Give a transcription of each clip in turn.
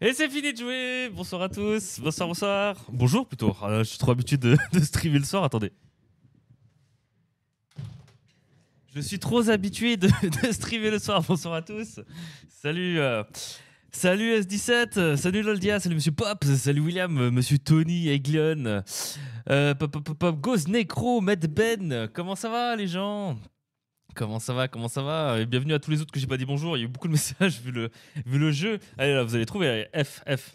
Et c'est fini de jouer. Bonsoir à tous. Bonsoir, bonsoir. Bonjour plutôt. Euh, je suis trop habitué de, streamer le soir. Attendez. Je suis trop habitué de, streamer le soir. Bonsoir à tous. Salut. Euh, salut S17, salut Loldia, salut Monsieur Pop, salut William, Monsieur Tony, Eglion, euh, Pop Pop Ghost Necro, Med Ben, comment ça va les gens Comment ça va Comment ça va Et bienvenue à tous les autres que j'ai pas dit bonjour. Il y a eu beaucoup de messages vu le, vu jeu. Allez, là, vous allez trouver. F, F.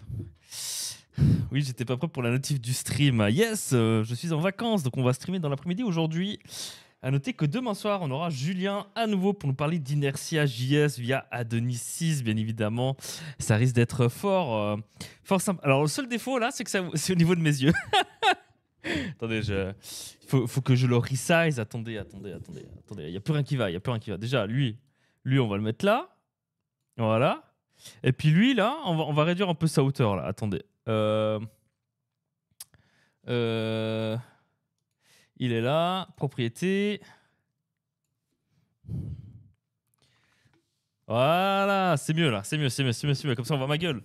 Oui, j'étais pas prêt pour la notif du stream. Yes, euh, je suis en vacances, donc on va streamer dans l'après-midi aujourd'hui. À noter que demain soir, on aura Julien à nouveau pour nous parler d'Inertia JS via Adonis 6, bien évidemment. Ça risque d'être fort, euh, fort simple. Alors, le seul défaut là, c'est que c'est au niveau de mes yeux. attendez, je... il faut, que je le resize. Attendez, attendez, attendez. attendez. Il n'y a plus rien qui va. Il y a plus rien qui va. Déjà, lui, lui, on va le mettre là. Voilà. Et puis lui, là, on va, on va réduire un peu sa hauteur. Là. Attendez. Euh, euh, il est là. Propriété. Voilà, c'est mieux là, c'est mieux, c'est mieux, c'est mieux, mieux. Comme ça, on voit ma gueule.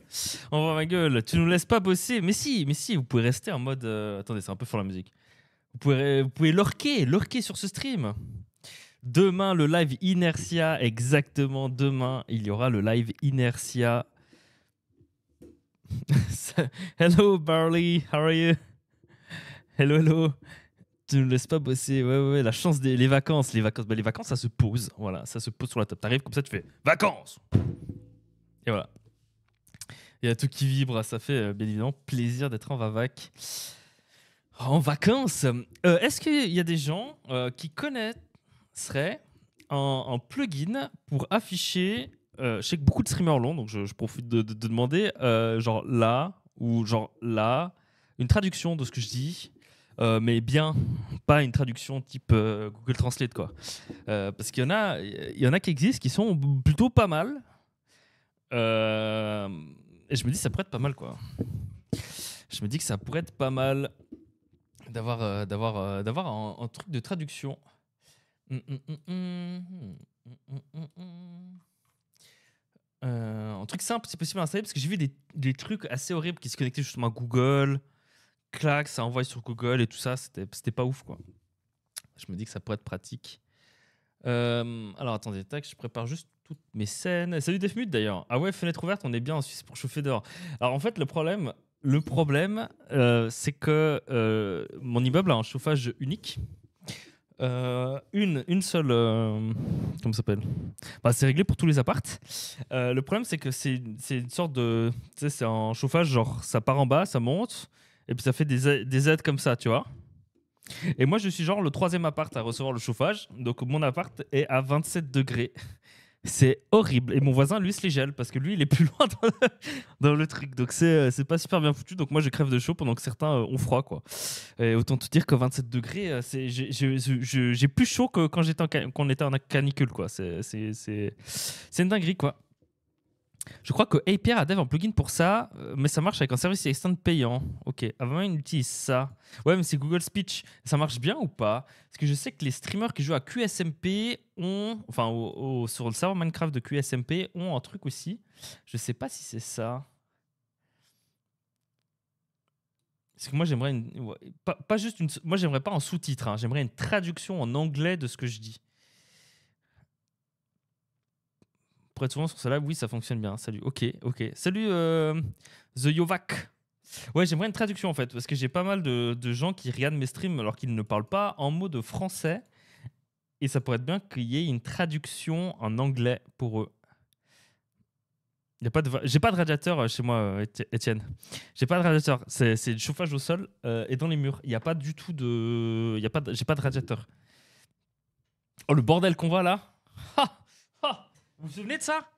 On voit ma gueule. Tu nous laisses pas bosser. Mais si, mais si, vous pouvez rester en mode. Euh, attendez, c'est un peu fort la musique. Vous pouvez, vous pouvez lurker, lurker sur ce stream. Demain, le live Inertia. Exactement, demain, il y aura le live Inertia. hello, Barley, how are you? Hello, hello. Tu nous laisses pas bosser. Ouais, ouais, ouais, la chance des les vacances. Les vacances, bah, les vacances, ça se pose. Voilà, ça se pose sur la table. arrives comme ça, tu fais vacances. Et voilà. Il y a tout qui vibre. Ça fait euh, bien évidemment plaisir d'être en vavac. En vacances. Euh, est-ce qu'il y a des gens euh, qui connaissent un, un plugin pour afficher Je sais que beaucoup de streamers l'ont, donc je, profite de demander genre là ou genre là, une traduction de ce que je dis euh, mais bien, pas une traduction type euh, Google Translate quoi. Euh, parce qu'il y en a, il y en a qui existent qui sont plutôt pas mal. et je me dis ça pourrait être pas mal quoi. Je me dis que ça pourrait être pas mal d'avoir d'avoir d'avoir un, truc de traduction. un truc simple, c'est possible d'installer parce que j'ai vu des, des, trucs assez horribles qui se connectaient justement à Google, claque, ça envoie sur Google et tout ça. C'était pas ouf, quoi. Je me dis que ça pourrait être pratique. Euh, alors attendez, tac, je prépare juste toutes mes scènes. Salut Defmute d'ailleurs. Ah ouais, fenêtre ouverte, on est bien en Suisse pour chauffer dehors. Alors en fait, le problème, le problème, euh, c'est que euh, mon immeuble a un chauffage unique. une, une seule. comme comment ça s'appelle bah, C'est réglé pour tous les appartes. le problème, c'est que c'est une sorte de. c'est un chauffage, genre, ça part en bas, ça monte, et puis ça fait des, aides comme ça, tu vois. Et moi, je suis genre le troisième appart à recevoir le chauffage. Donc mon appart est à 27 degrés. C'est horrible. Et mon voisin, lui, se les gèle parce que lui, il est plus loin dans le, truc. Donc, euh, c'est pas super bien foutu. Donc, moi, je crève de chaud pendant que certains euh, ont froid. quoi. Et autant te dire que 27 degrés, euh, j'ai plus chaud que quand, on était en canicule. quoi. C'est une dinguerie. quoi. Je crois que APR a dev un plugin pour ça, euh, mais ça marche avec un service externe payant. Ok, avant ils utilisent ça. Ouais, mais c'est Google Speech. Ça marche bien ou pas Parce que je sais que les streamers qui jouent à QSMP ont, enfin, sur le serveur Minecraft de QSMP ont un truc aussi. Je sais pas si c'est ça. Parce que moi j'aimerais pas, juste une, moi j'aimerais pas un sous-titre. Hein. J'aimerais une traduction en anglais de ce que je dis. pour être souvent sur cela, oui, ça fonctionne bien. Salut. Ok, ok. Salut euh, The Yovac. Ouais, j'aimerais une traduction en fait, parce que j'ai pas mal de, gens qui regardent mes streams alors qu'ils ne parlent pas en mots de français. Et ça pourrait être bien qu'il y ait une traduction en anglais pour eux. pas de, j'ai pas de radiateur euh, chez moi, euh, Étienne. J'ai pas de radiateur. C'est, du chauffage au sol et dans les murs. Il n'y a pas du tout de. Y a pas j'ai pas de radiateur. Oh, le bordel qu'on voit, là! Vous vous souvenez de ça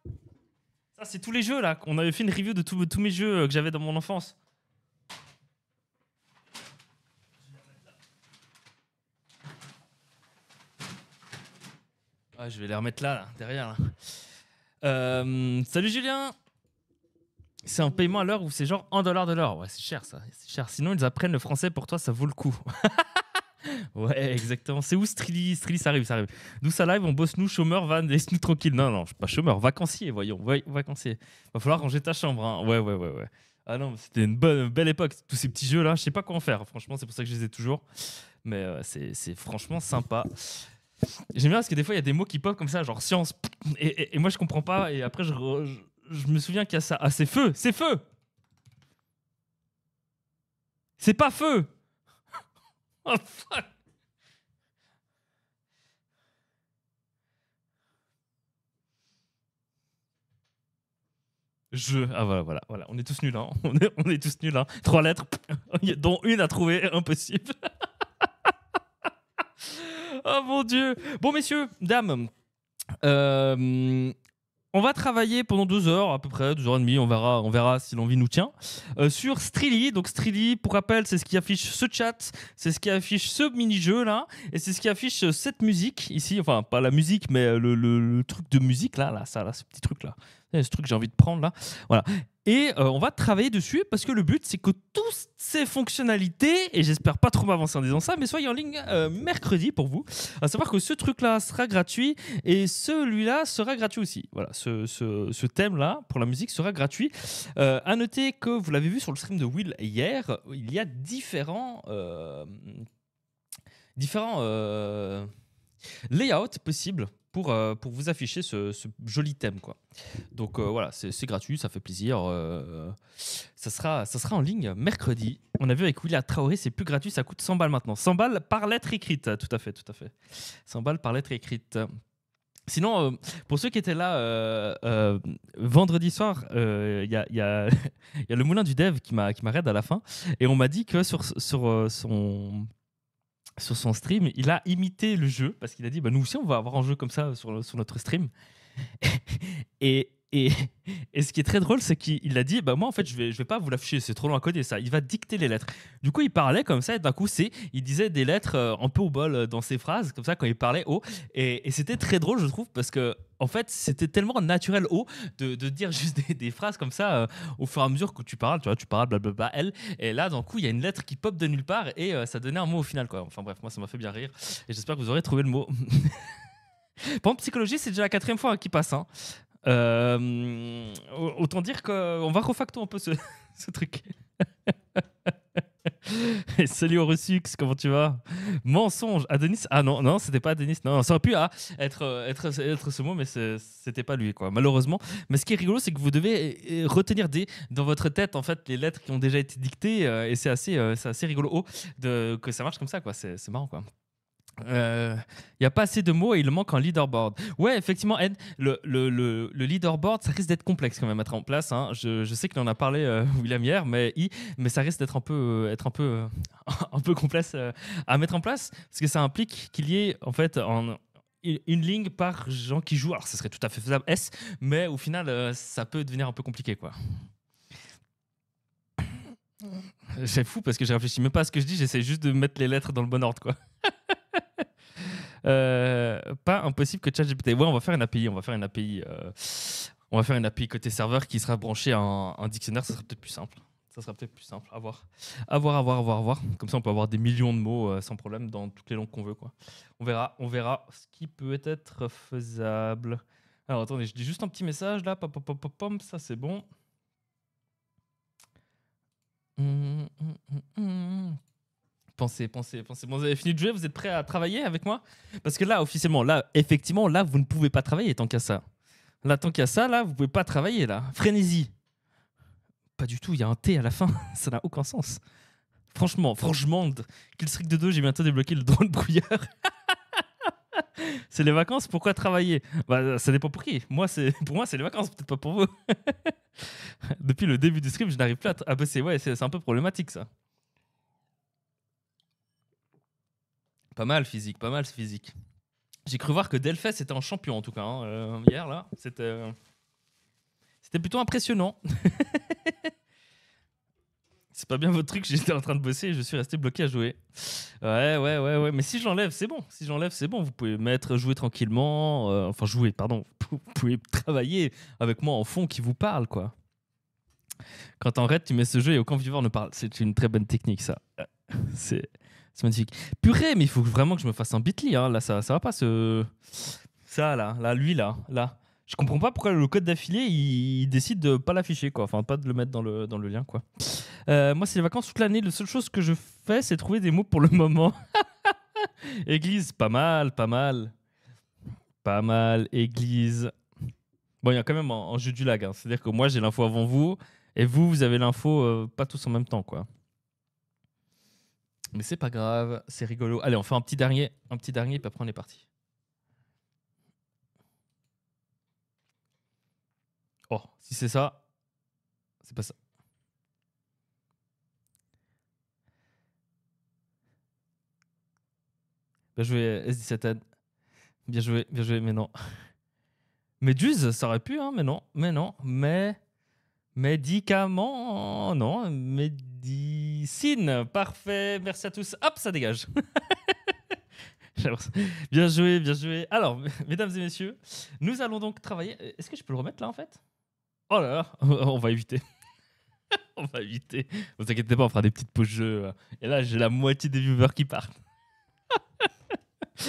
Ça, c'est tous les jeux là. On avait fait une review de tous, mes jeux euh, que j'avais dans mon enfance. je vais les remettre là, derrière. Euh, salut Julien C'est un paiement à l'heure ou c'est genre 1$ de l'heure. Ouais, c'est cher ça. C'est cher. Sinon, ils apprennent le français pour toi, ça vaut le coup. Ouais, exactement. C'est où Strili Strilly, ça arrive, ça arrive. Nous, ça live, on bosse, nous, chômeurs, van, laisse-nous tranquille. Non, non, je suis pas chômeur, vacancier, voyons. vacancier. Va falloir ranger ta chambre. Hein. Ouais, ouais, ouais, ouais. Ah non, c'était une belle époque. Tous ces petits jeux-là, je sais pas quoi en faire. Franchement, c'est pour ça que je les ai toujours. Mais euh, c'est franchement sympa. J'aime bien parce que des fois, il y a des mots qui pop comme ça, genre science. Et, moi, je comprends pas. Et après, je, je me souviens qu'il y a ça. Ah, c'est feu C'est feu C'est pas feu je. Ah voilà, voilà, voilà. On est tous nuls, hein. On est, on est tous nuls, hein. Trois lettres, dont une à trouver, impossible. oh mon dieu. Bon, messieurs, dames, euh, on va travailler pendant deux heures, à peu près, deux heures et demie, on verra, on verra si l'envie nous tient, euh, sur Strili. Donc Strili, pour rappel, c'est ce qui affiche ce chat, c'est ce qui affiche ce mini-jeu là, et c'est ce qui affiche cette musique ici, enfin pas la musique, mais le, truc de musique là, là, ça, là, ce petit truc là. Eh, ce truc que j'ai envie de prendre là. Voilà. Et euh, on va travailler dessus parce que le but, c'est que toutes ces fonctionnalités, et j'espère pas trop m'avancer en disant ça, mais soyez en ligne euh, mercredi pour vous. À savoir que ce truc-là sera gratuit et celui-là sera gratuit aussi. Voilà, ce, thème-là pour la musique sera gratuit. A euh, à noter que vous l'avez vu sur le stream de Will hier, il y a différents. différents layouts possibles pour, euh, pour vous afficher ce, ce, joli thème. Quoi. Donc euh, voilà, c'est gratuit, ça fait plaisir. Euh, ça, sera, ça sera en ligne mercredi. On a vu avec Willa Traoré, c'est plus gratuit, ça coûte 100 balles maintenant. 100 balles par lettre écrite, tout à fait, tout à fait. 100 balles par lettre écrite. Sinon, pour ceux qui étaient là vendredi soir, il y, a le moulin du dev qui m'a à la fin et on m'a dit que sur, sur son sur son stream, il a imité le jeu parce qu'il a dit bah, Nous aussi, on va avoir un jeu comme ça sur, sur notre stream. et Et, ce qui est très drôle, c'est qu'il a dit bah moi en fait je vais je vais pas vous l'afficher, c'est trop long à coder ça. Il va dicter les lettres. Du coup il parlait comme ça et d'un coup c'est il disait des lettres euh, un peu au bol euh, dans ses phrases comme ça quand il parlait haut et, et c'était très drôle je trouve parce que en fait c'était tellement naturel haut de, de dire juste des, des, phrases comme ça euh, au fur et à mesure que tu parles tu vois tu parles blablabla elle et là d'un coup il y a une lettre qui pop de nulle part et ça donnait un mot au final quoi. Enfin bref moi ça m'a fait bien rire et j'espère que vous aurez trouvé le mot. Pour psychologie, c'est déjà la quatrième fois qu'il hein, qui passe. Hein. Euh, autant dire qu'on va refacto un peu ce, ce truc. Et salut Horusux, comment tu vas Mensonge, Adonis. Ah, ah non, non, c'était pas Adonis. Non, ça aurait pu hein, euh, euh, être, ce mot, mais c'était pas lui, quoi, malheureusement. Mais ce qui est rigolo, c'est que vous devez retenir des, dans votre tête, en fait, les lettres qui ont déjà été dictées. et c'est assez, assez rigolo oh, de, que ça marche comme ça, quoi. C'est marrant, quoi. Il euh, n'y a pas assez de mots et il manque un leaderboard. Ouais, effectivement, Ed, le, leaderboard, ça risque d'être complexe quand même à mettre en place. Hein. Je, sais qu'il en a parlé, euh, William, hier, mais, mais ça risque d'être un peu, euh, être un peu, un peu complexe à mettre en place parce que ça implique qu'il y ait en fait en, une ligne par gens qui jouent. Alors, ça serait tout à fait faisable S, mais au final, ça peut devenir un peu compliqué, quoi. C'est fou parce que je réfléchis même pas à ce que je dis, j'essaie juste de mettre les lettres dans le bon ordre, quoi. Euh, pas impossible que ChatGPT. Ouais, on va faire une API. On va faire une API. Euh, on va faire une API côté serveur qui sera branchée à un, dictionnaire. Ça sera peut-être plus simple. Ça sera peut-être plus simple. À voir. À voir, à voir, à voir, à voir. Comme ça, on peut avoir des millions de mots euh, sans problème dans toutes les langues qu'on veut. Quoi. On verra. On verra ce qui peut être faisable. Alors attendez, je dis juste un petit message là. Pop, pop, pop, pom, ça c'est bon. Hum, hum, hum, Pensez, pensez, pensez. Bon, vous avez fini de jouer, vous êtes prêt à travailler avec moi Parce que là, officiellement, là, effectivement, là, vous ne pouvez pas travailler tant qu'à ça. Là, tant qu'à ça, là, vous pouvez pas travailler, là. Frénésie. Pas du tout, il y a un T à la fin. ça n'a aucun sens. Franchement, franchement, qu'il strict de deux, j'ai bientôt débloqué le drone brouilleur. c'est les vacances, pourquoi travailler bah, Ça dépend pour qui. Moi, c'est pour moi, c'est les vacances, peut-être pas pour vous. Depuis le début du script, je n'arrive plus à, à ah, bosser. Bah, ouais, c'est un peu problématique ça. Pas mal physique, pas mal physique. J'ai cru voir que Delphes était un champion en tout cas hein, euh, hier là. C'était euh, c'était plutôt impressionnant. c'est pas bien votre truc. J'étais en train de bosser, et je suis resté bloqué à jouer. Ouais ouais ouais ouais. Mais si j'enlève, c'est bon. Si j'enlève, c'est bon. Vous pouvez mettre jouer tranquillement. Euh, enfin jouer, pardon. Vous pouvez travailler avec moi en fond qui vous parle quoi. Quand en raid, tu mets ce jeu et aucun vivant ne parle. C'est une très bonne technique ça. C'est c'est magnifique. Purée, mais il faut vraiment que je me fasse un bit.ly. Hein. Là, ça, ça va pas ce. Ça, là, là, lui, là, là. Je comprends pas pourquoi le code d'affilié, il, décide de pas l'afficher, quoi. Enfin, pas de le mettre dans le, dans le lien, quoi. Euh, moi, c'est les vacances toute l'année. La seule chose que je fais, c'est trouver des mots pour le moment. église, pas mal, pas mal. Pas mal, église. Bon, il y a quand même en jeu du lag. Hein. C'est-à-dire que moi, j'ai l'info avant vous, et vous, vous avez l'info euh, pas tous en même temps, quoi. Mais c'est pas grave, c'est rigolo. Allez, on fait un petit dernier, un petit dernier, puis après on est parti. Oh, si c'est ça, c'est pas ça. Bien joué, S17N. Bien joué, bien joué, mais non. Méduse, ça aurait pu, hein, mais non, mais non, mais. Médicament, non, médecine, parfait, merci à tous. Hop, ça dégage. bien joué, bien joué. Alors, mesdames et messieurs, nous allons donc travailler. Est-ce que je peux le remettre là en fait Oh là là, on va éviter. on va éviter. Ne vous inquiétez pas, on fera des petites pauses jeux. Et là, j'ai la moitié des viewers qui partent.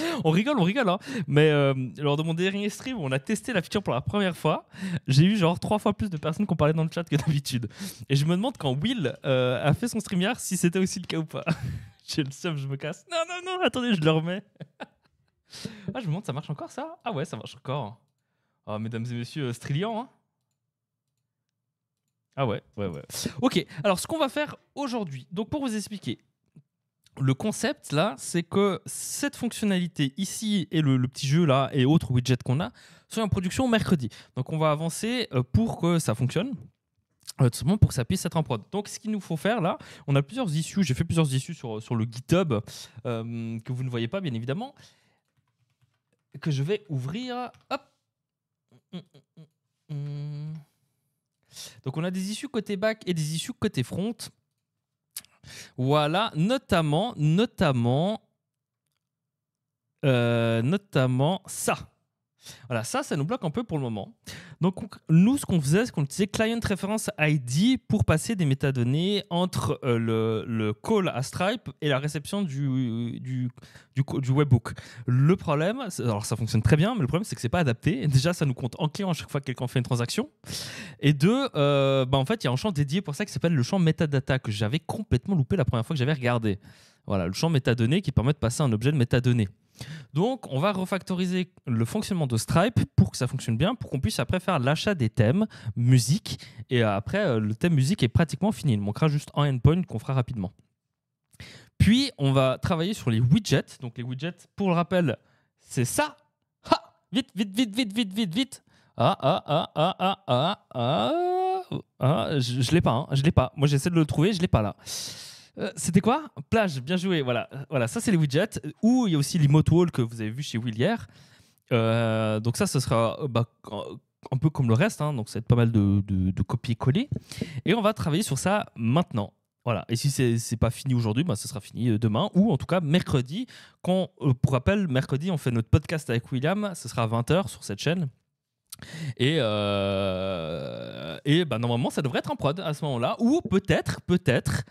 on rigole, on rigole. Hein. Mais euh, lors de mon dernier stream, on a testé la feature pour la première fois. J'ai eu genre trois fois plus de personnes qui ont dans le chat que d'habitude. Et je me demande quand Will euh, a fait son stream hier si c'était aussi le cas ou pas. J'ai le seum, je me casse. Non, non, non, attendez, je le remets. ah, je me demande, ça marche encore ça Ah ouais, ça marche encore. Ah, mesdames et messieurs, euh, strilliant. Hein ah ouais, ouais, ouais. Ok, alors ce qu'on va faire aujourd'hui, donc pour vous expliquer, le concept là, c'est que cette fonctionnalité ici et le, petit jeu là et autres widgets qu'on a sont en production mercredi. Donc on va avancer euh, pour que ça fonctionne euh, simplement pour que ça puisse être en prod. Donc, ce qu'il nous faut faire là, on a plusieurs issues. J'ai fait plusieurs issues sur, sur le GitHub euh, que vous ne voyez pas, bien évidemment, que je vais ouvrir. Donc, on a des issues côté back et des issues côté front. Voilà, notamment, notamment, euh, notamment ça. Voilà, ça, ça nous bloque un peu pour le moment. Donc, nous, ce qu'on faisait, c'est qu'on utilisait Client Reference ID pour passer des métadonnées entre euh, le, call à Stripe et la réception du, du, du, webhook. Le problème, alors ça fonctionne très bien, mais le problème, c'est que c'est pas adapté. Déjà, ça nous compte en client chaque fois que quelqu'un fait une transaction. Et deux, euh, bah, en fait, il y a un champ dédié pour ça qui s'appelle le champ metadata que j'avais complètement loupé la première fois que j'avais regardé. Voilà, le champ métadonnées qui permet de passer un objet de métadonnées. Donc, on va refactoriser le fonctionnement de Stripe pour que ça fonctionne bien, pour qu'on puisse après faire l'achat des thèmes musique. Et après, euh, le thème musique est pratiquement fini. Il manquera juste un endpoint qu'on fera rapidement. Puis, on va travailler sur les widgets. Donc, les widgets, pour le rappel, c'est ça. vite, vite, vite, vite, vite, vite, vite. Ah, ah, ah, ah, ah, ah, ah. ah je ne l'ai pas, hein. je l'ai pas. Moi, j'essaie de le trouver, je l'ai pas là. Euh, c'était quoi Plage, bien joué. Voilà, voilà ça c'est les widgets. Ou il y a aussi l'Emote que vous avez vu chez Will euh, donc ça, ce sera euh, bah, un peu comme le reste. Hein. donc ça va être pas mal de, copier-coller. Et on va travailler sur ça maintenant. Voilà. Et si c'est pas fini aujourd'hui, bah, ce sera fini demain ou en tout cas mercredi. Quand, pour rappel, mercredi, on fait notre podcast avec William. Ce sera à 20h sur cette chaîne. Et, et bah, normalement, ça devrait être en prod à ce moment-là. Ou peut-être, peut-être,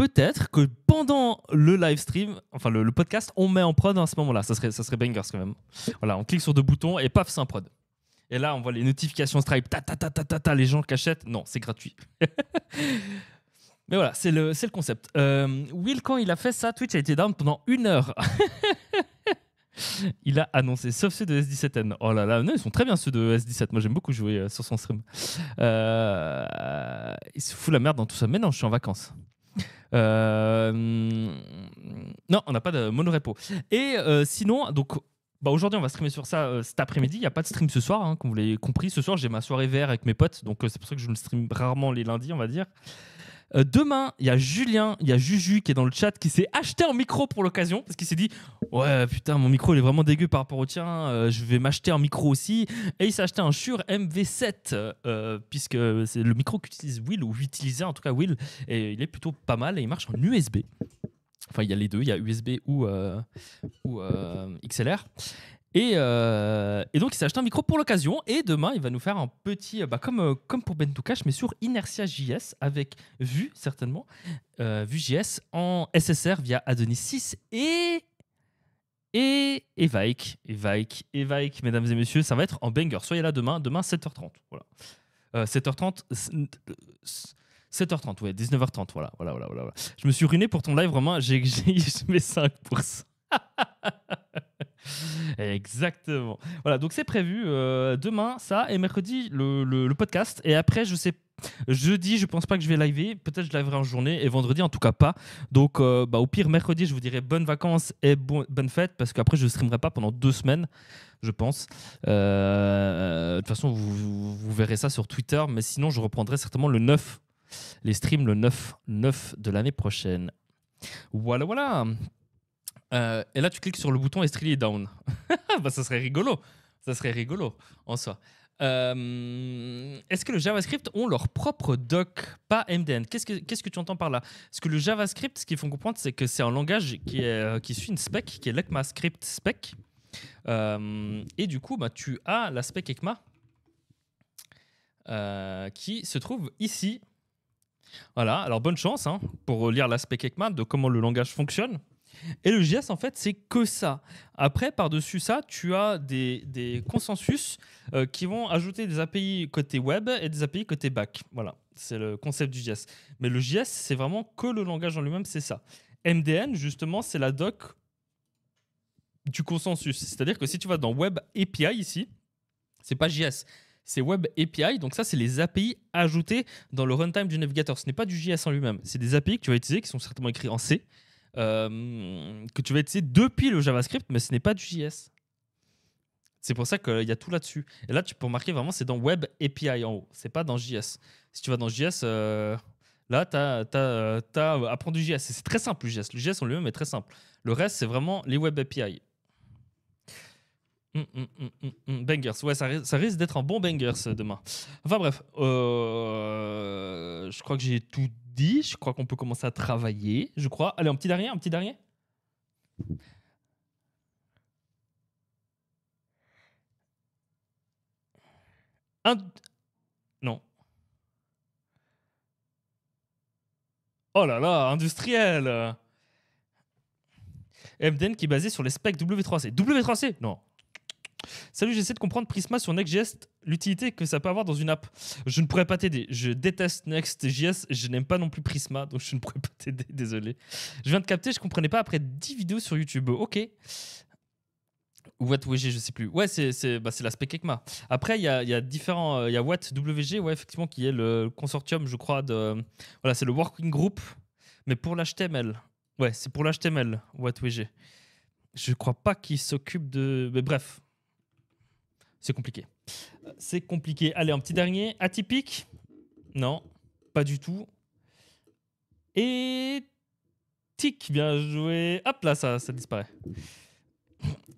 peut-être que pendant le live stream, enfin le, podcast, on met en prod à ce moment-là. Ça serait, ça serait bangers quand même. Voilà, on clique sur deux boutons et paf, c'est un prod. Et là, on voit les notifications Stripe, ta ta ta ta ta, les gens cachètent. Non, c'est gratuit. Mais voilà, c'est le, c'est le concept. Euh, Will, quand il a fait ça, Twitch a été down pendant une heure. il a annoncé, sauf ceux de S17N. Oh là là, ils sont très bien ceux de S17. Moi, j'aime beaucoup jouer euh, sur son stream. Euh, il se fout la merde dans tout ça. Mais non, je suis en vacances. Euh, non, on n'a pas de monorepo. Et euh, sinon, donc bah aujourd'hui, on va streamer sur ça euh, cet après-midi. Il n'y a pas de stream ce soir, hein, comme vous l'avez compris. Ce soir, j'ai ma soirée vert avec mes potes, donc c'est pour ça que je ne stream rarement les lundis, on va dire. Euh, demain, il y a Julien, il y a Juju qui est dans le chat, qui s'est acheté un micro pour l'occasion, parce qu'il s'est dit Ouais, putain, mon micro il est vraiment dégueu par rapport au tien, euh, je vais m'acheter un micro aussi. Et il s'est acheté un Shure MV7, euh, puisque c'est le micro qu'utilise Will, ou utilisait en tout cas Will, et il est plutôt pas mal, et il marche en USB. Enfin, il y a les deux, il y a USB ou, ou XLR. Euh, et, donc, il s'est acheté un micro pour l'occasion. Et demain, il va nous faire un petit, euh, bah, comme, euh, comme pour Ben cache mais sur Inertia JS, avec Vue, certainement. Euh, Vue JS en SSR via Adonis 6 et. Et Evike Evike, Vike, mesdames et messieurs, ça va être en banger. Soyez là demain, demain 7h30. Voilà. 7h30, 7h30, ouais, 19h30, voilà, voilà, voilà, voilà. Je me suis ruiné pour ton live, vraiment j'ai, j'ai, je mets 5%. Exactement. Voilà, donc c'est prévu euh, demain, ça, et mercredi, le, podcast. Et après, je sais Jeudi, je pense pas que je vais liver. Peut-être je liverai en journée et vendredi, en tout cas pas. Donc, euh, bah, au pire, mercredi, je vous dirai bonnes vacances et bonne fête parce qu'après, je ne streamerai pas pendant deux semaines, je pense. Euh, de toute façon, vous, vous verrez ça sur Twitter, mais sinon, je reprendrai certainement le 9, les streams le 9, 9 de l'année prochaine. Voilà, voilà. Euh, et là, tu cliques sur le bouton Estrelli Down. bah, ça serait rigolo. Ça serait rigolo en soi. Euh, est-ce que le JavaScript ont leur propre doc, pas MDN Qu'est-ce que tu entends par là Parce que le JavaScript, ce qu'ils font comprendre, c'est que c'est un langage qui, euh, suit une spec, qui est l'ECMAScript spec. et du coup, bah, tu as la spec ECMA qui se trouve ici. Voilà, alors bonne chance hein, pour lire l'aspect ECMA de comment le langage fonctionne. Et le JS, en fait, c'est que ça. Après, par-dessus ça, tu as des, consensus euh, qui vont ajouter des API côté web et des API côté back. Voilà, c'est le concept du JS. Mais le JS, c'est vraiment que le langage en lui-même, c'est ça. MDN, justement, c'est la doc du consensus. C'est-à-dire que si tu vas dans Web API ici, c'est pas JS, c'est Web API. Donc ça, c'est les API ajoutées dans le runtime du navigateur. Ce n'est pas du JS en lui-même. C'est des API que tu vas utiliser qui sont certainement écrits en C euh, que tu vas utiliser depuis le JavaScript, mais ce n'est pas du JS. C'est pour ça qu'il y a tout là-dessus. Et là, tu peux remarquer vraiment, c'est dans Web API en haut. C'est pas dans JS. Si tu vas dans JS, euh, là, tu as, as, euh, apprends du JS. C'est très simple, le JS. Le JS en lui-même est très simple. Le reste, c'est vraiment les Web API. Hum, hum, hum, bangers, ouais, ça, risque d'être un bon bangers demain. Enfin bref, je crois que j'ai tout je crois qu'on peut commencer à travailler, je crois. Allez, un petit dernier, un petit dernier. Non. Oh là là, industriel MDN qui est basé sur les specs W3C. W3C Non, Salut, j'essaie de comprendre Prisma sur Next.js, l'utilité que ça peut avoir dans une app. Je ne pourrais pas t'aider. Je déteste Next.js, je n'aime pas non plus Prisma, donc je ne pourrais pas t'aider, désolé. Je viens de capter, je comprenais pas après 10 vidéos sur YouTube. Ok. WhatWG, je sais plus. Ouais, c'est bah, l'aspect Kekma. Après, il y a, y a, différents. Euh, il y a WhatWG, ouais, effectivement, qui est le consortium, je crois, de. Voilà, c'est le working group, mais pour l'HTML. Ouais, c'est pour l'HTML, WhatWG. Je ne crois pas qu'il s'occupe de. Mais bref, c'est compliqué. C'est compliqué. Allez, un petit dernier. Atypique Non, pas du tout. Et. Tic, bien joué. Hop là, ça, disparaît.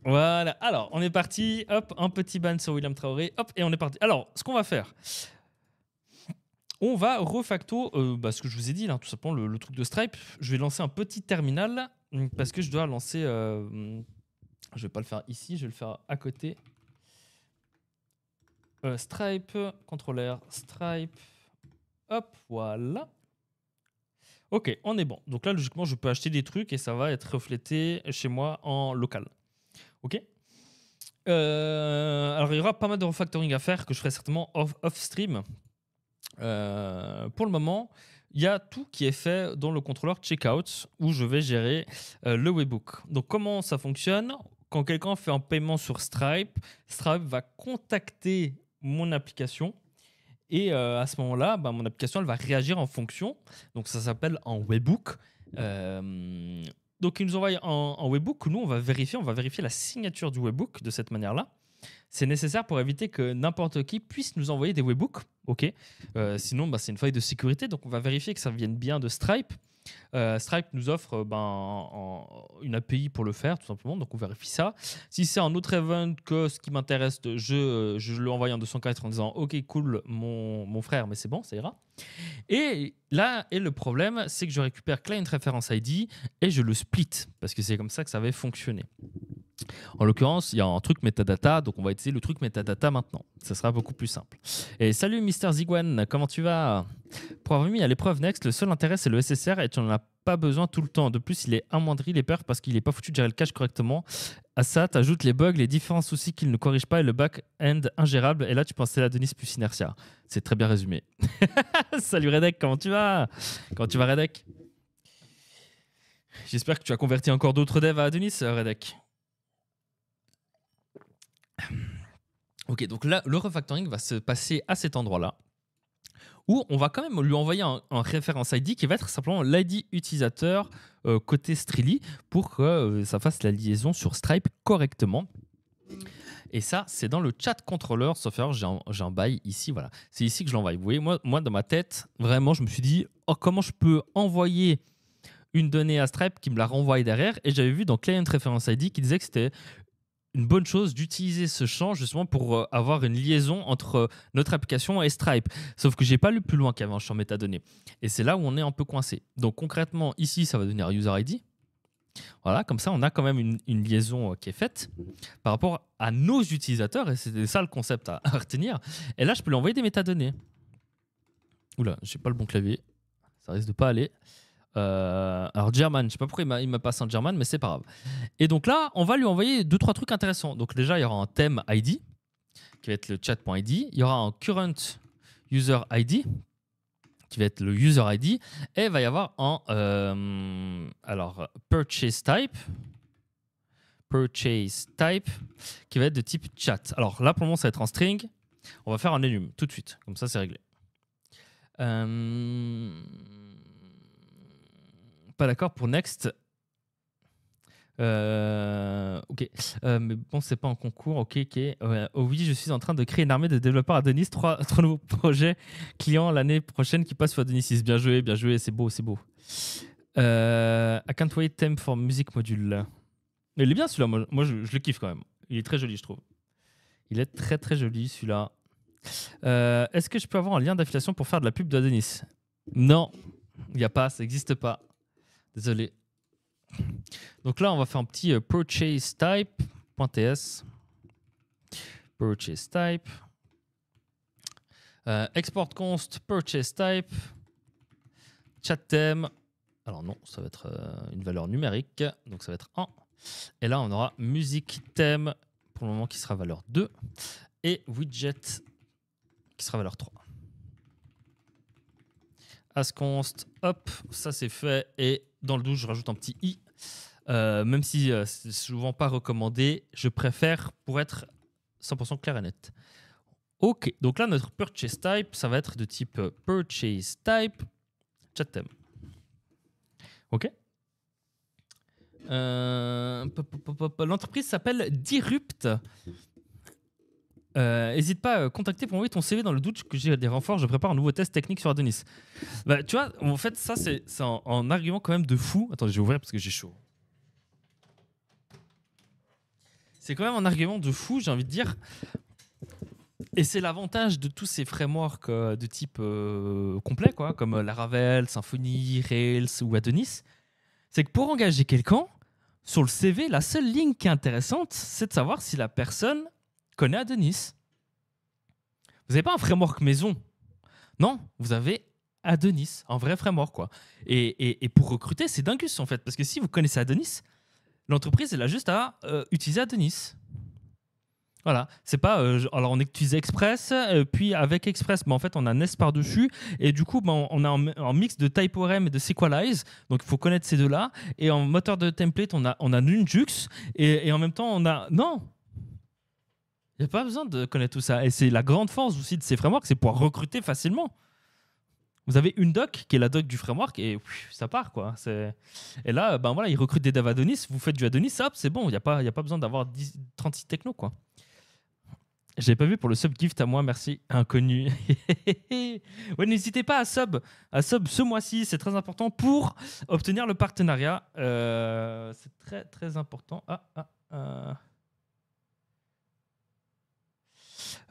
Voilà. Alors, on est parti. Hop, un petit ban sur William Traoré. Hop, et on est parti. Alors, ce qu'on va faire. On va refacto euh, bah, ce que je vous ai dit, là, tout simplement le, truc de Stripe. Je vais lancer un petit terminal parce que je dois lancer. Je euh, je vais pas le faire ici, je vais le faire à côté. Euh, stripe, contrôleur, Stripe. Hop, voilà. Ok, on est bon. Donc là, logiquement, je peux acheter des trucs et ça va être reflété chez moi en local. Ok euh, Alors, il y aura pas mal de refactoring à faire que je ferai certainement off-stream. euh, pour le moment, il y a tout qui est fait dans le contrôleur checkout où je vais gérer euh, le webbook. Donc, comment ça fonctionne quand quelqu'un fait un paiement sur Stripe, Stripe va contacter mon application. Et euh, à ce moment-là, bah, mon application, elle va réagir en fonction. Donc, ça s'appelle en webhook. Euh, donc, il nous envoie en, en, webhook. Nous, on va vérifier, on va vérifier la signature du webhook de cette manière-là. C'est nécessaire pour éviter que n'importe qui puisse nous envoyer des webhooks, Ok. Euh, sinon, bah, c'est une faille de sécurité. Donc, on va vérifier que ça vienne bien de Stripe. Euh, Stripe nous offre euh, ben, une API pour le faire, tout simplement. Donc, on vérifie ça. Si c'est un autre event que ce qui m'intéresse, euh, je, je envoie en 204 en disant OK, cool, mon, frère, mais c'est bon, ça ira. Et là, et le problème, c'est que je récupère client reference ID et je le split parce que c'est comme ça que ça avait fonctionner. En l'occurrence, il y a un truc metadata, donc on va utiliser le truc metadata maintenant. Ça sera beaucoup plus simple. Et salut Mister Zigwan, comment tu vas Pour avoir mis à l'épreuve Next, le seul intérêt c'est le SSR et tu n'en as pas besoin tout le temps. De plus, il est amoindri les perfs parce qu'il n'est pas foutu de gérer le cache correctement. À ça, tu ajoutes les bugs, les différents soucis qu'il ne corrige pas et le back-end ingérable. Et là, tu pensais à Denis plus Inertia. C'est très bien résumé. Salut Redek, comment tu vas Comment tu vas Redek J'espère que tu as converti encore d'autres devs à Adonis, Redek. Ok, donc là, le refactoring va se passer à cet endroit-là où on va quand même lui envoyer un, référence ID qui va être simplement l'ID utilisateur euh, côté Strily pour que euh, ça fasse la liaison sur Stripe correctement. Et ça, c'est dans le chat controller, sauf erreur, j'ai un, bail ici, voilà. C'est ici que je l'envoie. Vous voyez, moi, moi, dans ma tête, vraiment, je me suis dit, oh, comment je peux envoyer une donnée à Stripe qui me la renvoie derrière. Et j'avais vu dans Client Reference ID qui disait que c'était une bonne chose d'utiliser ce champ justement pour euh, avoir une liaison entre euh, notre application et Stripe. Sauf que je n'ai pas lu plus loin qu'il y avait un champ métadonnées. Et c'est là où on est un peu coincé. Donc concrètement, ici, ça va devenir user ID. Voilà, comme ça, on a quand même une, liaison euh, qui est faite par rapport à nos utilisateurs. Et c'est ça le concept à, retenir. Et là, je peux lui envoyer des métadonnées. Oula, n'ai pas le bon clavier. Ça risque de pas aller. Euh, alors German, je sais pas pourquoi il m'a passé en German, mais c'est pas grave. Et donc là, on va lui envoyer deux trois trucs intéressants. Donc déjà, il y aura un theme ID qui va être le chat.id. Il y aura un current user ID qui va être le user ID et il va y avoir un euh, alors purchase type purchase type qui va être de type chat. Alors là, pour le moment, ça va être en string. On va faire un enum tout de suite, comme ça, c'est réglé. Euh d'accord pour Next. Euh, ok, euh, mais bon, c'est pas en concours. Ok, ok. Euh, oh oui, je suis en train de créer une armée de développeurs à Denis. Trois, trois nouveaux projets clients l'année prochaine qui passent sur Denis 6. Bien joué, bien joué. C'est beau, c'est beau. I can't wait, theme for music module. Mais il est bien celui-là. Moi, je, le kiffe quand même. Il est très joli, je trouve. Il est très très joli celui-là. Est-ce que je peux avoir un lien d'affiliation pour faire de la pub de Denis Non, il n'y a pas, ça n'existe pas. Désolé. Donc là, on va faire un petit purchase type.ts. Purchase type. Euh, export const purchase type. Chat theme. Alors non, ça va être euh, une valeur numérique. Donc ça va être 1. Et là, on aura musique thème pour le moment qui sera valeur 2. Et widget qui sera valeur 3. As const hop, ça c'est fait. Et dans le doux, je rajoute un petit i. Euh, même si ce euh, c'est souvent pas recommandé, je préfère pour être 100% clair et net. Ok, donc là notre purchase type, ça va être de type euh, purchase type chat theme. Ok. L'entreprise s'appelle Dirupt. N'hésite euh, pas à contacter pour envoyer ton CV dans le doute que j'ai des renforts, je prépare un nouveau test technique sur Adonis. Bah, tu vois, en fait, ça, c'est un, argument quand même de fou. Attends, je vais ouvrir parce que j'ai chaud. C'est quand même un argument de fou, j'ai envie de dire. Et c'est l'avantage de tous ces frameworks euh, de type euh, complet, quoi, comme Laravel, Symfony, Rails ou Adonis. C'est que pour engager quelqu'un, sur le CV, la seule ligne qui est intéressante, c'est de savoir si la personne connaît Adonis. Vous n'avez pas un framework maison. Non, vous avez Adonis, un vrai framework. Quoi. Et, pour recruter, c'est dingus en fait. Parce que si vous connaissez Adonis, l'entreprise, elle a juste à euh, utiliser Adonis. Voilà, c'est pas. Euh, alors, on utilise Express, euh, puis avec Express, mais ben, en fait, on a Nest par-dessus, et du coup, ben, on a un, mix de TypeORM et de SQLize. donc il faut connaître ces deux-là. Et en moteur de template, on a, on a Nunjux, et en même temps, on a. Non, il n'y a pas besoin de connaître tout ça. Et c'est la grande force aussi de ces frameworks, c'est pouvoir recruter facilement. Vous avez une doc qui est la doc du framework et ça part quoi. Et là, ben voilà, ils recrutent des devs Adonis, vous faites du Adonis, hop, c'est bon, il n'y a, pas, y a pas besoin d'avoir 36 technos quoi. J'ai pas vu pour le sub gift à moi, merci. Inconnu. ouais, n'hésitez pas à sub, à sub ce mois-ci, c'est très important pour obtenir le partenariat. Euh, c'est très très important. Ah, ah, ah.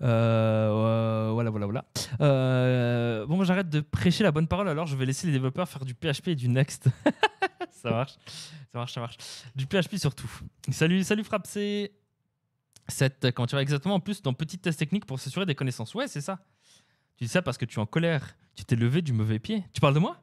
Euh, euh, voilà, voilà, voilà. Euh, bon, j'arrête de prêcher la bonne parole, alors je vais laisser les développeurs faire du PHP et du Next. ça marche, ça marche, ça marche. Du PHP surtout. Salut, salut C'est Cette, quand tu vas exactement en plus dans petit test technique pour s'assurer des connaissances. Ouais, c'est ça. Tu dis ça parce que tu es en colère. Tu t'es levé du mauvais pied. Tu parles de moi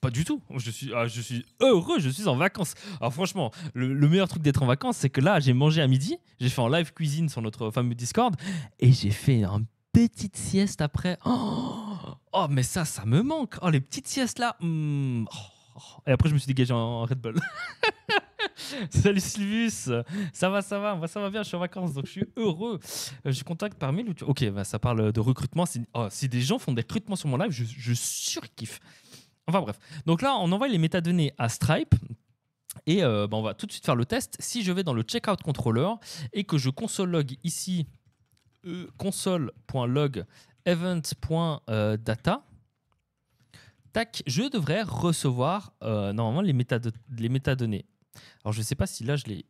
pas du tout. Je suis, ah, je suis heureux, je suis en vacances. Alors franchement, le, meilleur truc d'être en vacances, c'est que là, j'ai mangé à midi, j'ai fait en live cuisine sur notre fameux Discord, et j'ai fait une petite sieste après. Oh, oh, mais ça, ça me manque. Oh, les petites siestes là. Hmm. Oh. Et après, je me suis dégagé en Red Bull. Salut Sylvius, ça va, ça va, ça va bien, je suis en vacances, donc je suis heureux. Euh, je contacte par Ok, bah, ça parle de recrutement. Oh, si des gens font des recrutements sur mon live, je, je surkiffe. Enfin bref. Donc là, on envoie les métadonnées à Stripe. Et euh, bah, on va tout de suite faire le test. Si je vais dans le checkout controller et que je console log ici euh, console.log event.data, tac, je devrais recevoir euh, normalement les, métadonnées. Alors je ne sais pas si là je les.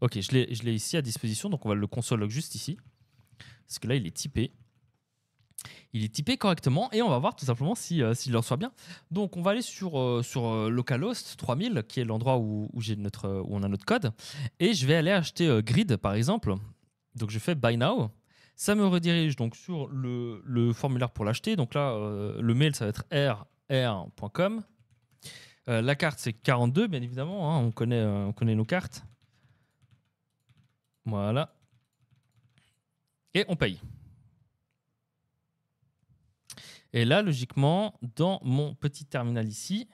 Ok, je l'ai ici à disposition, donc on va le console log juste ici. Parce que là il est typé il est typé correctement et on va voir tout simplement euh, s'il si, soit bien. Donc on va aller sur, euh, sur euh, localhost 3000 qui est l'endroit où, notre, où on a notre code et je vais aller acheter grid par exemple. Donc je fais buy now. Ça me redirige donc sur le, formulaire pour l'acheter. Donc là, le mail ça va être rr.com. la carte c'est 42 bien évidemment, hein. on, connaît, on connaît nos cartes. Voilà. Et on paye. Et là, logiquement, dans mon petit terminal ici,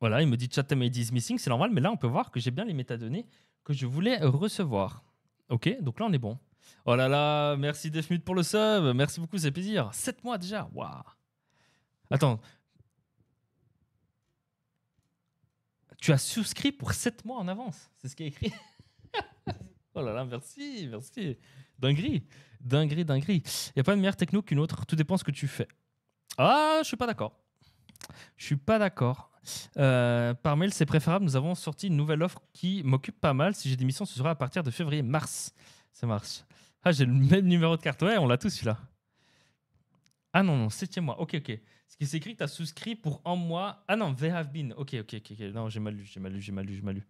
voilà, il me dit chat ID is missing, c'est normal, mais là, on peut voir que j'ai bien les métadonnées que je voulais recevoir. Ok, donc là, on est bon. Oh là là, merci Defmute pour le sub, merci beaucoup, c'est plaisir. Sept mois déjà, waouh. Attends. Tu as souscrit pour sept mois en avance, c'est ce qui est écrit. oh là là, merci, merci. Dinguerie. Dinguerie, dinguerie. Il n'y a pas une meilleure techno qu'une autre. Tout dépend ce que tu fais. Ah, je suis pas d'accord. Je suis pas d'accord. Euh, par mail, c'est préférable. Nous avons sorti une nouvelle offre qui m'occupe pas mal. Si j'ai des missions, ce sera à partir de février-mars. c'est mars Ah, j'ai le même numéro de carte. Ouais, on l'a tous celui-là. Ah non, non, septième mois. Ok, ok. Ce qui s'écrit, tu as souscrit pour un mois. Ah non, they have been. Ok, ok, ok. Non, j'ai mal lu, j'ai mal lu, j'ai mal j'ai mal lu.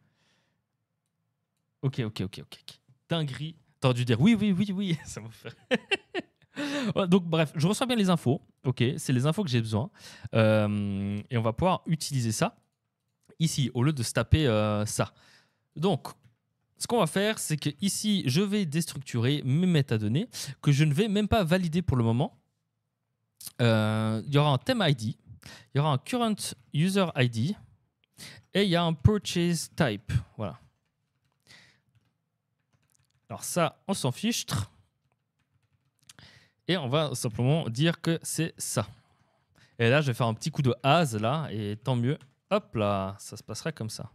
Ok, ok, ok, ok. Dinguerie, dû dire oui, oui, oui, oui, ça me fait. Donc bref, je reçois bien les infos. Ok, c'est les infos que j'ai besoin. Euh, et on va pouvoir utiliser ça ici, au lieu de se taper euh, ça. Donc, ce qu'on va faire, c'est que ici, je vais déstructurer mes métadonnées que je ne vais même pas valider pour le moment. Euh, il y aura un thème ID, il y aura un current user ID et il y a un purchase type. Voilà. Alors ça, on s'en fiche. Et on va simplement dire que c'est ça. Et là, je vais faire un petit coup de hase là, et tant mieux. Hop là, ça se passerait comme ça.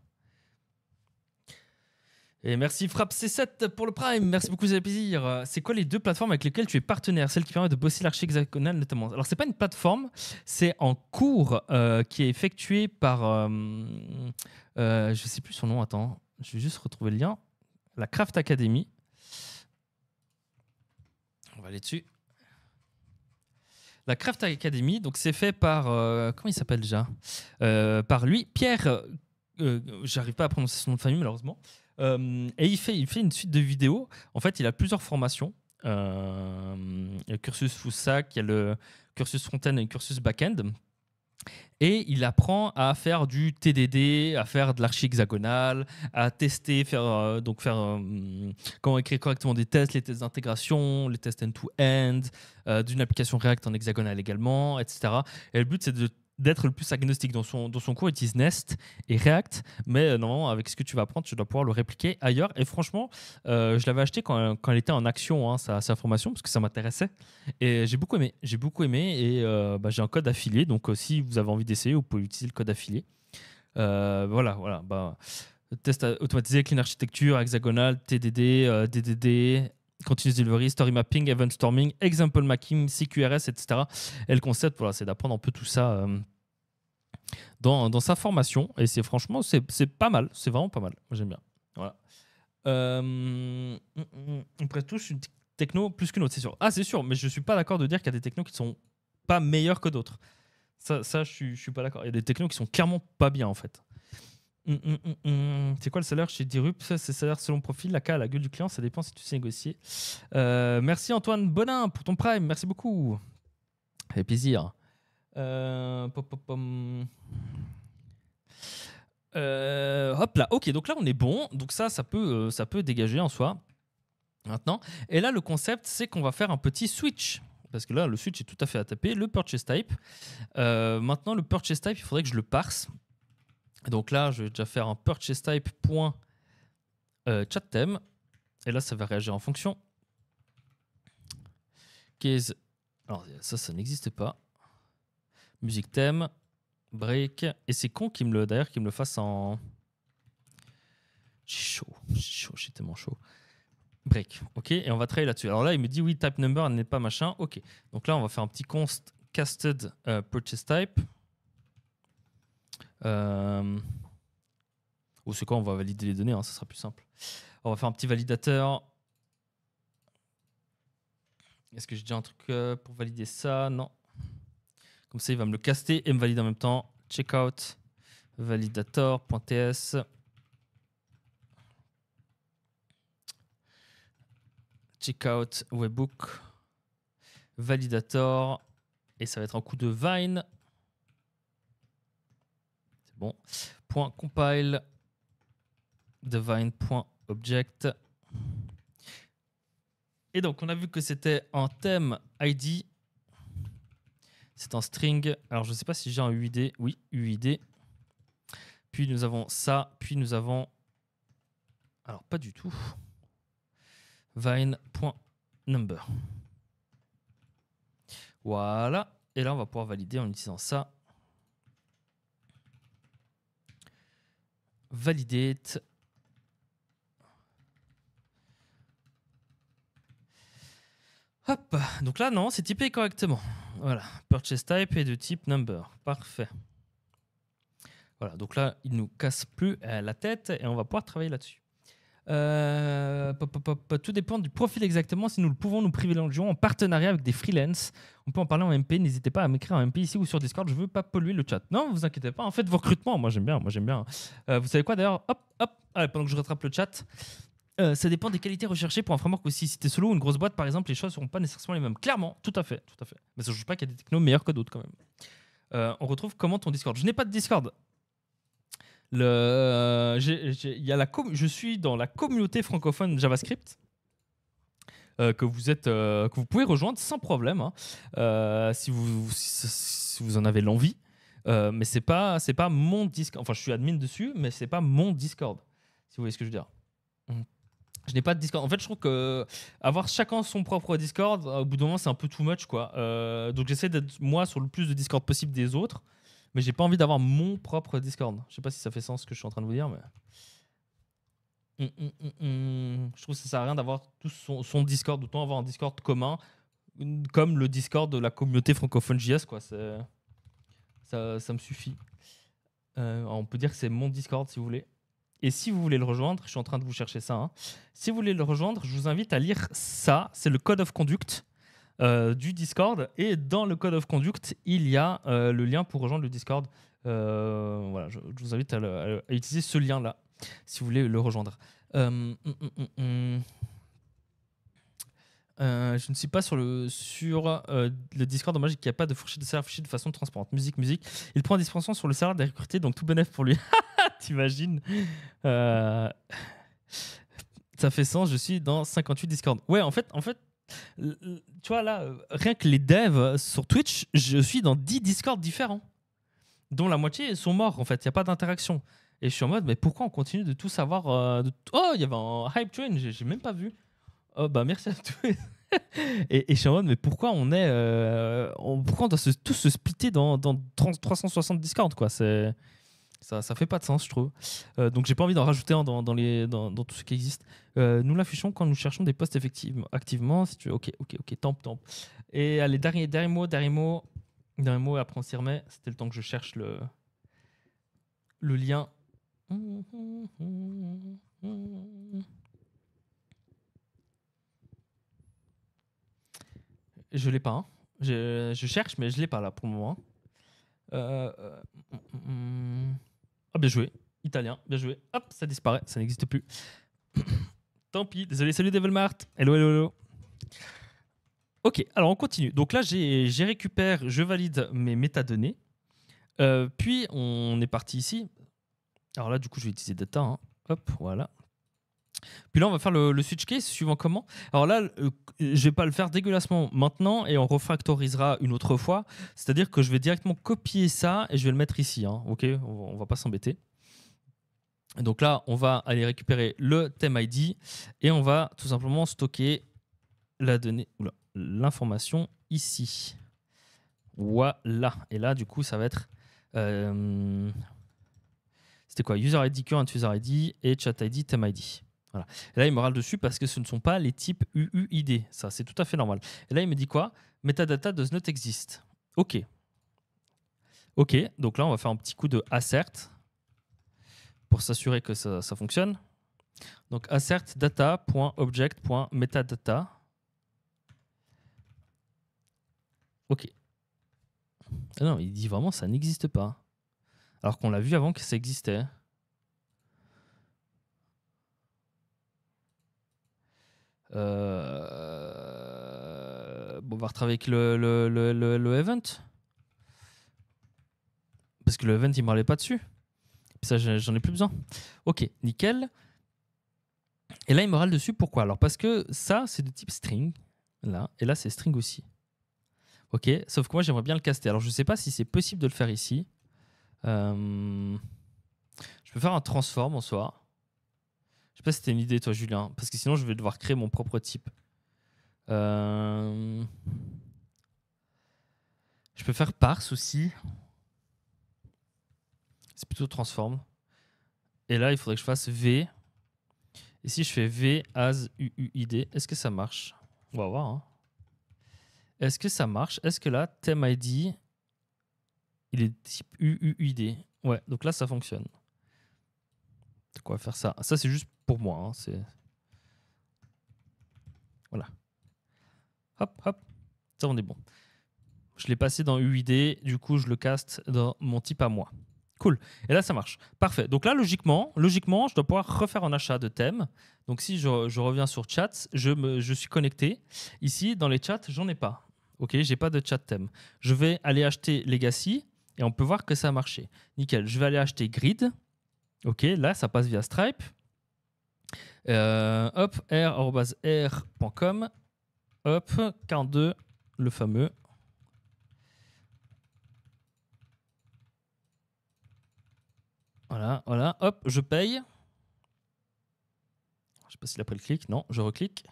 Et merci Frappe C7 pour le Prime. Merci beaucoup, c'est plaisir. C'est quoi les deux plateformes avec lesquelles tu es partenaire Celle qui permet de bosser l'archi notamment. Alors, n'est pas une plateforme, c'est un cours euh, qui est effectué par. Je euh, ne euh, je sais plus son nom, attends. Je vais juste retrouver le lien. La Craft Academy on va aller dessus. La Craft Academy, donc c'est fait par euh, comment il s'appelle déjà euh, Par lui, Pierre. Euh, j'arrive pas à prononcer son nom de famille malheureusement. et il fait, il fait une suite de vidéos. En fait, il a plusieurs formations. il y a le cursus Foussac, il y a le cursus Frontend et le cursus Backend. Et il apprend à faire du TDD, à faire de l'archi hexagonale, à tester, faire euh, donc faire euh, mm, comment écrire correctement des tests, les tests d'intégration, les tests end-to-end euh, d'une application React en hexagonale également, etc. Et le but c'est de d'être le plus agnostique. Dans son, dans son cours, Nest et React, mais euh, normalement, avec ce que tu vas apprendre, tu dois pouvoir le répliquer ailleurs. Et franchement, euh, je l'avais acheté quand, quand, elle était en action, hein, sa, formation, parce que ça m'intéressait. Et j'ai beaucoup aimé. J'ai beaucoup aimé et euh, bah, j'ai un code affilié. Donc, si vous avez envie d'essayer, vous pouvez utiliser le code affilié. voilà, voilà. Bah, test automatisé, clean architecture, hexagonal, TDD, DDD, Continuous Delivery, Story Mapping, Event Storming, Example Mapping, CQRS, etc. Et le concept, voilà, c'est d'apprendre un peu tout ça euh, dans, dans, sa formation. Et c'est franchement, c'est pas mal. C'est vraiment pas mal. J'aime bien. Voilà. Euh, mm, mm, mm. on presse tous une techno plus qu'une autre, c'est sûr. Ah, c'est sûr, mais je suis pas d'accord de dire qu'il y a des technos qui sont pas meilleurs que d'autres. Ça, ça je, suis, je suis pas d'accord. Il y a des technos qui sont clairement pas bien, en fait. Mm, mm, mm, c'est quoi le salaire chez Dirup C'est salaire selon profil, la cas, la gueule du client, ça dépend si tu sais négocier. Euh, merci Antoine Bonin pour ton prime, merci beaucoup. Avec plaisir. Euh, euh, hop là, ok, donc là on est bon, donc ça, ça peut, ça peut dégager en soi. Maintenant, et là le concept, c'est qu'on va faire un petit switch parce que là le switch est tout à fait à taper. Le purchase type, maintenant le purchase type, il faudrait que je le parse donc là, je vais déjà faire un purchase type point euh, chat theme. Et là, ça va réagir en fonction. Case. Alors ça, ça n'existe pas. Musique theme, break. Et c'est con qu'il me le d'ailleurs qu'il me le fasse en. J'ai chaud, j'ai chaud, tellement chaud. Break, ok, et on va travailler là-dessus. Alors là, il me dit oui, type number n'est pas machin, ok. Donc là, on va faire un petit const casted euh, purchase type. Euh, ou c'est quoi On va valider les données, ça hein, sera plus simple. On va faire un petit validateur. Est-ce que j'ai déjà un truc euh, pour valider ça Non. Comme ça, il va me le caster et me valider en même temps. Checkout validator.ts. Checkout webbook validator. Et ça va être un coup de Vine bon. Point .compile object Et donc, on a vu que c'était un thème ID. C'est un string. Alors, je ne sais pas si j'ai un UID. Oui, UID. Puis nous avons ça. Puis nous avons. Alors, pas du tout. Vine.number. Voilà. Et là, on va pouvoir valider en utilisant ça. validate. Hop, donc là, non, c'est typé correctement. Voilà, purchase type est de type number. Parfait. Voilà, donc là, il nous casse plus euh, la tête et on va pouvoir travailler là-dessus. Euh, tout dépend du profil exactement si nous le pouvons, nous privilégions en partenariat avec des freelances on peut en parler en MP. N'hésitez pas à m'écrire en MP ici ou sur Discord. Je ne veux pas polluer le chat. Non, vous inquiétez pas. En fait, vos recrutements, moi j'aime bien. Moi j'aime bien. Euh, vous savez quoi d'ailleurs Hop, hop. Ah, pendant que je rattrape le chat. Euh, ça dépend des qualités recherchées pour un framework aussi. Si t'es solo ou une grosse boîte, par exemple, les choses ne seront pas nécessairement les mêmes. Clairement, tout à fait, tout à fait. Mais ça ne change pas qu'il y a des technos meilleurs que d'autres quand même. Euh, on retrouve comment ton Discord. Je n'ai pas de Discord. Le, y a la je suis dans la communauté francophone JavaScript. Euh, que, vous êtes, euh, que vous pouvez rejoindre sans problème hein. euh, si, vous, si, vous en avez l'envie. mais c'est pas c'est pas mon Discord. Enfin, je suis admin dessus, mais c'est pas mon Discord. Si vous voyez ce que je veux dire. Mm. Je n'ai pas de Discord. En fait, je trouve que avoir chacun son propre Discord, au bout d'un moment, c'est un peu too much, quoi. donc, j'essaie d'être moi sur le plus de Discord possible des autres, mais j'ai pas envie d'avoir mon propre Discord. Je sais pas si ça fait sens ce que je suis en train de vous dire, mais. Hum, hum, hum, je trouve que ça sert à rien d'avoir tout son, Discord. Autant avoir un Discord commun, comme le Discord de la communauté francophone JS. Quoi. Ça, me suffit. Euh, on peut dire que c'est mon Discord si vous voulez. Et si vous voulez le rejoindre, je suis en train de vous chercher ça. Hein. Si vous voulez le rejoindre, je vous invite à lire ça. C'est le Code of Conduct euh, du Discord. Et dans le Code of Conduct, il y a euh, le lien pour rejoindre le Discord. voilà, je, vous invite à utiliser ce lien-là si vous voulez le rejoindre. Euh, hum, hum, hum, euh, je ne suis pas sur le, sur, euh, le Discord, dommage n'y a pas de fourchette de salaire de façon transparente. Musique, musique. Il prend 10% sur le serveur des recrutés, donc tout bénéf pour lui. T'imagines Ça fait sens, je suis dans 58 Discord. Ouais, en fait, en fait tu vois là, rien que les devs sur Twitch, je suis dans 10 Discord différents, dont la moitié sont morts en fait, il n'y a pas d'interaction. Et je suis en mode, mais pourquoi on continue de tout savoir euh, de Oh, il y avait un hype train, j'ai même pas vu. Oh, bah merci à tous. et, je suis en mode, mais pourquoi on est. Euh, on, pourquoi on doit se, tous se splitter dans, dans 30, 360 Discord, quoi C'est. Ça, ça fait pas de sens, je trouve. Euh, donc, j'ai pas envie d'en rajouter dans, dans, les, dans, dans, tout ce qui existe. nous l'affichons quand nous cherchons des postes effectivement, activement. Si tu veux. Ok, ok, ok, temp, temp. Et allez, dernier, dernier mot, dernier mot. Dernier mot, après on s'y remet. C'était le temps que je cherche le, le lien je l'ai pas. Hein. Je, cherche, mais je l'ai pas là pour le moment. Euh, euh, ah, bien joué. Italien, bien joué. Hop, ça disparaît, ça n'existe plus. Tant pis, désolé, salut Devilmart. Hello, hello, hello. Ok, alors on continue. Donc là, j'ai récupère, je valide mes métadonnées. Euh, puis on est parti ici. Alors là, du coup, je vais utiliser data. Hein. Hop, voilà. Puis là, on va faire le, switch case suivant comment. Alors là, euh, je vais pas le faire dégueulassement maintenant et on refactorisera une autre fois. C'est-à-dire que je vais directement copier ça et je vais le mettre ici. Hein. Ok, on, ne va pas s'embêter. Donc là, on va aller récupérer le theme ID et on va tout simplement stocker la donnée, l'information ici. Voilà. Et là, du coup, ça va être euh, c'était quoi User ID, current user ID et chat ID, tem ID. Voilà. Et là, il me râle dessus parce que ce ne sont pas les types UUID. Ça, c'est tout à fait normal. Et là, il me dit quoi Metadata does not exist. OK. OK. Donc là, on va faire un petit coup de assert pour s'assurer que ça, fonctionne. Donc assert data.object.metadata. OK. Ah non, il dit vraiment ça n'existe pas. Alors qu'on l'a vu avant que ça existait. Euh, bon, on va retravailler avec le, event. Parce que le event, il me parlait pas dessus. Ça, j'en ai plus besoin. Ok, nickel. Et là, il me râle dessus. Pourquoi Alors, parce que ça, c'est de type string. Là. Et là, c'est string aussi. Ok, sauf que moi, j'aimerais bien le caster. Alors, je ne sais pas si c'est possible de le faire ici. Euh, je peux faire un transform en soi. Je sais pas si c'était une idée, toi, Julien, parce que sinon, je vais devoir créer mon propre type. Euh, je peux faire parse aussi. C'est plutôt transform. Et là, il faudrait que je fasse V. Et si je fais V as UUID, est-ce que ça marche On va voir. Hein. Est-ce que ça marche Est-ce que là, thème ID, il est type UUID. Ouais, donc là, ça fonctionne. De quoi faire ça Ça, c'est juste pour moi. Hein, voilà. Hop, hop. Ça, on est bon. Je l'ai passé dans UID, du coup, je le caste dans mon type à moi. Cool. Et là, ça marche. Parfait. Donc là, logiquement, logiquement, je dois pouvoir refaire un achat de thème. Donc si je, reviens sur chat, je, me, je suis connecté. Ici, dans les chats, j'en ai pas. Ok, j'ai pas de chat thème. Je vais aller acheter Legacy. Et on peut voir que ça a marché. Nickel, je vais aller acheter Grid. Ok, là, ça passe via Stripe. Euh, hop, r@r.com. Hop, 42, le fameux. Voilà, voilà. Hop, je paye. Je sais pas s'il a pris le clic. Non, je reclique.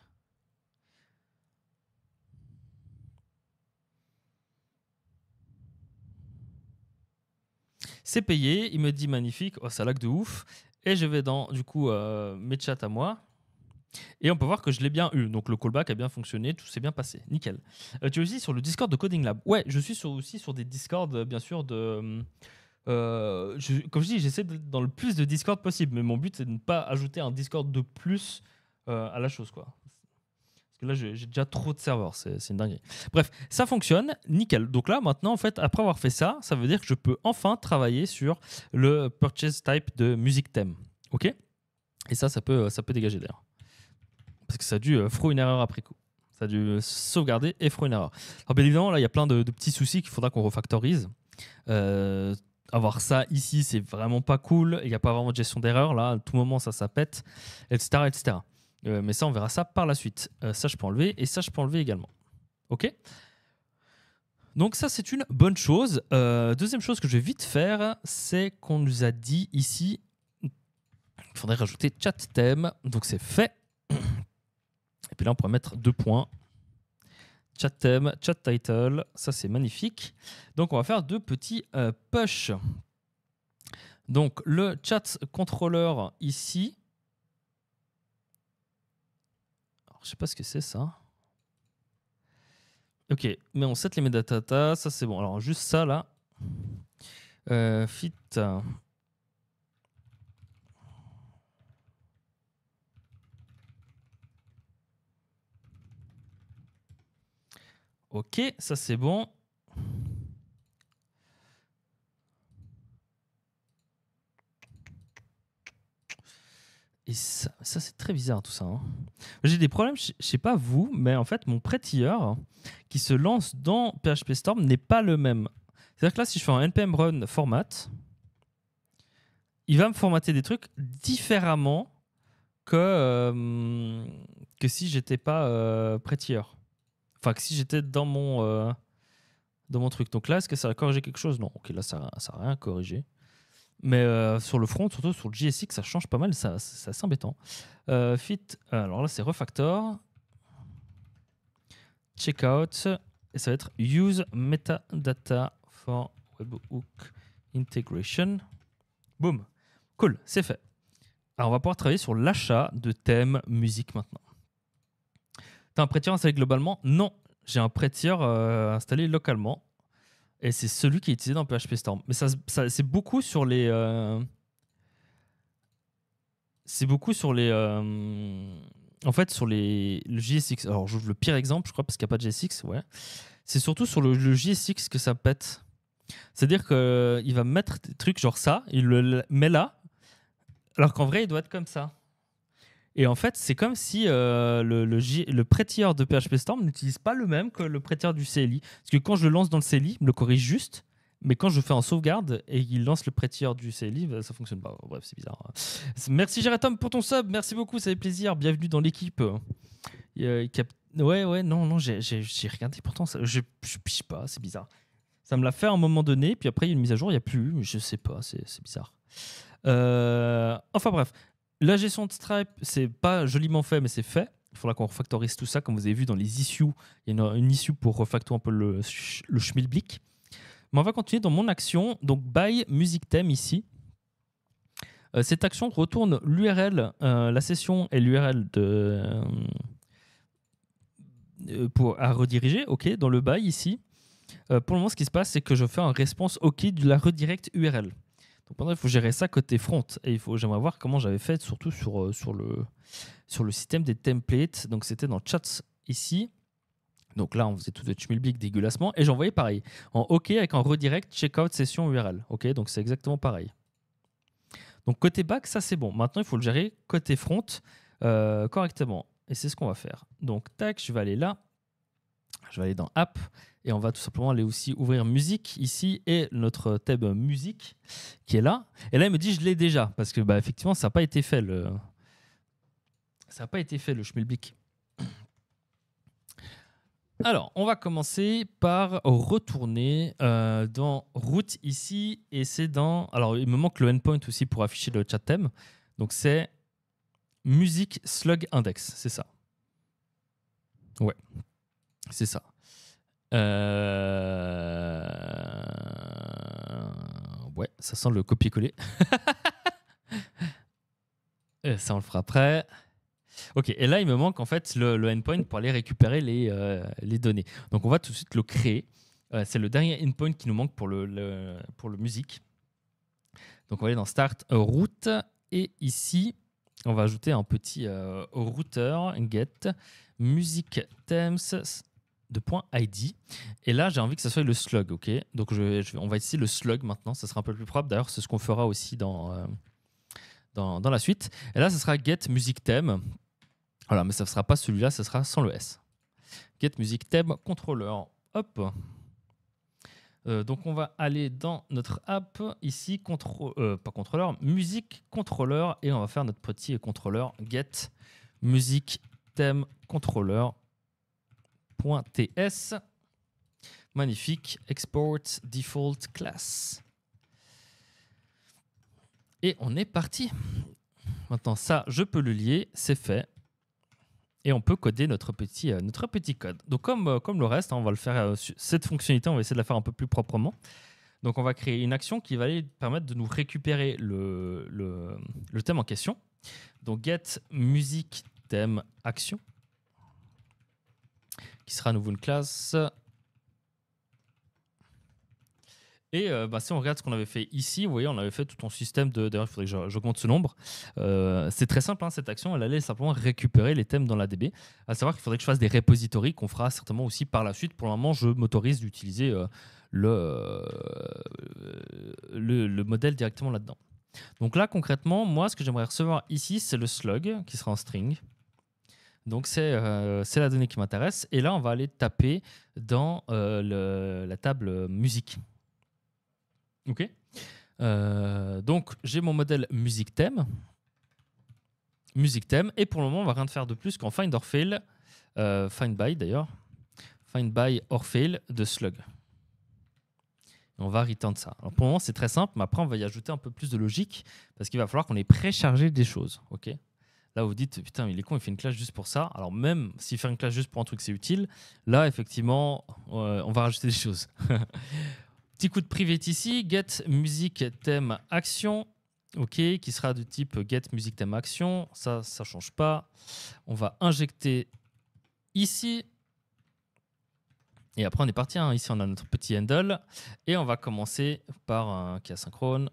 C'est payé, il me dit magnifique, oh, ça lag de ouf. Et je vais dans, du coup, euh, mes chats à moi. Et on peut voir que je l'ai bien eu. Donc le callback a bien fonctionné, tout s'est bien passé. Nickel. Euh, tu es aussi sur le Discord de Coding Lab. Ouais, je suis sur, aussi sur des Discords, euh, bien sûr, de. comme je dis, j'essaie d'être dans le plus de Discord possible, mais mon but c'est de ne pas ajouter un Discord de plus à la chose, quoi. Parce que là, j'ai déjà trop de serveurs, c'est une dinguerie. Bref, ça fonctionne, nickel. Donc là, maintenant, en fait, après avoir fait ça, ça veut dire que je peux enfin travailler sur le purchase type de musique thème. OK Et ça, ça peut, ça peut dégager l'air Parce que ça a dû throw euh, une erreur après coup. Ça a dû euh, sauvegarder et fro une erreur. Alors, bien évidemment, là, il y a plein de, petits soucis qu'il faudra qu'on refactorise. Euh, avoir ça ici, c'est vraiment pas cool. Il n'y a pas vraiment de gestion d'erreur. Là, à tout moment, ça, ça pète, etc. etc. Euh, mais ça, on verra ça par la suite. Euh, ça, je peux enlever et ça, je peux enlever également. Ok Donc, ça, c'est une bonne chose. Euh, deuxième chose que je vais vite faire, c'est qu'on nous a dit ici qu'il faudrait rajouter chat thème. Donc, c'est fait. Et puis là, on pourrait mettre deux points. Chat thème, chat title. Ça, c'est magnifique. Donc, on va faire deux petits push. Donc, le chat contrôleur ici. Je sais pas ce que c'est ça. Ok, mais on set les metadata, ça c'est bon. Alors juste ça là. Euh, fit. Ok, ça c'est bon. Et ça, c'est très bizarre tout ça. Hein. J'ai des problèmes, je sais pas vous, mais en fait, mon pré qui se lance dans PHP Storm n'est pas le même. C'est-à-dire que là, si je fais un npm run format, il va me formater des trucs différemment que, euh, que si j'étais pas euh, pré Enfin, que si j'étais dans mon, euh, dans mon truc. Donc là, est-ce que ça a corrigé quelque chose Non, ok, là, ça n'a rien corrigé. Mais euh, sur le front, surtout sur le JSX, ça change pas mal, ça, c'est assez embêtant. Euh, fit, alors là c'est refactor, checkout, et ça va être use metadata for webhook integration. Boom, cool, c'est fait. Alors on va pouvoir travailler sur l'achat de thèmes musique maintenant. T'as un prêt installé globalement Non, j'ai un prêt euh, installé localement. Et c'est celui qui est utilisé dans PHP Storm. Mais ça, c'est beaucoup sur les. Euh, c'est beaucoup sur les. Euh, en fait, sur les, le JSX. Alors, j'ouvre le pire exemple, je crois, parce qu'il n'y a pas de JSX. Ouais. C'est surtout sur le, le, JSX que ça pète. C'est-à-dire qu'il euh, va mettre des trucs genre ça, il le met là, alors qu'en vrai, il doit être comme ça. Et en fait, c'est comme si euh, le, le, le de PHP Storm n'utilise pas le même que le prêteur du CLI. Parce que quand je le lance dans le CLI, il me le corrige juste. Mais quand je fais en sauvegarde et il lance le prêteur du CLI, bah, ça fonctionne pas. Bref, c'est bizarre. Merci Gératom pour ton sub. Merci beaucoup, ça fait plaisir. Bienvenue dans l'équipe. Euh, ouais, ouais, non, non, j'ai regardé pourtant. je, je piche pas, c'est bizarre. Ça me l'a fait à un moment donné, puis après, il y a une mise à jour, il n'y a plus. je sais pas, c'est bizarre. Euh, enfin bref, la gestion de Stripe, c'est pas joliment fait, mais c'est fait. Il faudra qu'on refactorise tout ça. Comme vous avez vu dans les issues, il y a une, issue pour refactorer un peu le, schmilblick. Mais on va continuer dans mon action. Donc, by music theme ici. Euh, cette action retourne l'URL, euh, la session et l'URL euh, pour, à rediriger, ok, dans le buy ici. pour le moment, ce qui se passe, c'est que je fais un response OK de la redirect URL. Donc il faut gérer ça côté front. Et il faut, j'aimerais voir comment j'avais fait, surtout sur, euh, sur, le, sur le système des templates. Donc c'était dans chats ici. Donc là, on faisait tout de schmilblick dégueulassement. Et j'envoyais pareil, en OK avec un redirect checkout session URL. OK, donc c'est exactement pareil. Donc côté back, ça c'est bon. Maintenant, il faut le gérer côté front euh, correctement. Et c'est ce qu'on va faire. Donc tac, je vais aller là. Je vais aller dans app. Et on va tout simplement aller aussi ouvrir musique ici et notre thème musique qui est là. Et là, il me dit, je l'ai déjà parce que bah, effectivement, ça n'a pas été fait le. Ça n'a pas été fait le schmilblick. Alors, on va commencer par retourner euh, dans route ici et c'est dans. Alors, il me manque le endpoint aussi pour afficher le chat thème. Donc, c'est musique slug index, c'est ça. Ouais, c'est ça. Euh, ouais, ça sent le copier-coller. ça, on le fera après. Ok, et là, il me manque en fait le, endpoint pour aller récupérer euh, les, données. Donc, on va tout de suite le créer. Euh, c'est le dernier endpoint qui nous manque pour le, pour le musique. Donc, on va aller dans Start, Route, et ici, on va ajouter un petit routeur, get, music, themes, point .id. Et là, j'ai envie que ça soit le slug, ok Donc, je, on va essayer le slug maintenant, ça sera un peu plus propre. D'ailleurs, c'est ce qu'on fera aussi dans, euh, dans, la suite. Et là, ce sera get music theme. Voilà, mais ça sera pas celui-là, ça sera sans le S. Get music theme controller. Hop euh, donc on va aller dans notre app ici, contrôle euh, pas contrôleur, musique contrôleur et on va faire notre petit contrôleur get music theme contrôleur .ts. Magnifique. Export default class. Et on est parti. Maintenant, ça, je peux le lier. C'est fait. Et on peut coder notre petit, euh, notre petit code. Donc, comme, euh, comme le reste, hein, on va le faire. Euh, cette fonctionnalité, on va essayer de la faire un peu plus proprement. Donc, on va créer une action qui va permettre de nous récupérer le, thème en question. Donc, get music thème action qui sera à nouveau une classe. Et euh, bah, si on regarde ce qu'on avait fait ici, vous voyez, on avait fait tout un système de. D'ailleurs, il faudrait que j'augmente ce nombre. Euh, c'est très simple, hein, cette action, elle allait simplement récupérer les thèmes dans la DB. À savoir qu'il faudrait que je fasse des repositories qu'on fera certainement aussi par la suite. Pour le moment, je m'autorise d'utiliser euh, le, le, modèle directement là-dedans. Donc là, concrètement, moi, ce que j'aimerais recevoir ici, c'est le slug qui sera en string. Donc euh, c'est la donnée qui m'intéresse. Et là, on va aller taper dans euh, la table musique. OK euh, Donc j'ai mon modèle musique thème. Musique thème. Et pour le moment, on va rien de faire de plus qu'en find or fail. find by d'ailleurs. Find by or fail de slug. on va retendre ça. pour le moment, c'est très simple, mais après, on va y ajouter un peu plus de logique parce qu'il va falloir qu'on ait préchargé des choses. OK Là, vous dites, putain, il est con, il fait une classe juste pour ça. Alors, même si faire une classe juste pour un truc, c'est utile, là, effectivement, euh, on va rajouter des choses. Petit coup de private ici, get music thème action, ok, qui sera du type get music thème action. Ça, ça change pas. On va injecter ici. Et après, on est parti. Hein. Ici, on a notre petit handle. Et on va commencer par un qui asynchrone.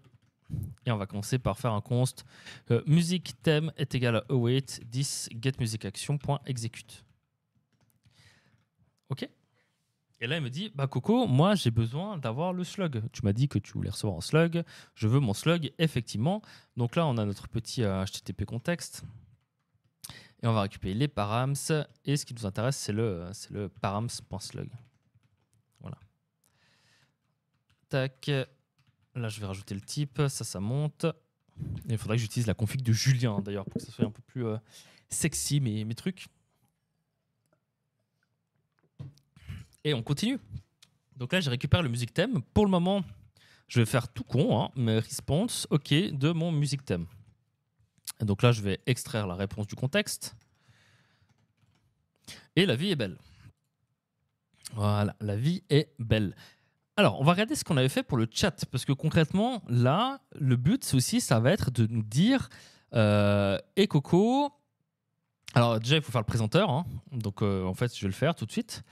Et on va commencer par faire un const. Euh, musique est égal à await 10 getMusicAction.execute. Ok et là, il me dit, bah Coco, moi j'ai besoin d'avoir le slug. Tu m'as dit que tu voulais recevoir un slug. Je veux mon slug, effectivement. Donc là, on a notre petit HTTP euh, contexte. Et on va récupérer les params. Et ce qui nous intéresse, c'est le, le params.slug. Voilà. Tac. Là, je vais rajouter le type. Ça, ça monte. il faudrait que j'utilise la config de Julien, d'ailleurs, pour que ça soit un peu plus euh, sexy, mes, mes trucs. Et on continue. Donc là, j'ai récupéré le music thème. Pour le moment, je vais faire tout con, hein, mais response, ok, de mon music thème. donc là, je vais extraire la réponse du contexte. Et la vie est belle. Voilà, la vie est belle. Alors, on va regarder ce qu'on avait fait pour le chat, parce que concrètement, là, le but, aussi, ça va être de nous dire, euh, et Coco, alors déjà, il faut faire le présenteur, hein. donc euh, en fait, je vais le faire tout de suite.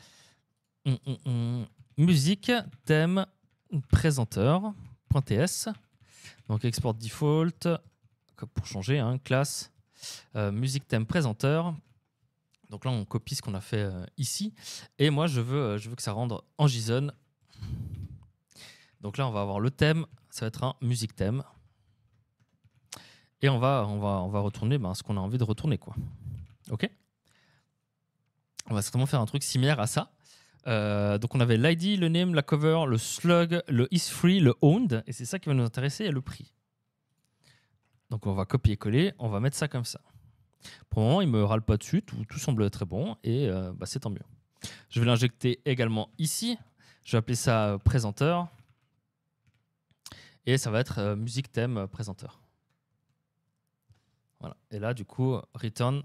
Hum, hum, hum. Musique, thème, présenteur.ts, donc export default, pour changer, hein, classe, euh, musique, thème, présenteur. Donc là, on copie ce qu'on a fait euh, ici, et moi, je veux, je veux que ça rende en JSON donc là, on va avoir le thème, ça va être un music thème. Et on va, on va, on va retourner ben, ce qu'on a envie de retourner. Quoi. OK On va certainement faire un truc similaire à ça. Euh, donc on avait l'ID, le name, la cover, le slug, le is free, le owned, et c'est ça qui va nous intéresser, et le prix. Donc on va copier-coller, on va mettre ça comme ça. Pour le moment, il ne me râle pas dessus, tout, tout semble très bon, et euh, bah, c'est tant mieux. Je vais l'injecter également ici, je vais appeler ça présenteur. Et ça va être euh, musique thème euh, présenteur. Voilà. Et là, du coup, return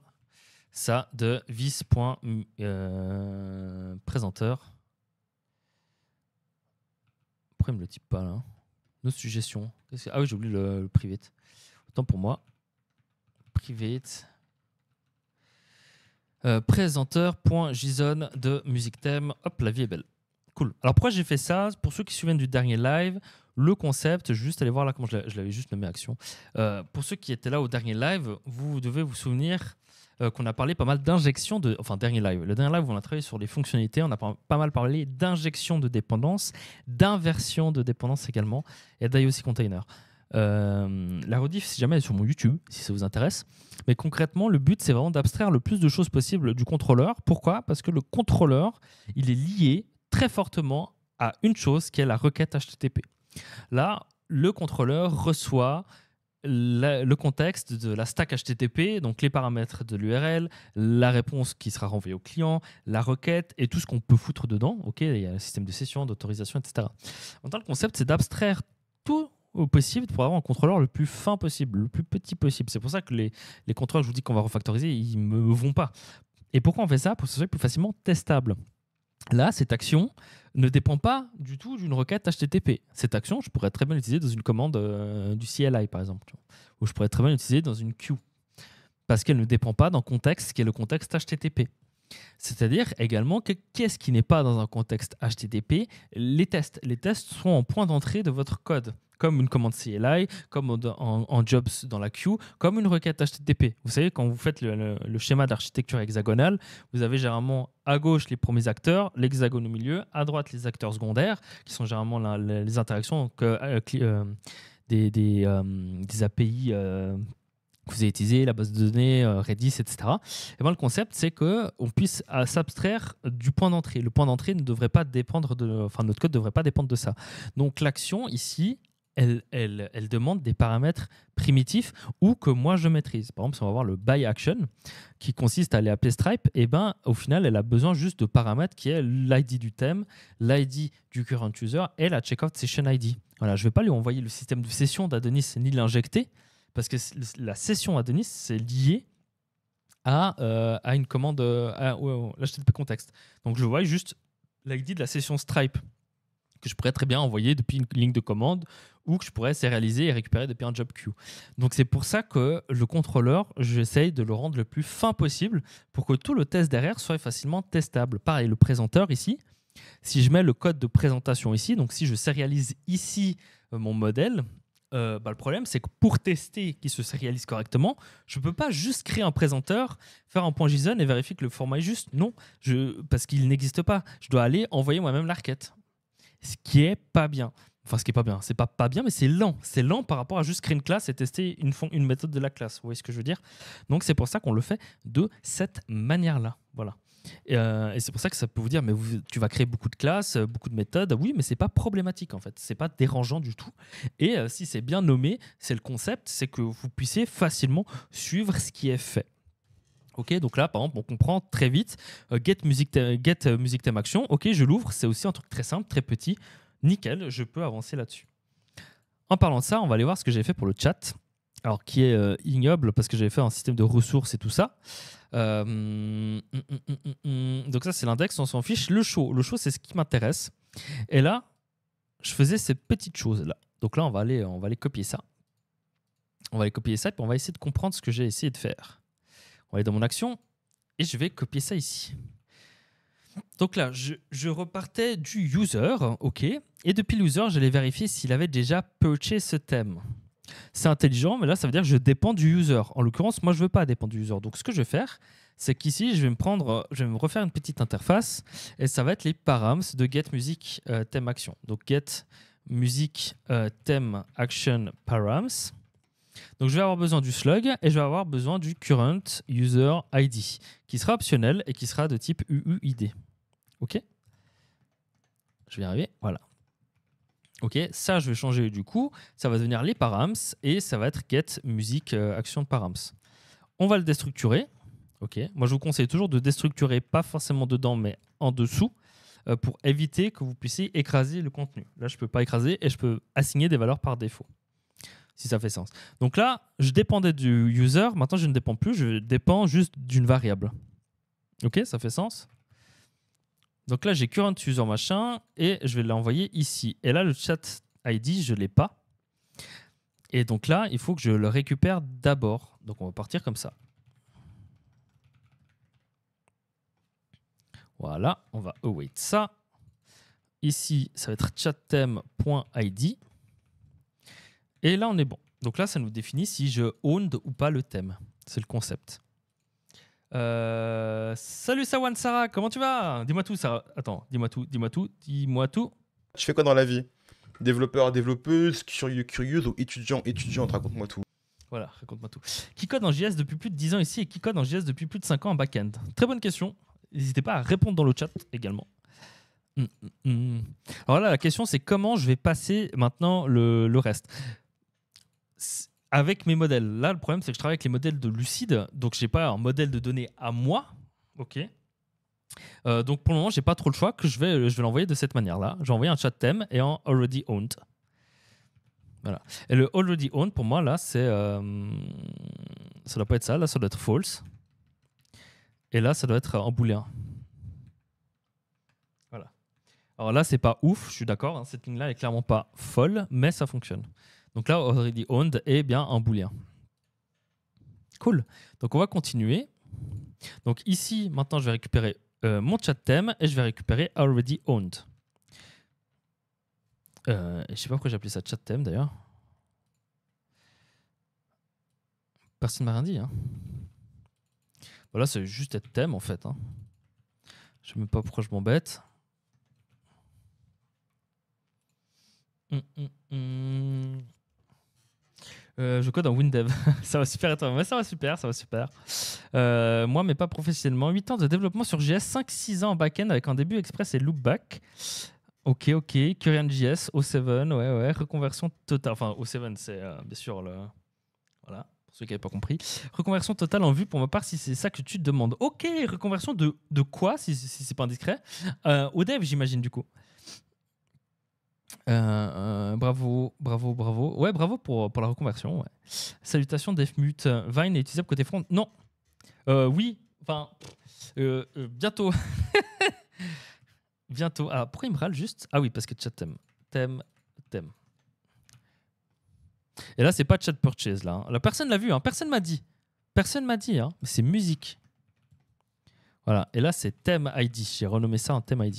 ça de vis.présenteur. Euh, pourquoi il me le type pas là Nos hein suggestions. Ah oui, j'ai oublié le, private. Autant pour moi. Private. Euh, présenteur.json de musique thème. Hop, la vie est belle. Cool. Alors pourquoi j'ai fait ça Pour ceux qui se souviennent du dernier live, le concept, juste aller voir là comment je l'avais juste nommé Action. Euh, pour ceux qui étaient là au dernier live, vous devez vous souvenir euh, qu'on a parlé pas mal d'injection de. Enfin, dernier live. Le dernier live, on a travaillé sur les fonctionnalités, on a pas mal parlé d'injection de dépendance, d'inversion de dépendance également, et d'IOC container. Euh, la rediff, si jamais, est sur mon YouTube, si ça vous intéresse. Mais concrètement, le but, c'est vraiment d'abstraire le plus de choses possible du contrôleur. Pourquoi Parce que le contrôleur, il est lié très fortement à une chose qui est la requête HTTP. Là, le contrôleur reçoit le contexte de la stack HTTP, donc les paramètres de l'URL, la réponse qui sera renvoyée au client, la requête et tout ce qu'on peut foutre dedans. Ok, il y a un système de session, d'autorisation, etc. tant que concept, c'est d'abstraire tout au possible pour avoir un contrôleur le plus fin possible, le plus petit possible. C'est pour ça que les, les contrôleurs, je vous dis qu'on va refactoriser, ils ne me vont pas. Et pourquoi on fait ça Pour que ce soit plus facilement testable. Là, cette action ne dépend pas du tout d'une requête HTTP. Cette action, je pourrais très bien l'utiliser dans une commande euh, du CLI, par exemple, ou je pourrais très bien l'utiliser dans une queue, parce qu'elle ne dépend pas d'un contexte qui est le contexte HTTP. C'est-à-dire également que qu'est-ce qui n'est pas dans un contexte HTTP Les tests. Les tests sont en point d'entrée de votre code comme une commande CLI, comme en, jobs dans la queue, comme une requête HTTP. Vous savez, quand vous faites le, schéma d'architecture hexagonale, vous avez généralement à gauche les premiers acteurs, l'hexagone au milieu, à droite les acteurs secondaires, qui sont généralement les interactions donc, euh, euh, des, euh, API que vous avez utilisées, la base de données, Redis, etc. Et bien, le concept, c'est qu'on puisse s'abstraire du point d'entrée. Le point d'entrée ne devrait pas dépendre de. Enfin, notre code ne devrait pas dépendre de ça. Donc, l'action ici, elle, demande des paramètres primitifs ou que moi je maîtrise. Par exemple, si on va voir le buy action qui consiste à aller appeler Stripe, et eh ben, au final, elle a besoin juste de paramètres qui est l'ID du thème, l'ID du current user et la checkout session ID. Voilà, je ne vais pas lui envoyer le système de session d'Adonis ni l'injecter parce que la session Adonis, c'est lié à, euh, à, une commande, euh, à, l'HTTP contexte. Donc je vois juste l'ID de la session Stripe que je pourrais très bien envoyer depuis une ligne de commande ou que je pourrais sérialiser et récupérer depuis un job queue. Donc c'est pour ça que le contrôleur, j'essaye de le rendre le plus fin possible pour que tout le test derrière soit facilement testable. Pareil, le présenteur ici, si je mets le code de présentation ici, donc si je sérialise ici euh, mon modèle, euh, bah, le problème, c'est que pour tester qu'il se sérialise correctement, je ne peux pas juste créer un présenteur, faire un point JSON et vérifier que le format est juste. Non, je, parce qu'il n'existe pas. Je dois aller envoyer moi-même la Ce qui est pas bien. Enfin, ce qui est pas bien. C'est pas pas bien, mais c'est lent. C'est lent par rapport à juste créer une classe et tester une, une méthode de la classe. Vous voyez ce que je veux dire Donc, c'est pour ça qu'on le fait de cette manière-là. Voilà. Et, euh, c'est pour ça que ça peut vous dire, mais tu vas créer beaucoup de classes, euh, beaucoup de méthodes. Oui, mais c'est pas problématique en fait. C'est pas dérangeant du tout. Et euh, si c'est bien nommé, c'est le concept, c'est que vous puissiez facilement suivre ce qui est fait. Ok, donc là, par exemple, on comprend très vite get music, get music theme action. Ok, je l'ouvre. C'est aussi un truc très simple, très petit nickel, je peux avancer là-dessus. En parlant de ça, on va aller voir ce que j'ai fait pour le chat. Alors, qui est euh, ignoble parce que j'avais fait un système de ressources et tout ça. Euh, hum, hum, hum, donc, ça, c'est l'index, on s'en fiche. Le show, le show c'est ce qui m'intéresse. Et là, je faisais ces petites choses-là. Donc là, on va, aller, on va aller copier ça. On va aller copier ça et puis on va essayer de comprendre ce que j'ai essayé de faire. On va aller dans mon action et je vais copier ça ici. Donc là, je, repartais du user, ok, et depuis l'user, j'allais vérifier s'il avait déjà purchased » ce thème. C'est intelligent, mais là, ça veut dire que je dépends du user. En l'occurrence, moi, je ne veux pas dépendre du user. Donc, ce que je vais faire, c'est qu'ici, je vais me prendre, je vais me refaire une petite interface, et ça va être les params de get music euh, action. Donc, get music euh, action params. Donc je vais avoir besoin du slug et je vais avoir besoin du current user ID qui sera optionnel et qui sera de type UUID. OK Je vais arriver. Voilà. OK, ça, je vais changer du coup. Ça va devenir les params et ça va être get musique euh, action params. On va le déstructurer. OK. Moi, je vous conseille toujours de déstructurer, pas forcément dedans, mais en dessous euh, pour éviter que vous puissiez écraser le contenu. Là, je peux pas écraser et je peux assigner des valeurs par défaut, si ça fait sens. Donc là, je dépendais du user, maintenant je ne dépends plus, je dépends juste d'une variable. Ok, ça fait sens donc là, j'ai current user machin et je vais l'envoyer ici. Et là, le chat ID, je ne l'ai pas. Et donc là, il faut que je le récupère d'abord. Donc on va partir comme ça. Voilà, on va await ça. Ici, ça va être chat-theme.id. Et là, on est bon. Donc là, ça nous définit si je owned ou pas le thème. C'est le concept. Euh, salut Sawan Sarah, comment tu vas Dis-moi tout Sarah. Attends, dis-moi tout, dis-moi tout, dis-moi tout. Tu fais quoi dans la vie Développeur, développeuse, curieux, curieuse ou étudiant, étudiante, raconte-moi tout. Voilà, raconte-moi tout. Qui code en JS depuis plus de 10 ans ici et qui code en JS depuis plus de 5 ans en back-end Très bonne question. N'hésitez pas à répondre dans le chat également. Hum, hum, hum, Alors là, la question c'est comment je vais passer maintenant le, le reste avec mes modèles. Là, le problème, c'est que je travaille avec les modèles de Lucide, donc j'ai pas un modèle de données à moi. Ok. Euh, donc pour le moment, j'ai pas trop le choix que je vais, je vais l'envoyer de cette manière-là. Je vais envoyer un chat thème et en already owned. Voilà. Et le already owned pour moi là, c'est euh, ça doit pas être ça. Là, ça doit être false. Et là, ça doit être en booléen. Voilà. Alors là, c'est pas ouf, je suis d'accord. Hein. cette ligne-là est clairement pas folle, mais ça fonctionne. Donc là, already owned est bien un boulet Cool. Donc on va continuer. Donc ici, maintenant, je vais récupérer euh, mon chat thème et je vais récupérer already owned. Euh, je sais pas pourquoi j'ai appelé ça chat thème d'ailleurs. Personne ne m'a rien dit. Voilà, hein. c'est juste être thème en fait. Hein. Je sais même pas pourquoi je m'embête. Hum, hum, hum. Euh, je code en Windev. ça va super Ça va super, ça va super. moi, mais pas professionnellement. 8 ans de développement sur JS, 5-6 ans en back-end avec un début Express et Loopback. Ok, ok. JS, O7, ouais, ouais. Reconversion totale. Enfin, O7, c'est euh, bien sûr le. Voilà, pour ceux qui n'avaient pas compris. Reconversion totale en vue, pour ma part, si c'est ça que tu te demandes. Ok, reconversion de, de quoi, si, c'est pas indiscret euh, Au dev, j'imagine, du coup. Euh, euh, bravo, bravo, bravo. Ouais, bravo pour, pour la reconversion. Ouais. Salutations Defmute. Vine est utilisable côté front Non. Euh, oui. Enfin, bientôt. bientôt. Ah, pourquoi il me râle juste Ah oui, parce que chat thème. Thème, thème. Et là, c'est pas chat purchase. Là, hein. La personne l'a vu. Hein. Personne m'a dit. Personne m'a dit. Hein. C'est musique. Voilà. Et là, c'est thème ID. J'ai renommé ça en thème ID.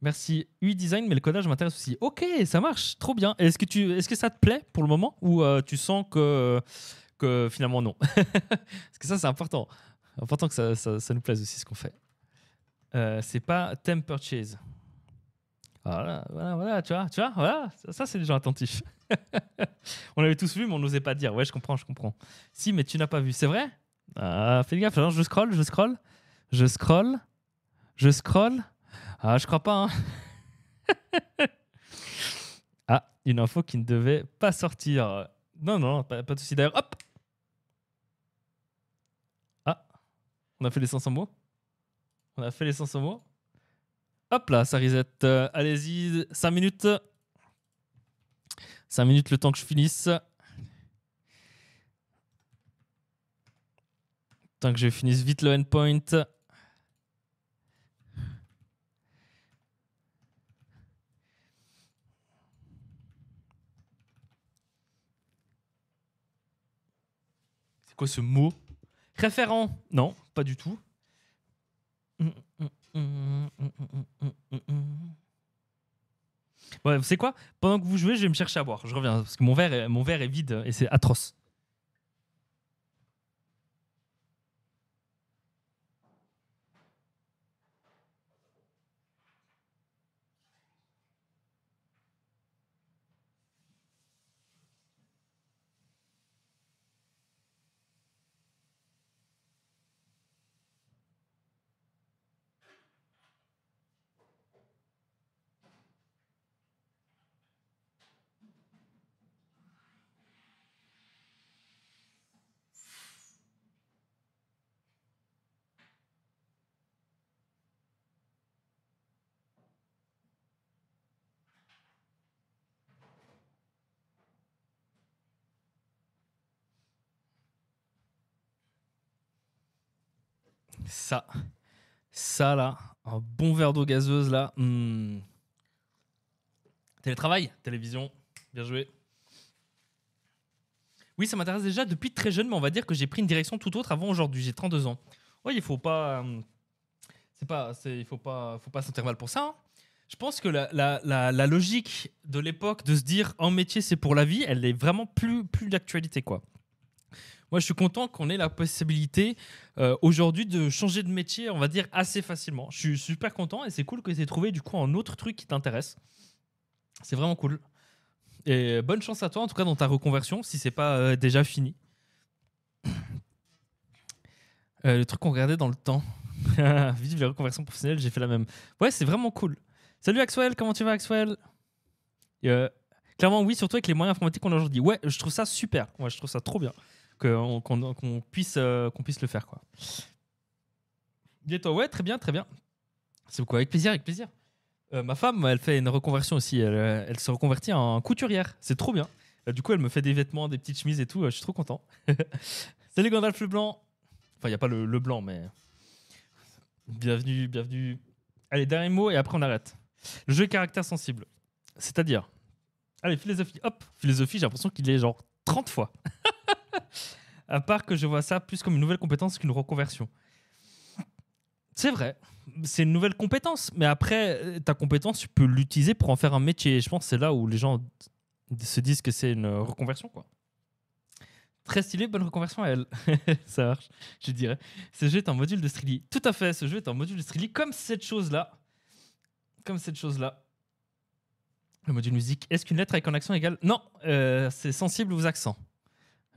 Merci. uDesign, design mais le codage m'intéresse aussi. Ok, ça marche, trop bien. Est-ce que, tu, est-ce que ça te plaît pour le moment ou euh, tu sens que, que finalement non Parce que ça, c'est important. Important que ça, ça, nous plaise aussi ce qu'on fait. Euh, c'est pas Temp Purchase. Voilà, voilà, voilà, tu vois, tu vois, voilà, ça, c'est des gens attentifs. on l'avait tous vu, mais on n'osait pas dire. Ouais, je comprends, je comprends. Si, mais tu n'as pas vu, c'est vrai ah, Fais gaffe, alors je scroll, je scroll, je scroll, je scroll. Ah, je crois pas. Hein. ah, une info qui ne devait pas sortir. Non, non, pas, pas de souci. D'ailleurs, hop Ah, on a fait les 500 mots On a fait les 500 mots Hop là, ça reset. Euh, allez-y, 5 minutes. 5 minutes le temps que je finisse. Tant que je finisse vite le endpoint. quoi ce mot Référent Non, pas du tout. Ouais, c'est quoi Pendant que vous jouez, je vais me chercher à boire. Je reviens parce que mon verre mon verre est vide et c'est atroce. ça. Ça, là. Un bon verre d'eau gazeuse, là. Hmm. Télétravail, télévision. Bien joué. Oui, ça m'intéresse déjà depuis très jeune, mais on va dire que j'ai pris une direction tout autre avant aujourd'hui. J'ai 32 ans. Oui, il faut pas. Euh, c'est pas, il faut pas, faut pas pour ça. Hein. Je pense que la, logique de l'époque de se dire un métier c'est pour la vie, elle n'est vraiment plus, plus d'actualité quoi. Moi, je suis content qu'on ait la possibilité euh, aujourd'hui de changer de métier, on va dire, assez facilement. Je suis super content et c'est cool que tu aies trouvé du coup un autre truc qui t'intéresse. C'est vraiment cool. Et bonne chance à toi, en tout cas, dans ta reconversion, si c'est pas euh, déjà fini. Euh, le truc qu'on regardait dans le temps. Vive la reconversion professionnelle, j'ai fait la même. Ouais, c'est vraiment cool. Salut Axwell, comment tu vas Axwell Clairement, oui, surtout avec les moyens informatiques qu'on a aujourd'hui. Ouais, je trouve ça super. Moi, je trouve ça trop bien qu'on puisse, euh, qu'on puisse le faire. Quoi. Bientôt, ouais, très bien, très bien. C'est beaucoup, avec plaisir, avec plaisir. Euh, ma femme, elle fait une reconversion aussi. Elle, euh, elle se reconvertit en couturière. C'est trop bien. du coup, elle me fait des vêtements, des petites chemises et tout. Je suis trop content. Salut Gandalf le blanc. Enfin, il n'y a pas le, le, blanc, mais. Bienvenue, bienvenue. Allez, dernier mot et après on arrête. Le jeu caractère sensible. C'est-à-dire. Allez, philosophie. Hop, philosophie, j'ai l'impression qu'il est genre 30 fois. à part que je vois ça plus comme une nouvelle compétence qu'une reconversion. C'est vrai, c'est une nouvelle compétence, mais après, euh, ta compétence, tu peux l'utiliser pour en faire un métier. Je pense que c'est là où les gens se disent que c'est une reconversion, quoi. Très stylé, bonne reconversion à elle. ça marche, je dirais. Ce jeu est un module de Strili. Tout à fait, ce jeu est un module de Strili, comme cette chose-là. Comme cette chose-là. Le module musique. Est-ce qu'une lettre avec un accent égale Non, euh, c'est sensible aux accents.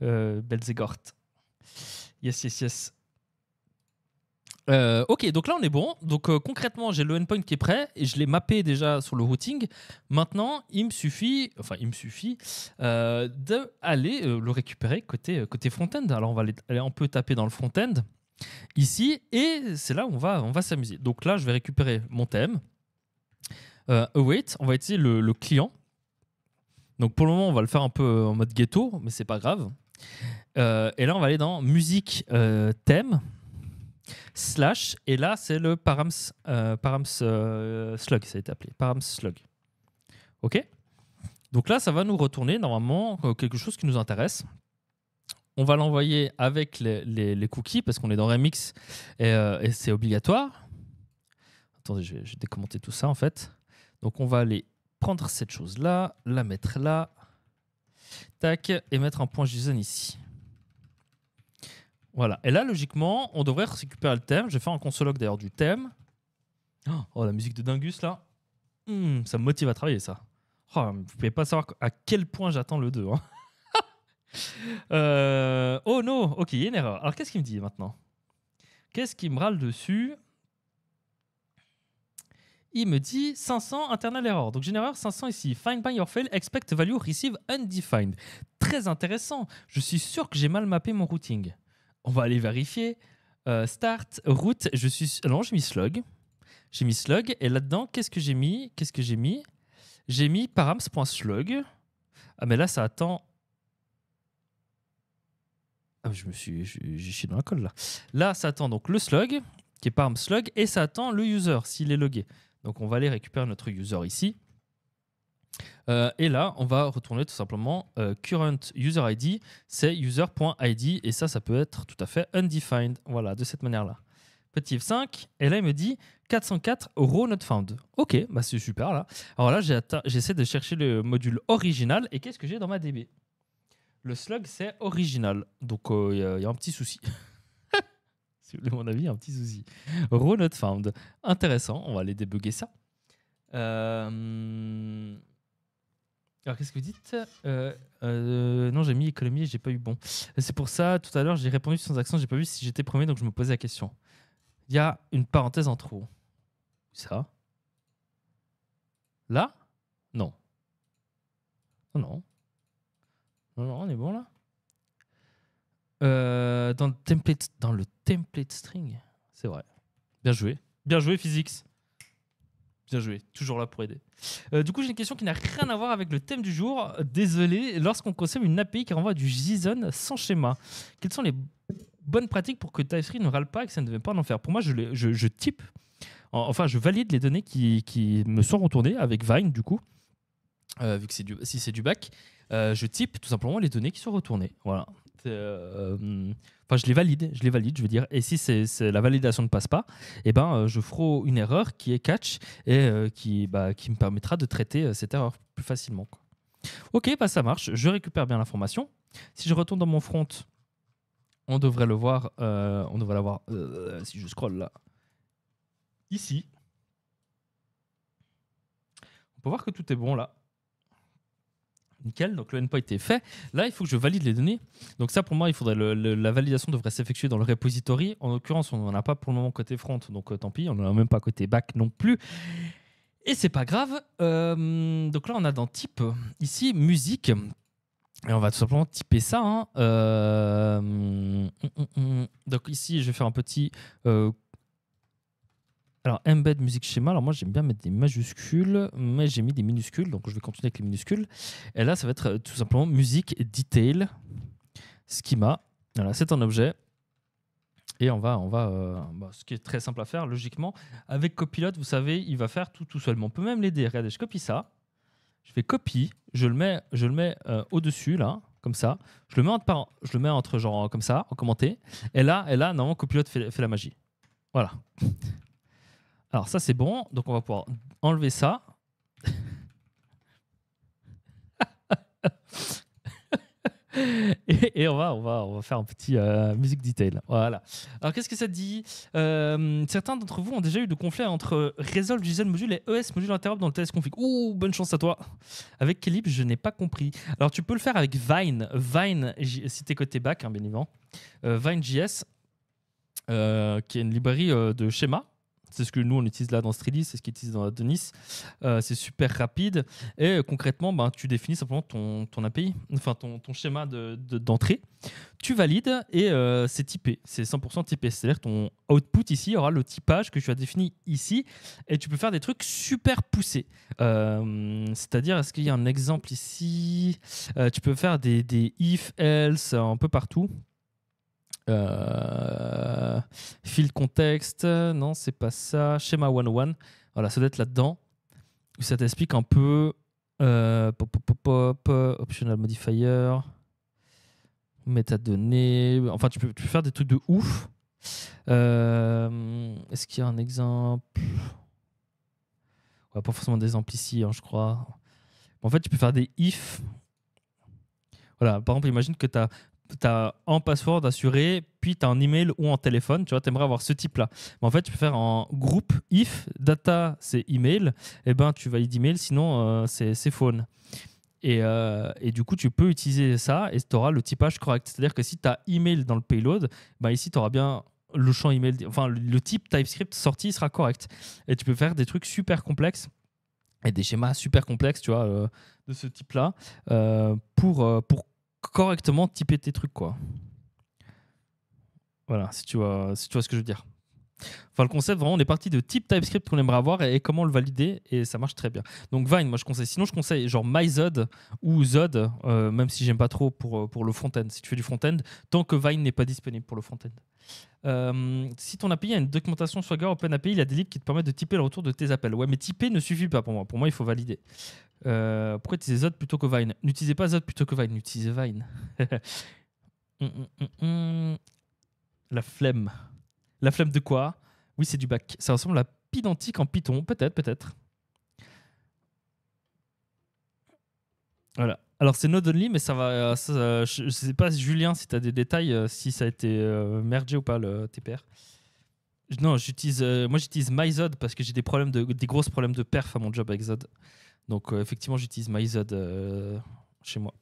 Euh, Belzegort. Yes, yes, yes. Euh, ok, donc là on est bon. Donc euh, concrètement, j'ai le endpoint qui est prêt et je l'ai mappé déjà sur le routing. Maintenant, il me suffit, enfin il me suffit euh, d'aller le récupérer côté, côté front-end. Alors on va aller, on peut taper dans le front-end ici et c'est là où on va, on va s'amuser. Donc là, je vais récupérer mon thème. await, on va utiliser le, le client. Donc pour le moment, on va le faire un peu en mode ghetto, mais c'est pas grave. Euh, et là, on va aller dans musique euh, thème slash. Et là, c'est le params, euh, params slug, ça a été appelé. Params slug. OK Donc là, ça va nous retourner normalement quelque chose qui nous intéresse. On va l'envoyer avec les, cookies parce qu'on est dans Remix et, et c'est obligatoire. Attendez, je vais décommenter tout ça en fait. Donc on va aller prendre cette chose-là, la mettre là, Tac, et mettre un point JSON ici. Voilà. Et là, logiquement, on devrait récupérer le thème. Je vais faire un consologue d'ailleurs du thème. Oh, oh, la musique de Dingus là. Hmm, ça me motive à travailler ça. Oh, vous pouvez pas savoir à quel point j'attends le 2. Hein. Euh, oh non, ok, il y a une erreur. Alors qu'est-ce qu'il me dit maintenant Qu'est-ce qu'il me râle dessus il me dit 500 internal error. Donc, j'ai une erreur 500 ici. Find by your fail, expect value, receive undefined. Très intéressant. Je suis sûr que j'ai mal mappé mon routing. On va aller vérifier. Euh, start, route, je suis. Non, j'ai mis slug. J'ai mis slug. Et là-dedans, qu'est-ce que j'ai mis Qu'est-ce que j'ai mis J'ai mis params.slug. Ah, mais là, ça attend. Ah, je me suis. J'ai dans la colle là. Là, ça attend donc le slug, qui est params slug, et ça attend le user, s'il est logué. Donc on va aller récupérer notre user ici. Euh, et là, on va retourner tout simplement euh, current user ID, c'est user.id, et ça, ça peut être tout à fait undefined. Voilà, de cette manière-là. Petit F5, et là, il me dit 404 euros not found. Ok, bah c'est super là. Alors là, j'essaie de chercher le module original, et qu'est-ce que j'ai dans ma DB Le slug, c'est original, donc euh, il y a un petit souci. De mon avis, un petit souci. Raw Not Found, intéressant, on va aller débugger ça. Euh, alors qu'est-ce que vous dites euh, euh, Non, j'ai mis économie et j'ai pas eu bon. C'est pour ça, tout à l'heure, j'ai répondu sans accent, j'ai pas vu si j'étais premier, donc je me posais la question. Il y a une parenthèse en trop. Ça Là Non, non. Non, non, on est bon là euh, dans, le template, dans le string, c'est vrai. Bien joué. Bien joué, Physics. Bien joué, toujours là pour aider. Euh, du coup, j'ai une question qui n'a rien à voir avec le thème du jour. Désolé, lorsqu'on consomme une API qui renvoie du JSON sans schéma, quelles sont les bonnes pratiques pour que TypeScript ne râle pas et que ça ne devienne pas en enfer Pour moi, je, je, type, enfin, je valide les données qui, me sont retournées avec Vine, du coup, euh, vu que c'est du, si c'est du bac. je type tout simplement les données qui sont retournées. Voilà, euh, enfin, je les valide, je les valide, je veux dire. Et si c'est, la validation ne passe pas, eh ben, euh, je ferai une erreur qui est catch et euh, bah, qui, me permettra de traiter cette erreur plus facilement. Ok, bah, ça marche, je récupère bien l'information. Si je retourne dans mon front, on devrait le voir. on devrait l'avoir. Euh, si je scroll là. Ici. On peut voir que tout est bon là. Nickel, donc le endpoint est fait. Là, il faut que je valide les données. Donc ça, pour moi, il faudrait la validation devrait s'effectuer dans le repository. En l'occurrence, on n'en a pas pour le moment côté front, donc euh, tant pis, on n'en a même pas côté back non plus. Et c'est pas grave. Euh, donc là, on a dans type, ici, musique. Et on va tout simplement typer ça. Hein. Euh, hum, hum, hum. donc ici, je vais faire un petit alors, embed musique, schéma, alors moi j'aime bien mettre des majuscules, mais j'ai mis des minuscules, donc je vais continuer avec les minuscules. Et là, ça va être euh, tout simplement musique detail schema. Voilà, c'est un objet. Et on va, on va euh, bah, ce qui est très simple à faire, logiquement, avec Copilot, vous savez, il va faire tout tout seul. Mais on peut même l'aider. Regardez, je copie ça, je fais copie, je le mets, je le mets euh, au-dessus, là, comme ça. Je le, mets entre, je le mets entre, genre, comme ça, en commenté. Et là, et là normalement, Copilot fait, fait la magie. Voilà. Alors ça c'est bon, donc on va pouvoir enlever ça. et, on, va, on, va, on va faire un petit euh, musique detail. Voilà. Alors qu'est-ce que ça dit euh, Certains d'entre vous ont déjà eu de conflits entre Resolve JSON Module et ES Module interop dans le TS Config. Ouh, bonne chance à toi. Avec Kelip, je n'ai pas compris. Alors tu peux le faire avec Vine. Vine, si t'es côté back, hein, bien évidemment. Euh, Vine.js, euh, qui est une librairie de schéma c'est ce que nous, on utilise là dans Strili, c'est ce qu'ils utilisent dans Adonis. Euh, c'est super rapide. Et euh, concrètement, ben, tu définis simplement ton, ton API, enfin ton, ton schéma d'entrée. De, tu valides et euh, c'est typé. C'est 100% typé. C'est-à-dire ton output ici aura le typage que tu as défini ici. Et tu peux faire des trucs super poussés. c'est-à-dire, est-ce qu'il y a un exemple ici Tu peux faire des, des if, else, un peu partout. Euh, field context, non, c'est pas ça. Schéma 101, voilà, ça doit être là-dedans. Ça t'explique un peu. Euh, pop, pop, pop, optional modifier, métadonnées. Enfin, tu peux, tu peux faire des trucs de ouf. Euh, est-ce qu'il y a un exemple ouais, Pas forcément des ici, hein, je crois. En fait, tu peux faire des if. Voilà, par exemple, imagine que tu as as un password assuré, puis tu as un email ou un téléphone, tu vois, aimerais avoir ce type-là. Mais en fait, tu peux faire en groupe if data c'est email, et eh ben tu valides email, sinon euh, c'est phone. Euh, et, du coup, tu peux utiliser ça et tu auras le typage correct. C'est-à-dire que si tu as email dans le payload, ben ici tu auras bien le champ email, enfin le type TypeScript sorti sera correct. Et tu peux faire des trucs super complexes et des schémas super complexes, tu vois, euh, de ce type-là, pour, pour correctement typer tes trucs, quoi. Voilà, si tu vois, si tu vois ce que je veux dire. Enfin, le concept, vraiment, on est parti de type TypeScript qu'on aimerait avoir et, comment le valider, et ça marche très bien. Donc, Vine, moi je conseille. Sinon, je conseille genre MyZod ou Zod, euh, même si j'aime pas trop pour, euh, pour le front-end. Si tu fais du front-end, tant que Vine n'est pas disponible pour le front-end. Euh, si ton API a une documentation Swagger OpenAPI, il y a des libs qui te permettent de typer le retour de tes appels. Ouais, mais typer ne suffit pas pour moi. Pour moi, il faut valider. Euh, pourquoi utiliser Zod plutôt que Vine N'utilisez pas Zod plutôt que Vine, utilisez Vine. Hum, hum, hum, La flemme. La flemme de quoi Oui, c'est du bac. Ça ressemble à Pidantique en Python, peut-être, peut-être. Voilà. Alors c'est node Only, mais ça va. Euh, euh, je, ne sais pas, Julien, si tu as des détails, euh, si ça a été mergé ou pas le TPR. Non, j'utilise, moi j'utilise MyZod parce que j'ai des problèmes de, des gros problèmes de perf à mon job avec Zod. Donc euh, effectivement, j'utilise MyZod euh, chez moi,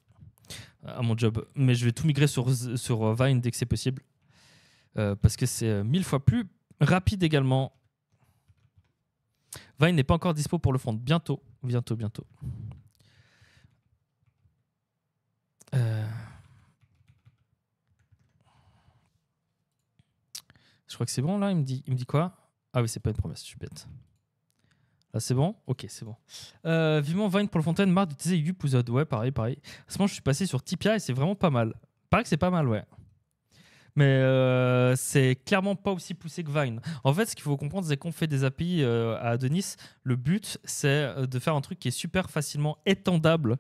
euh, à mon job. Mais je vais tout migrer sur, sur Vine dès que c'est possible. parce que c'est mille fois plus rapide également. Vine n'est pas encore dispo pour le front. Bientôt, bientôt, bientôt. Je crois que c'est bon là. Il me dit, il me dit quoi Ah oui, c'est pas une promesse. Je suis bête. Ah, c'est bon Ok, c'est bon. Euh, vivement Vine pour le Fontaine, marre d'utiliser Youpuzod. Ouais, pareil, pareil. À je suis passé sur Tipia et c'est vraiment pas mal. Pareil que c'est pas mal, ouais. Mais euh, c'est clairement pas aussi poussé que Vine. En fait, ce qu'il faut comprendre, c'est qu'on fait des API euh, à Denis. Le but, c'est de faire un truc qui est super facilement étendable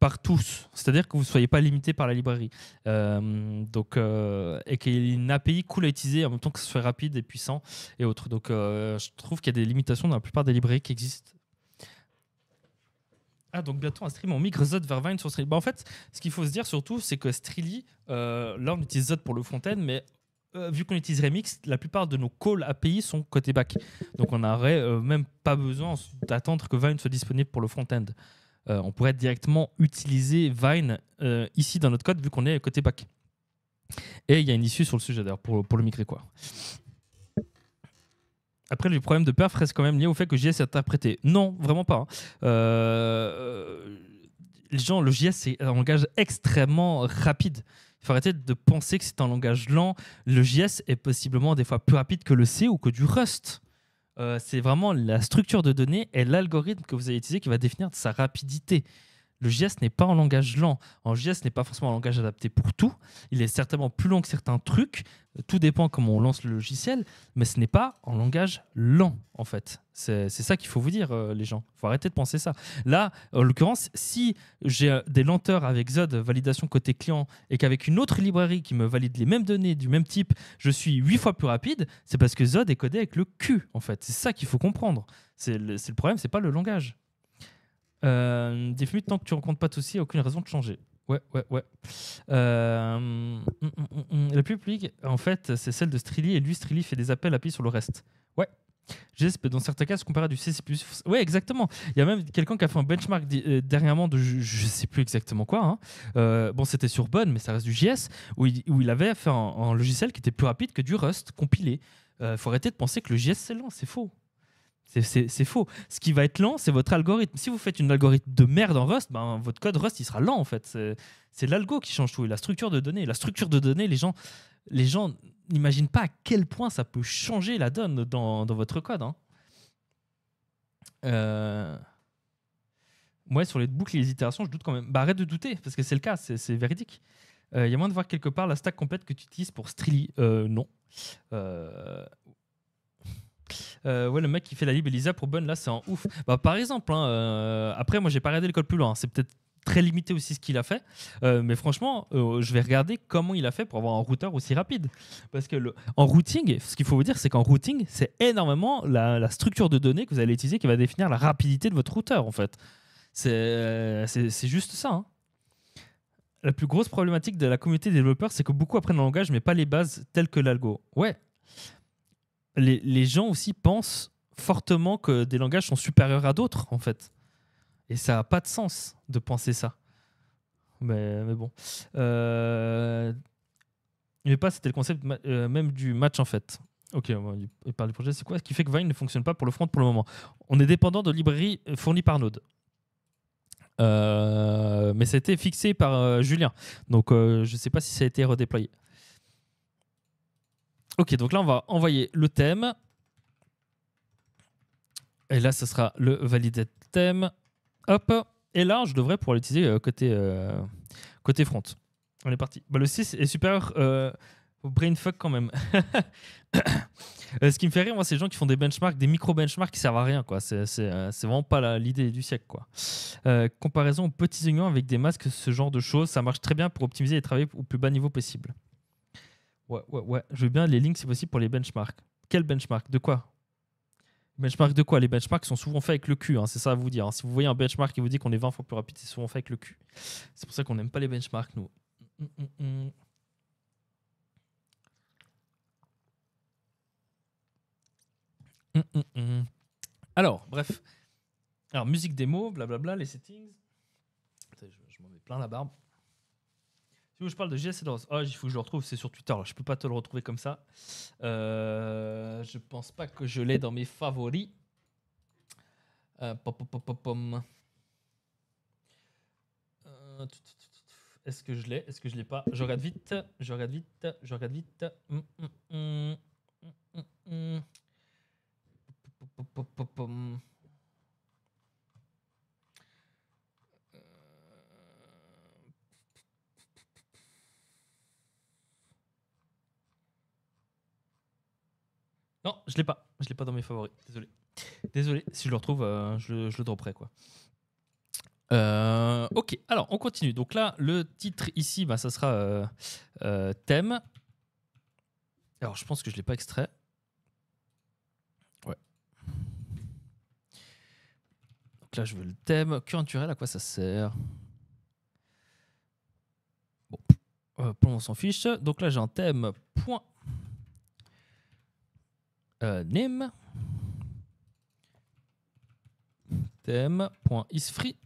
par tous. C'est-à-dire que vous ne soyez pas limité par la librairie. Euh, donc, euh, et qu'il y ait une API cool à utiliser en même temps que ce soit rapide et puissant et autres. Donc, euh, je trouve qu'il y a des limitations dans la plupart des librairies qui existent. Ah, donc bientôt un stream en migre Zod vers Vine sur Stream. Bah, en fait, ce qu'il faut se dire surtout, c'est que Strili, là on utilise Zod pour le front-end, mais vu qu'on utilise Remix, la plupart de nos calls API sont côté back. Donc on n'aurait même pas besoin d'attendre que Vine soit disponible pour le front-end. Euh, on pourrait directement utiliser Vine euh, ici dans notre code vu qu'on est côté back. Et il y a une issue sur le sujet d'ailleurs pour, le migrer quoi. Après, le problème de perf reste quand même lié au fait que JS est interprété. Non, vraiment pas. Hein. Euh, les gens, le JS, c'est un langage extrêmement rapide. Il faut arrêter de penser que c'est un langage lent. Le JS est possiblement des fois plus rapide que le C ou que du Rust. Euh, c'est vraiment la structure de données et l'algorithme que vous allez utiliser qui va définir sa rapidité le JS n'est pas en langage lent. En JS n'est pas forcément un langage adapté pour tout. Il est certainement plus long que certains trucs. Tout dépend comment on lance le logiciel, mais ce n'est pas en langage lent, en fait. C'est ça qu'il faut vous dire, euh, les gens. Il faut arrêter de penser ça. Là, en l'occurrence, si j'ai euh, des lenteurs avec Zod, validation côté client, et qu'avec une autre librairie qui me valide les mêmes données du même type, je suis huit fois plus rapide, c'est parce que Zod est codé avec le Q, en fait. C'est ça qu'il faut comprendre. C'est le, le problème, c'est pas le langage. Euh, tant que tu rencontres pas de soucis, aucune raison de changer. Ouais, ouais, ouais. Euh, hum, hum, hum, la publique, en fait, c'est celle de Strilly et lui, Strilly fait des appels, appuyés sur le reste. Ouais. peut dans certains cas, se compare à du CC. Ouais, exactement. Il y a même quelqu'un qui a fait un benchmark euh, dernièrement de je, ne sais plus exactement quoi. Hein. Euh, bon, c'était sur Bonne, mais ça reste du JS, où il, avait fait un, un, logiciel qui était plus rapide que du Rust compilé. Il euh, faut arrêter de penser que le JS c'est lent, c'est faux. C'est faux. Ce qui va être lent, c'est votre algorithme. Si vous faites une algorithme de merde en Rust, ben, votre code Rust, il sera lent en fait. C'est l'algo qui change tout et la structure de données. La structure de données, les gens les gens n'imaginent pas à quel point ça peut changer la donne dans, dans votre code. Hein. Euh, sur les boucles et les itérations, je doute quand même. Bah, arrête de douter, parce que c'est le cas, c'est véridique. Euh, il y a moins de voir quelque part la stack complète que tu utilises pour Strilly. Euh, non. Euh, euh, ouais, le mec qui fait la libellisa pour Bun, là, c'est en ouf. Bah, par exemple, hein, euh, après, moi, j'ai pas regardé le plus loin. Hein. C'est peut-être très limité aussi ce qu'il a fait. Euh, mais franchement, je vais regarder comment il a fait pour avoir un routeur aussi rapide. Parce que en routing, ce qu'il faut vous dire, c'est qu'en routing, c'est énormément la, structure de données que vous allez utiliser qui va définir la rapidité de votre routeur, en fait. C'est juste ça. Hein. La plus grosse problématique de la communauté développeur, c'est que beaucoup apprennent le langage, mais pas les bases telles que l'algo. Ouais les, gens aussi pensent fortement que des langages sont supérieurs à d'autres, en fait. Et ça n'a pas de sens de penser ça. Mais, mais bon. Euh... Mais pas, c'était le concept euh, même du match, en fait. Ok, on parle du projet. C'est quoi ce qui fait que Vine ne fonctionne pas pour le front pour le moment On est dépendant de librairies fournies par Node. Euh, mais ça a été fixé par euh, Julien. Donc je ne sais pas si ça a été redéployé. Ok, donc là, on va envoyer le thème. Et là, ce sera le validate thème. Hop. Et là, je devrais pouvoir l'utiliser euh, côté, euh, côté front. On est parti. Bah, le 6 est supérieur au brainfuck quand même. Euh, ce qui me fait rire, moi, c'est les gens qui font des benchmarks, des micro-benchmarks qui servent à rien. quoi. C'est vraiment pas l'idée du siècle. quoi. comparaison aux petits oignons avec des masques, ce genre de choses, ça marche très bien pour optimiser et travailler au plus bas niveau possible. Ouais, ouais, ouais. Je veux bien les links, si possible, pour les benchmarks. Quel benchmark De quoi Benchmark de quoi Les benchmarks sont souvent faits avec le cul, hein, c'est ça à vous dire. Hein. Si vous voyez un benchmark qui vous dit qu'on est 20 fois plus rapide, c'est souvent fait avec le cul. C'est pour ça qu'on n'aime pas les benchmarks, nous. Alors, bref. Alors, musique démo, blablabla, les settings. je, je m'en mets plein la barbe je parle de et Edwards Oh il faut que je le retrouve, c'est sur Twitter. Là. Je peux pas te le retrouver comme ça. Euh, je pense pas que je l'ai dans mes favoris. Euh, Est-ce que je l'ai Est-ce que je l'ai pas Je regarde vite. Je regarde vite. Je regarde vite. Hum, hum, hum. dans mes favoris. Désolé. Désolé, si je le retrouve, euh, je, le dropperai. Quoi. Euh, ok, alors on continue. Donc là, le titre ici, bah, ça sera euh, thème. Alors je pense que je l'ai pas extrait. Ouais. Donc là, je veux le thème. Culturel, à quoi ça sert Bon, on s'en fiche. Donc là, j'ai un thème point euh, name theme.isFree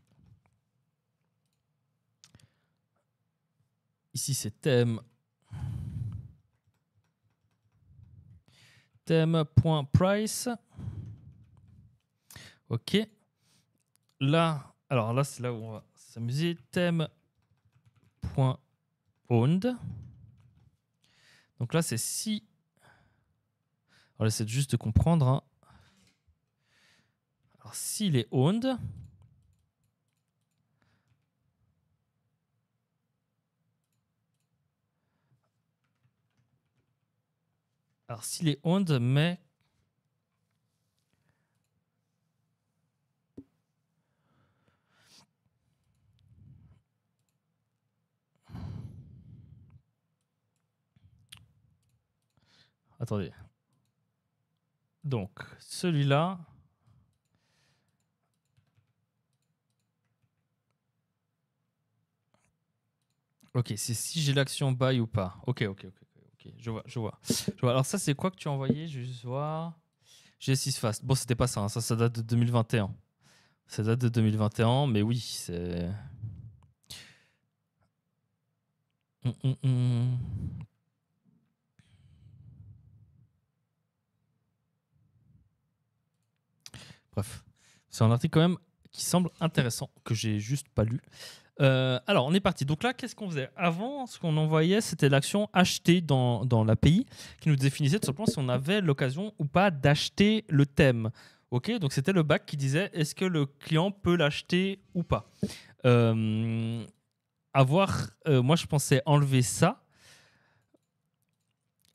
Ici, c'est theme theme.price OK. Là, alors là, c'est là où on va s'amuser. theme.owned Donc là, c'est si alors, c'est juste de comprendre. Hein. Alors, s'il est owned. Alors, s'il est owned, mais. Attendez. Donc, celui-là. Ok, c'est si j'ai l'action buy ou pas. Ok, ok, ok. ok. Je, vois, je vois, je vois. Alors, ça, c'est quoi que tu as envoyé Je vais juste voir. G6 Fast. Bon, c'était pas ça. Hein. Ça, ça date de 2021. Ça date de 2021, mais oui, c'est. Hum, hum, hum. Bref, c'est un article quand même qui semble intéressant, que j'ai juste pas lu. Euh, alors, on est parti. Donc là, qu'est-ce qu'on faisait Avant, ce qu'on envoyait, c'était l'action acheter dans, dans l'API qui nous définissait tout simplement si on avait l'occasion ou pas d'acheter le thème. Ok, donc c'était le bac qui disait est-ce que le client peut l'acheter ou pas. Euh, avoir, euh, moi je pensais enlever ça.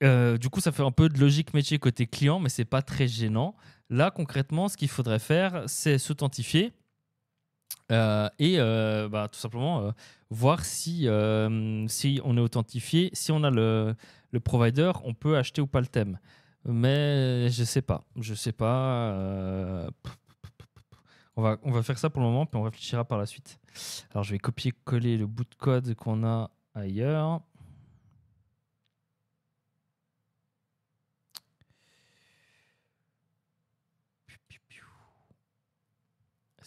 du coup, ça fait un peu de logique métier côté client, mais c'est pas très gênant. Là, concrètement, ce qu'il faudrait faire, c'est s'authentifier euh, et euh, bah, tout simplement euh, voir si, on est authentifié, si on a le, provider, on peut acheter ou pas le thème. Mais je sais pas, je sais pas. On va, on va faire ça pour le moment, puis on réfléchira par la suite. Alors je vais copier-coller le bout de code qu'on a ailleurs.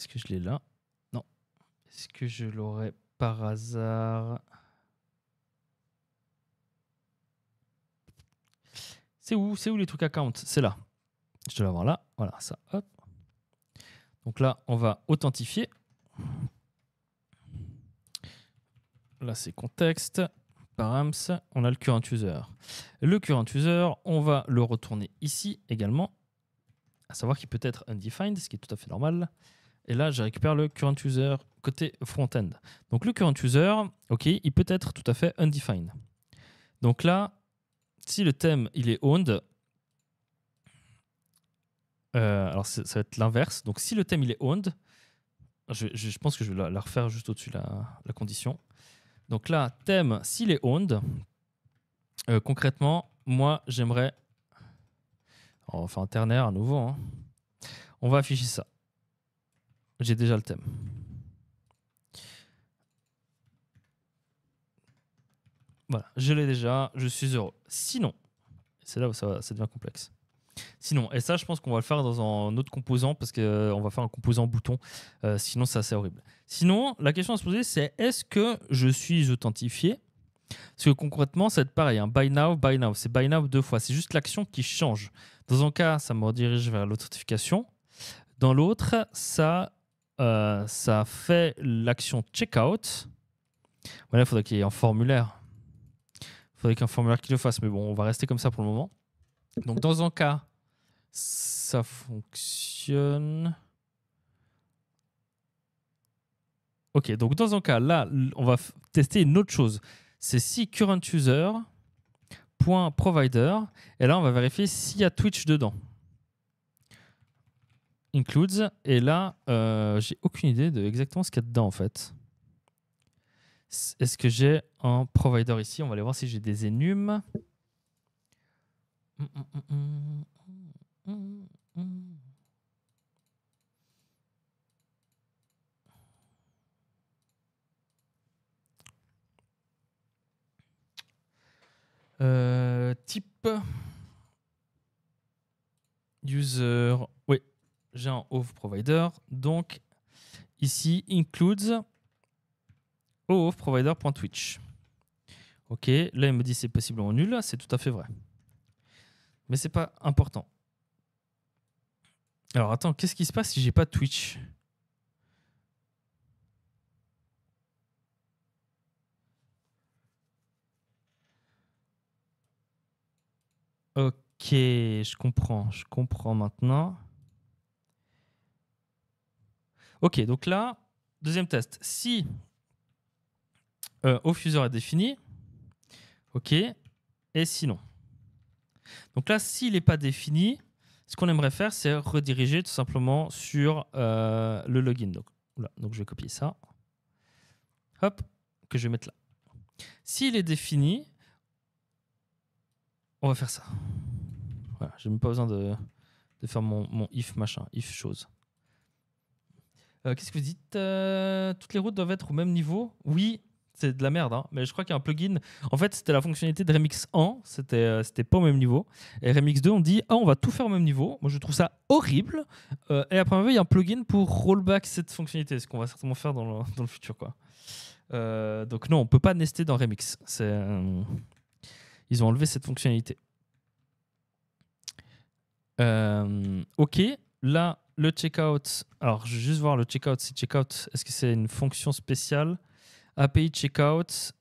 Est-ce que je l'ai là Non. Est-ce que je l'aurais par hasard C'est où C'est où les trucs account C'est là. Je dois l'avoir là. Voilà, ça. Donc là, on va authentifier. Là, c'est contexte. Params, on a le current user. Le current user, on va le retourner ici également. À savoir qu'il peut être undefined, ce qui est tout à fait normal. Et là, je récupère le current user côté front-end. Donc le current user, ok, il peut être tout à fait undefined. Donc là, si le thème il est owned, euh, alors ça va être l'inverse. Donc si le thème il est owned, je, pense que je vais la, refaire juste au-dessus la, la condition. Donc là, thème, s'il est owned, euh, concrètement, moi j'aimerais. On oh, un ternaire à nouveau. Hein. On va afficher ça. J'ai déjà le thème. Voilà, je l'ai déjà, je suis heureux. Sinon, c'est là où ça, devient complexe. Sinon, et ça, je pense qu'on va le faire dans un autre composant parce qu'on euh, va faire un composant bouton. Euh, sinon, c'est horrible. Sinon, la question à se poser, c'est est-ce que je suis authentifié Parce que concrètement, ça va pareil. un hein. Buy now, by now. C'est by now deux fois. C'est juste l'action qui change. Dans un cas, ça me redirige vers l'authentification. Dans l'autre, ça euh, ça fait l'action checkout. Voilà, il faudrait qu'il y ait un formulaire. Il faudrait un formulaire qui le fasse, mais bon, on va rester comme ça pour le moment. Donc dans un cas, ça fonctionne. Ok, donc dans un cas, là, on va tester une autre chose. C'est si current user provider, et là, on va vérifier s'il y a Twitch dedans includes. Et là, euh, j'ai aucune idée de exactement ce qu'il y a dedans en fait. Est-ce que j'ai un provider ici On va aller voir si j'ai des énumes. Hum, hum, hum, euh, type user j'ai un OAuth provider. Donc ici, includes OAuth provider.twitch. Ok, là il me dit c'est possiblement nul, c'est tout à fait vrai. Mais c'est pas important. Alors attends, qu'est-ce qui se passe si j'ai pas Twitch Ok, je comprends, je comprends maintenant. Ok, donc là, deuxième test. Si euh, fuseur est défini, ok, et sinon. Donc là, s'il n'est pas défini, ce qu'on aimerait faire, c'est rediriger tout simplement sur euh, le login. Donc, là, je vais copier ça. Hop, que je vais mettre là. S'il est défini, on va faire ça. Voilà, n'ai même pas besoin de, faire mon if machin, if chose. Euh, qu'est-ce que vous dites euh, Toutes les routes doivent être au même niveau Oui, c'est de la merde, hein. mais je crois qu'il y a un plugin. En fait, c'était la fonctionnalité de Remix 1, c'était euh, c'était pas au même niveau. Et Remix 2, on dit ah, on va tout faire au même niveau. Moi, je trouve ça horrible. et après, il y a un plugin pour rollback cette fonctionnalité, ce qu'on va certainement faire dans le, futur. Quoi. donc, non, on peut pas nester dans Remix. ils ont enlevé cette fonctionnalité. ok, là, le checkout, alors je vais juste voir le checkout, si checkout, est-ce que c'est une fonction spéciale API checkout.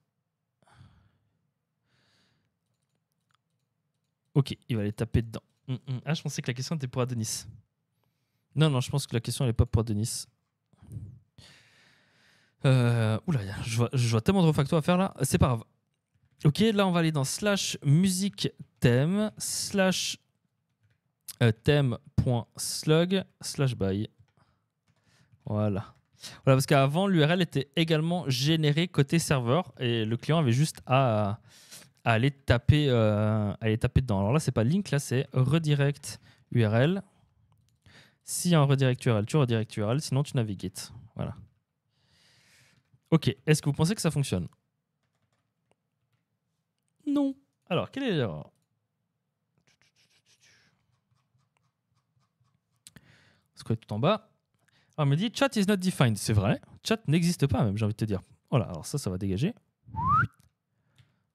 Ok, il va aller taper dedans. Mm, mm. Ah, je pensais que la question était pour Adonis. Non, non, je pense que la question n'est pas pour Adonis. Euh, oula, je vois, je vois tellement de refacto à faire là. C'est pas grave. Ok, là on va aller dans slash musique thème, slash euh, thème.slug slash by. Voilà. Voilà, parce qu'avant, l'URL était également générée côté serveur et le client avait juste à, aller, taper, euh, aller taper dedans. Alors là, c'est pas link, là, c'est redirect URL. Si un redirect URL, tu redirect URL, sinon tu navigues. Voilà. Ok, est-ce que vous pensez que ça fonctionne Non. Alors, quelle est l'erreur est tout en bas. Alors, me dit chat is not defined. C'est vrai, chat n'existe pas, même, j'ai envie de te dire. Voilà, oh alors ça, ça va dégager.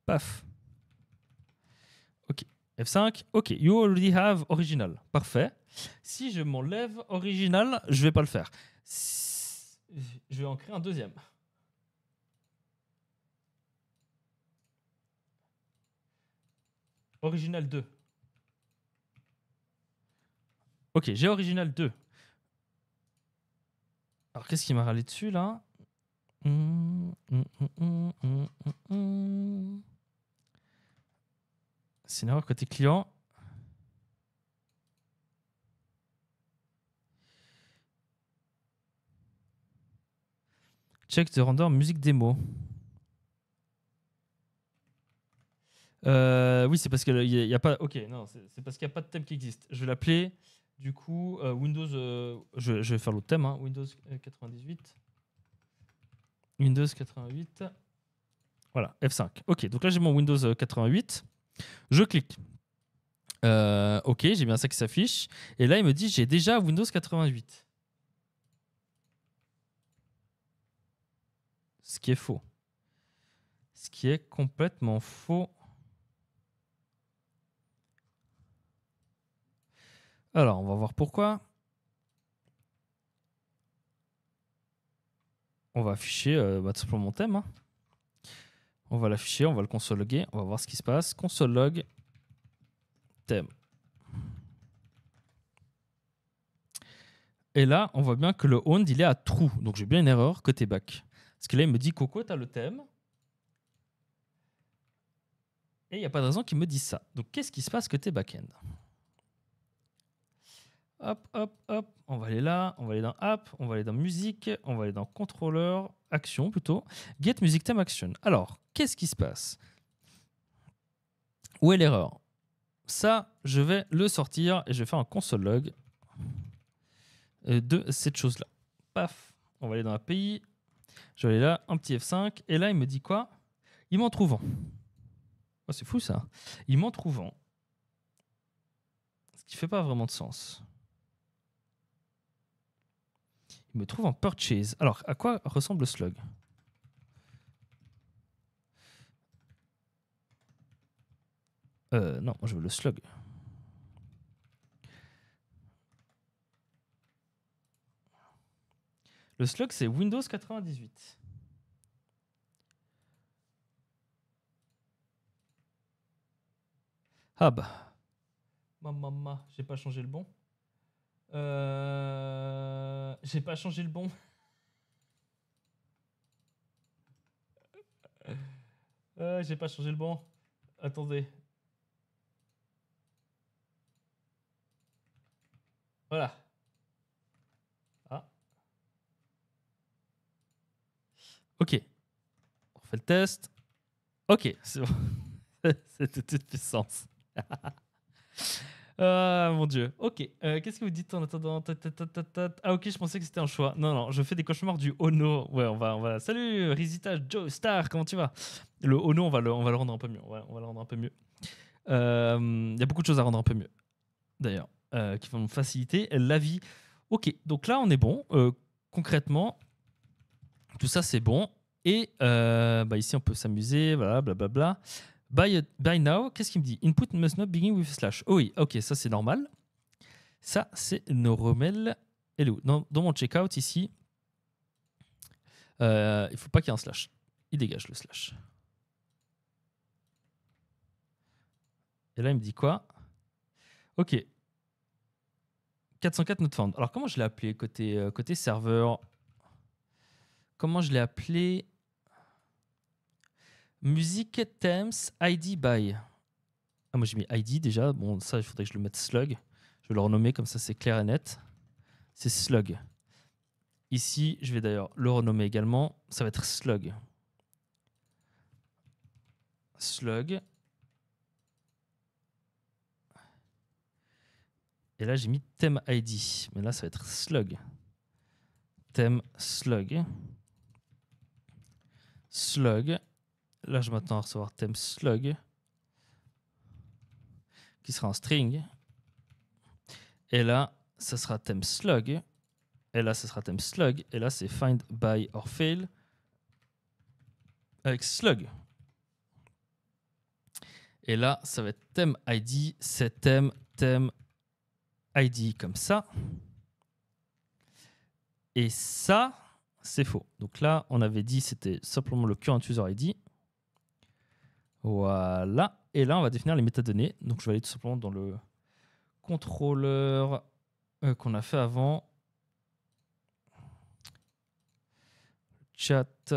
Paf. Ok. F5, ok. You already have original. Parfait. Si je m'enlève original, je vais pas le faire. Je vais en créer un deuxième. Original 2. Ok, j'ai original 2. Alors, qu'est-ce qui m'a râlé dessus, là côté client. Check de render musique démo. Euh, oui, c'est parce que n'y a, pas. Ok, non, c'est parce qu'il n'y a pas de thème qui existe. Je vais l'appeler du coup, euh, Windows, euh, je, vais faire l'autre thème, hein. Windows 98. Euh, Windows 88. Voilà, F5. Ok, donc là j'ai mon Windows 88. Je clique. ok, j'ai bien ça qui s'affiche. Et là, il me dit j'ai déjà Windows 88. Ce qui est faux. Ce qui est complètement faux. Alors, on va voir pourquoi. On va afficher euh, bah, tout simplement mon thème. Hein. On va l'afficher, on va le console on va voir ce qui se passe. Console log thème. Et là, on voit bien que le ond, il est à true. Donc j'ai bien une erreur côté back. Parce que là, il me dit Coco, tu as le thème. Et il n'y a pas de raison qu'il me dise ça. Donc qu'est-ce qui se passe côté back-end Hop, hop, hop. On va aller là, on va aller dans App, on va aller dans Musique, on va aller dans Contrôleur, Action plutôt. Get Music Theme Action. Alors, qu'est-ce qui se passe Où est l'erreur Ça, je vais le sortir et je vais faire un console log euh, de cette chose-là. Paf, on va aller dans API. Je vais aller là, un petit F5. Et là, il me dit quoi Il m'en trouve un. Oh, c'est fou ça. Il m'en trouve un. Ce qui fait pas vraiment de sens me trouve en purchase. Alors, à quoi ressemble le slug euh, Non, je veux le slug. Le slug, c'est Windows 98. Ah bah. Maman, j'ai pas changé le bon. Euh, j'ai pas changé le bon. Euh, j'ai pas changé le bon. Attendez. Voilà. Ah. Ok. On fait le test. Ok, c'est bon. C'était toute puissance. Ah mon dieu. Ok. Euh, qu'est-ce que vous dites en attendant Ah ok, je pensais que c'était un choix. Non, non, je fais des cauchemars du Ono. ouais, on va, on va. Salut, Rizita, Joe, Star, comment tu vas Le Ono, on va le, on va le rendre un peu mieux. on va le rendre un peu mieux. Il euh, y a beaucoup de choses à rendre un peu mieux, d'ailleurs, euh, qui vont me faciliter la vie. Ok, donc là, on est bon. concrètement, tout ça, c'est bon. Et bah, ici, on peut s'amuser, voilà, blablabla. Bla, bla. By, now, qu'est-ce qu'il me dit Input must not begin with slash. Oh oui, ok, ça c'est normal. Ça c'est normal. Hello. Dans, dans mon checkout ici, euh, il faut pas qu'il y ait un slash. Il dégage le slash. Et là, il me dit quoi Ok. 404 not found. Alors, comment je l'ai appelé côté, euh, côté serveur Comment je l'ai appelé Musique themes ID by. Ah, moi j'ai mis ID déjà. Bon, ça, il faudrait que je le mette Slug. Je vais le renommer comme ça, c'est clair et net. C'est Slug. Ici, je vais d'ailleurs le renommer également. Ça va être Slug. Slug. Et là, j'ai mis thème ID. Mais là, ça va être slug. Thème slug. Slug là, je m'attends à recevoir thème slug qui sera en string. Et là, ça sera thème slug. Et là, ce sera thème slug. Et là, c'est find by or fail avec slug. Et là, ça va être thème ID, c'est thème, thème ID comme ça. Et ça, c'est faux. Donc là, on avait dit c'était simplement le current user ID. Voilà. Et là, on va définir les métadonnées. Donc, je vais aller tout simplement dans le contrôleur euh, qu'on a fait avant. Chat.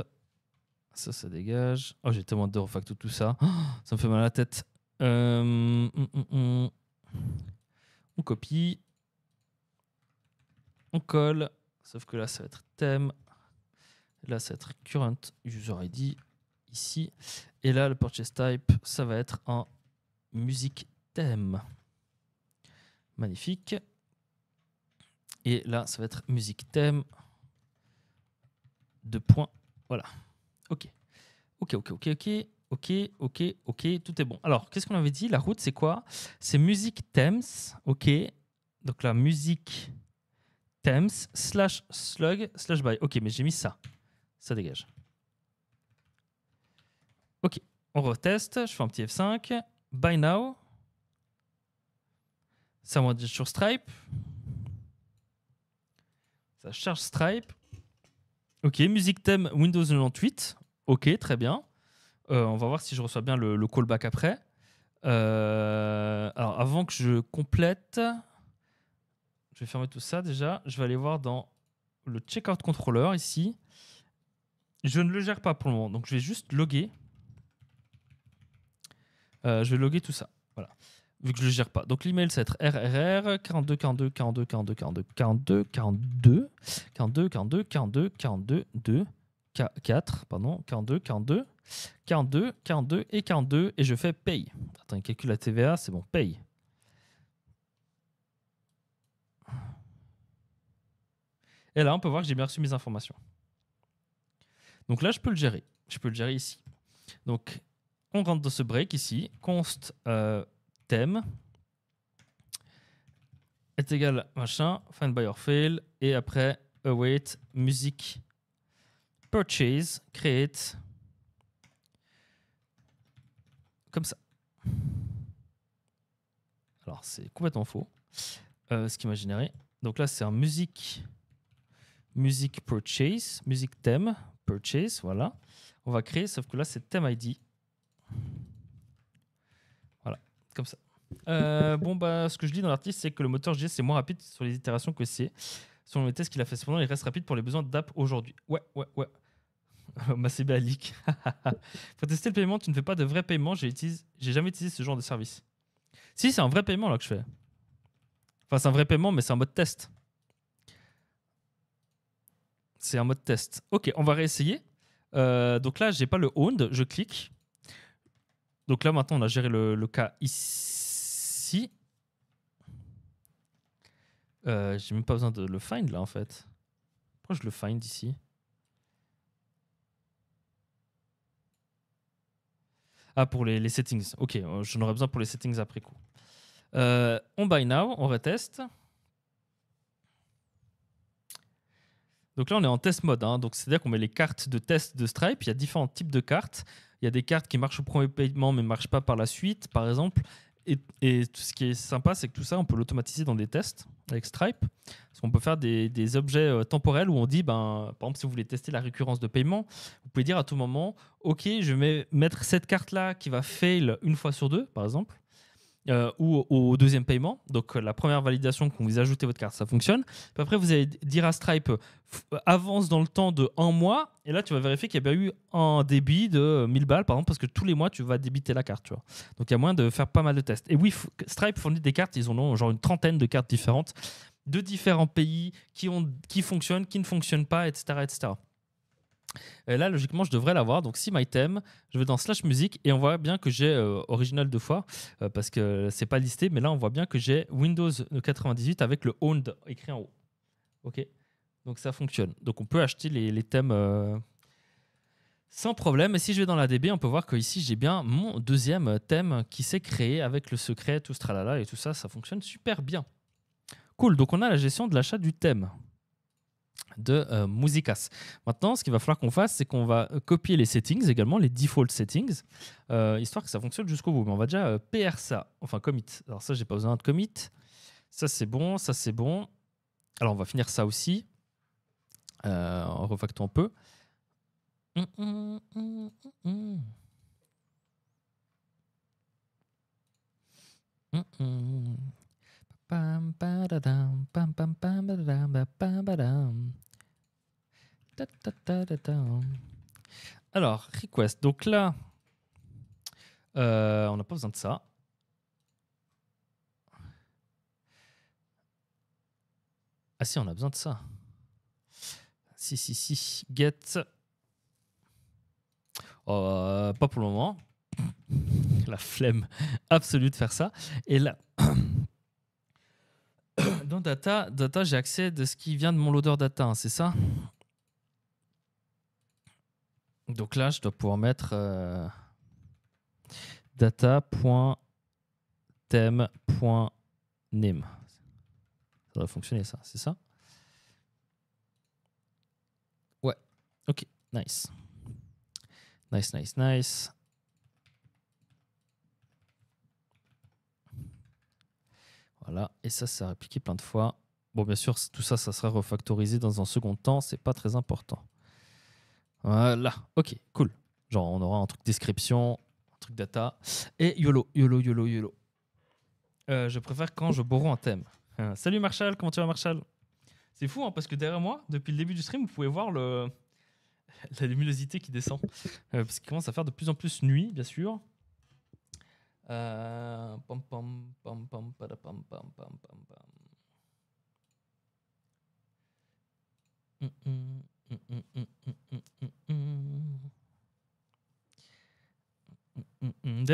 Ça, ça dégage. Oh, j'ai tellement de refacto tout ça. ça me fait mal à la tête. Euh, hum, hum, hum. On copie. On colle. Sauf que là, ça va être thème. Là, ça va être current user ID ici. Et là, le purchase type, ça va être en musique thème. Magnifique. Et là, ça va être musique thème. de points. Voilà. OK. OK, OK, OK, OK. Ok, ok, ok, tout est bon. Alors, qu'est-ce qu'on avait dit La route, c'est quoi C'est musique thème, ok. Donc la musique thème, slash slug slash by. Ok, mais j'ai mis ça. Ça dégage. On reteste, je fais un petit F5. Buy now. Ça m'a dit sur Stripe. Ça charge Stripe. Ok, musique thème Windows 98. Ok, très bien. Euh, on va voir si je reçois bien le, callback après. Euh, alors, avant que je complète, je vais fermer tout ça déjà. Je vais aller voir dans le checkout controller ici. Je ne le gère pas pour le moment, donc je vais juste loguer je vais loguer tout ça. Voilà. Vu que je ne le gère pas. Donc l'email, c'est être RRR 42 42 42 42 42 42 42 42 42 42 2 4 pardon 42 42 42 42 et 42 et je fais paye. Attends, il calcule la TVA, c'est bon, paye. Et là, on peut voir que j'ai bien reçu mes informations. Donc là, je peux le gérer. Je peux le gérer ici. Donc on rentre dans ce break ici. Const euh, thème est égal machin, find by or fail, et après await music purchase create comme ça. Alors c'est complètement faux euh, ce qui m'a généré. Donc là c'est un music music purchase, music theme purchase, voilà. On va créer sauf que là c'est theme ID voilà, comme ça. Euh, bon, bah, ce que je lis dans l'article, c'est que le moteur JS est moins rapide sur les itérations que c'est sur les tests qu'il a fait cependant, il reste rapide pour les besoins d'app aujourd'hui. Ouais, ouais, ouais. Ma c'est Pour tester le paiement, tu ne fais pas de vrai paiement. J'ai utilisé... jamais utilisé ce genre de service. Si, c'est un vrai paiement là que je fais. Enfin, c'est un vrai paiement, mais c'est un mode test. C'est un mode test. Ok, on va réessayer. Euh, donc là, j'ai pas le owned. Je clique. Donc là, maintenant, on a géré le, le cas ici. Euh, J'ai même pas besoin de le find là en fait. Pourquoi je le find ici Ah, pour les, les settings. Ok, euh, j'en aurai besoin pour les settings après coup. Euh, on buy now, on reteste. Donc là, on est en test mode. Hein. donc c'est-à-dire qu'on met les cartes de test de Stripe. Il y a différents types de cartes. Il y a des cartes qui marchent au premier paiement mais ne marchent pas par la suite, par exemple. Et, et ce qui est sympa, c'est que tout ça, on peut l'automatiser dans des tests avec Stripe. Parce qu'on peut faire des, objets euh, temporels où on dit, ben, par exemple, si vous voulez tester la récurrence de paiement, vous pouvez dire à tout moment, OK, je vais mettre cette carte-là qui va fail une fois sur deux, par exemple. Euh, ou au deuxième paiement. Donc euh, la première validation quand vous ajoutez votre carte, ça fonctionne. après, vous allez dire à Stripe, euh, avance dans le temps de un mois. Et là, tu vas vérifier qu'il y a bien eu un débit de 1000 balles, par exemple, parce que tous les mois, tu vas débiter la carte. Donc il y a moyen de faire pas mal de tests. Et oui, Stripe fournit des cartes, ils en ont genre une trentaine de cartes différentes de différents pays qui, ont, qui fonctionnent, qui ne fonctionnent pas, etc. etc là, logiquement, je devrais l'avoir. Donc, si my theme, je vais dans slash musique et on voit bien que j'ai euh, original deux fois euh, parce que c'est pas listé, mais là, on voit bien que j'ai Windows 98 avec le owned écrit en haut. Ok, donc ça fonctionne. Donc, on peut acheter les, thèmes euh, sans problème. Et si je vais dans la DB, on peut voir que ici, j'ai bien mon deuxième thème qui s'est créé avec le secret, tout ce tralala et tout ça. Ça fonctionne super bien. Cool. Donc, on a la gestion de l'achat du thème de euh, Musicas. Maintenant, ce qu'il va falloir qu'on fasse, c'est qu'on va euh, copier les settings également, les default settings, euh, histoire que ça fonctionne jusqu'au bout. Mais on va déjà PR ça, enfin commit. Alors ça, j'ai pas besoin de commit. Ça, c'est bon, ça, c'est bon. Alors, on va finir ça aussi. en refactant un peu. Alors, request. Donc là, euh, on n'a pas besoin de ça. Ah si, on a besoin de ça. Si, si, si. Get. Oh, euh, pas pour le moment. La flemme absolue de faire ça. Et là, dans data, data j'ai accès de ce qui vient de mon loader data, hein, c'est ça Donc là, je dois pouvoir mettre euh, Ça devrait fonctionner, ça, c'est ça Ouais, ok, nice. Nice, nice, nice. Voilà, et ça, c'est appliqué plein de fois. Bon, bien sûr, tout ça, ça sera refactorisé dans un second temps, c'est pas très important. Voilà, ok, cool. Genre, on aura un truc description, un truc data, et YOLO, YOLO, YOLO, YOLO. Euh, je préfère quand je bourre un thème. Euh, salut Marshall, comment tu vas Marshall C'est fou, hein, parce que derrière moi, depuis le début du stream, vous pouvez voir le... la luminosité qui descend. Euh, parce qu'il commence à faire de plus en plus nuit, bien sûr. D'ailleurs,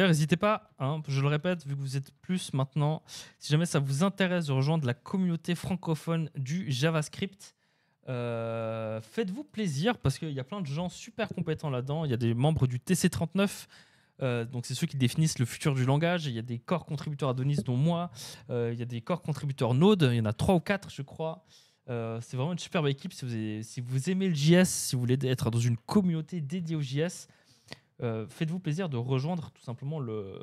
n'hésitez pas, hein, je le répète, vu que vous êtes plus maintenant, si jamais ça vous intéresse de rejoindre la communauté francophone du JavaScript, euh, faites-vous plaisir parce qu'il y a plein de gens super compétents là-dedans. Il y a des membres du TC39, euh, donc c'est ceux qui définissent le futur du langage. Il y a des corps contributeurs Adonis, dont moi. Euh, il y a des corps contributeurs Node. Il y en a trois ou quatre, je crois. Euh, c'est vraiment une superbe équipe. Si vous, si vous, aimez le JS, si vous voulez être dans une communauté dédiée au JS, faites-vous plaisir de rejoindre tout simplement le,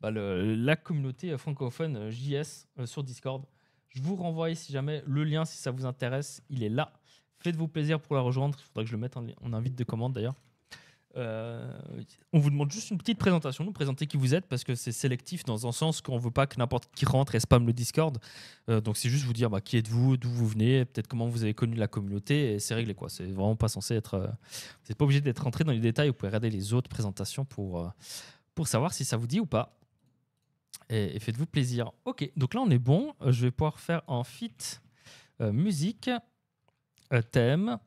bah, la communauté francophone JS sur Discord. Je vous renvoie si jamais le lien, si ça vous intéresse, il est là. Faites-vous plaisir pour la rejoindre. Il faudra que je le mette en invite de commande d'ailleurs. Euh, on vous demande juste une petite présentation, nous présenter qui vous êtes, parce que c'est sélectif dans un sens qu'on veut pas que n'importe qui rentre et spam le Discord. Euh, donc c'est juste vous dire bah, qui êtes-vous, d'où vous venez, peut-être comment vous avez connu la communauté, et c'est réglé quoi. C'est vraiment pas censé être. Euh, vous n'êtes pas obligé d'être rentré dans les détails, vous pouvez regarder les autres présentations pour, pour savoir si ça vous dit ou pas. Et, faites-vous plaisir. Ok, donc là on est bon. Je vais pouvoir faire un fit musique, thème.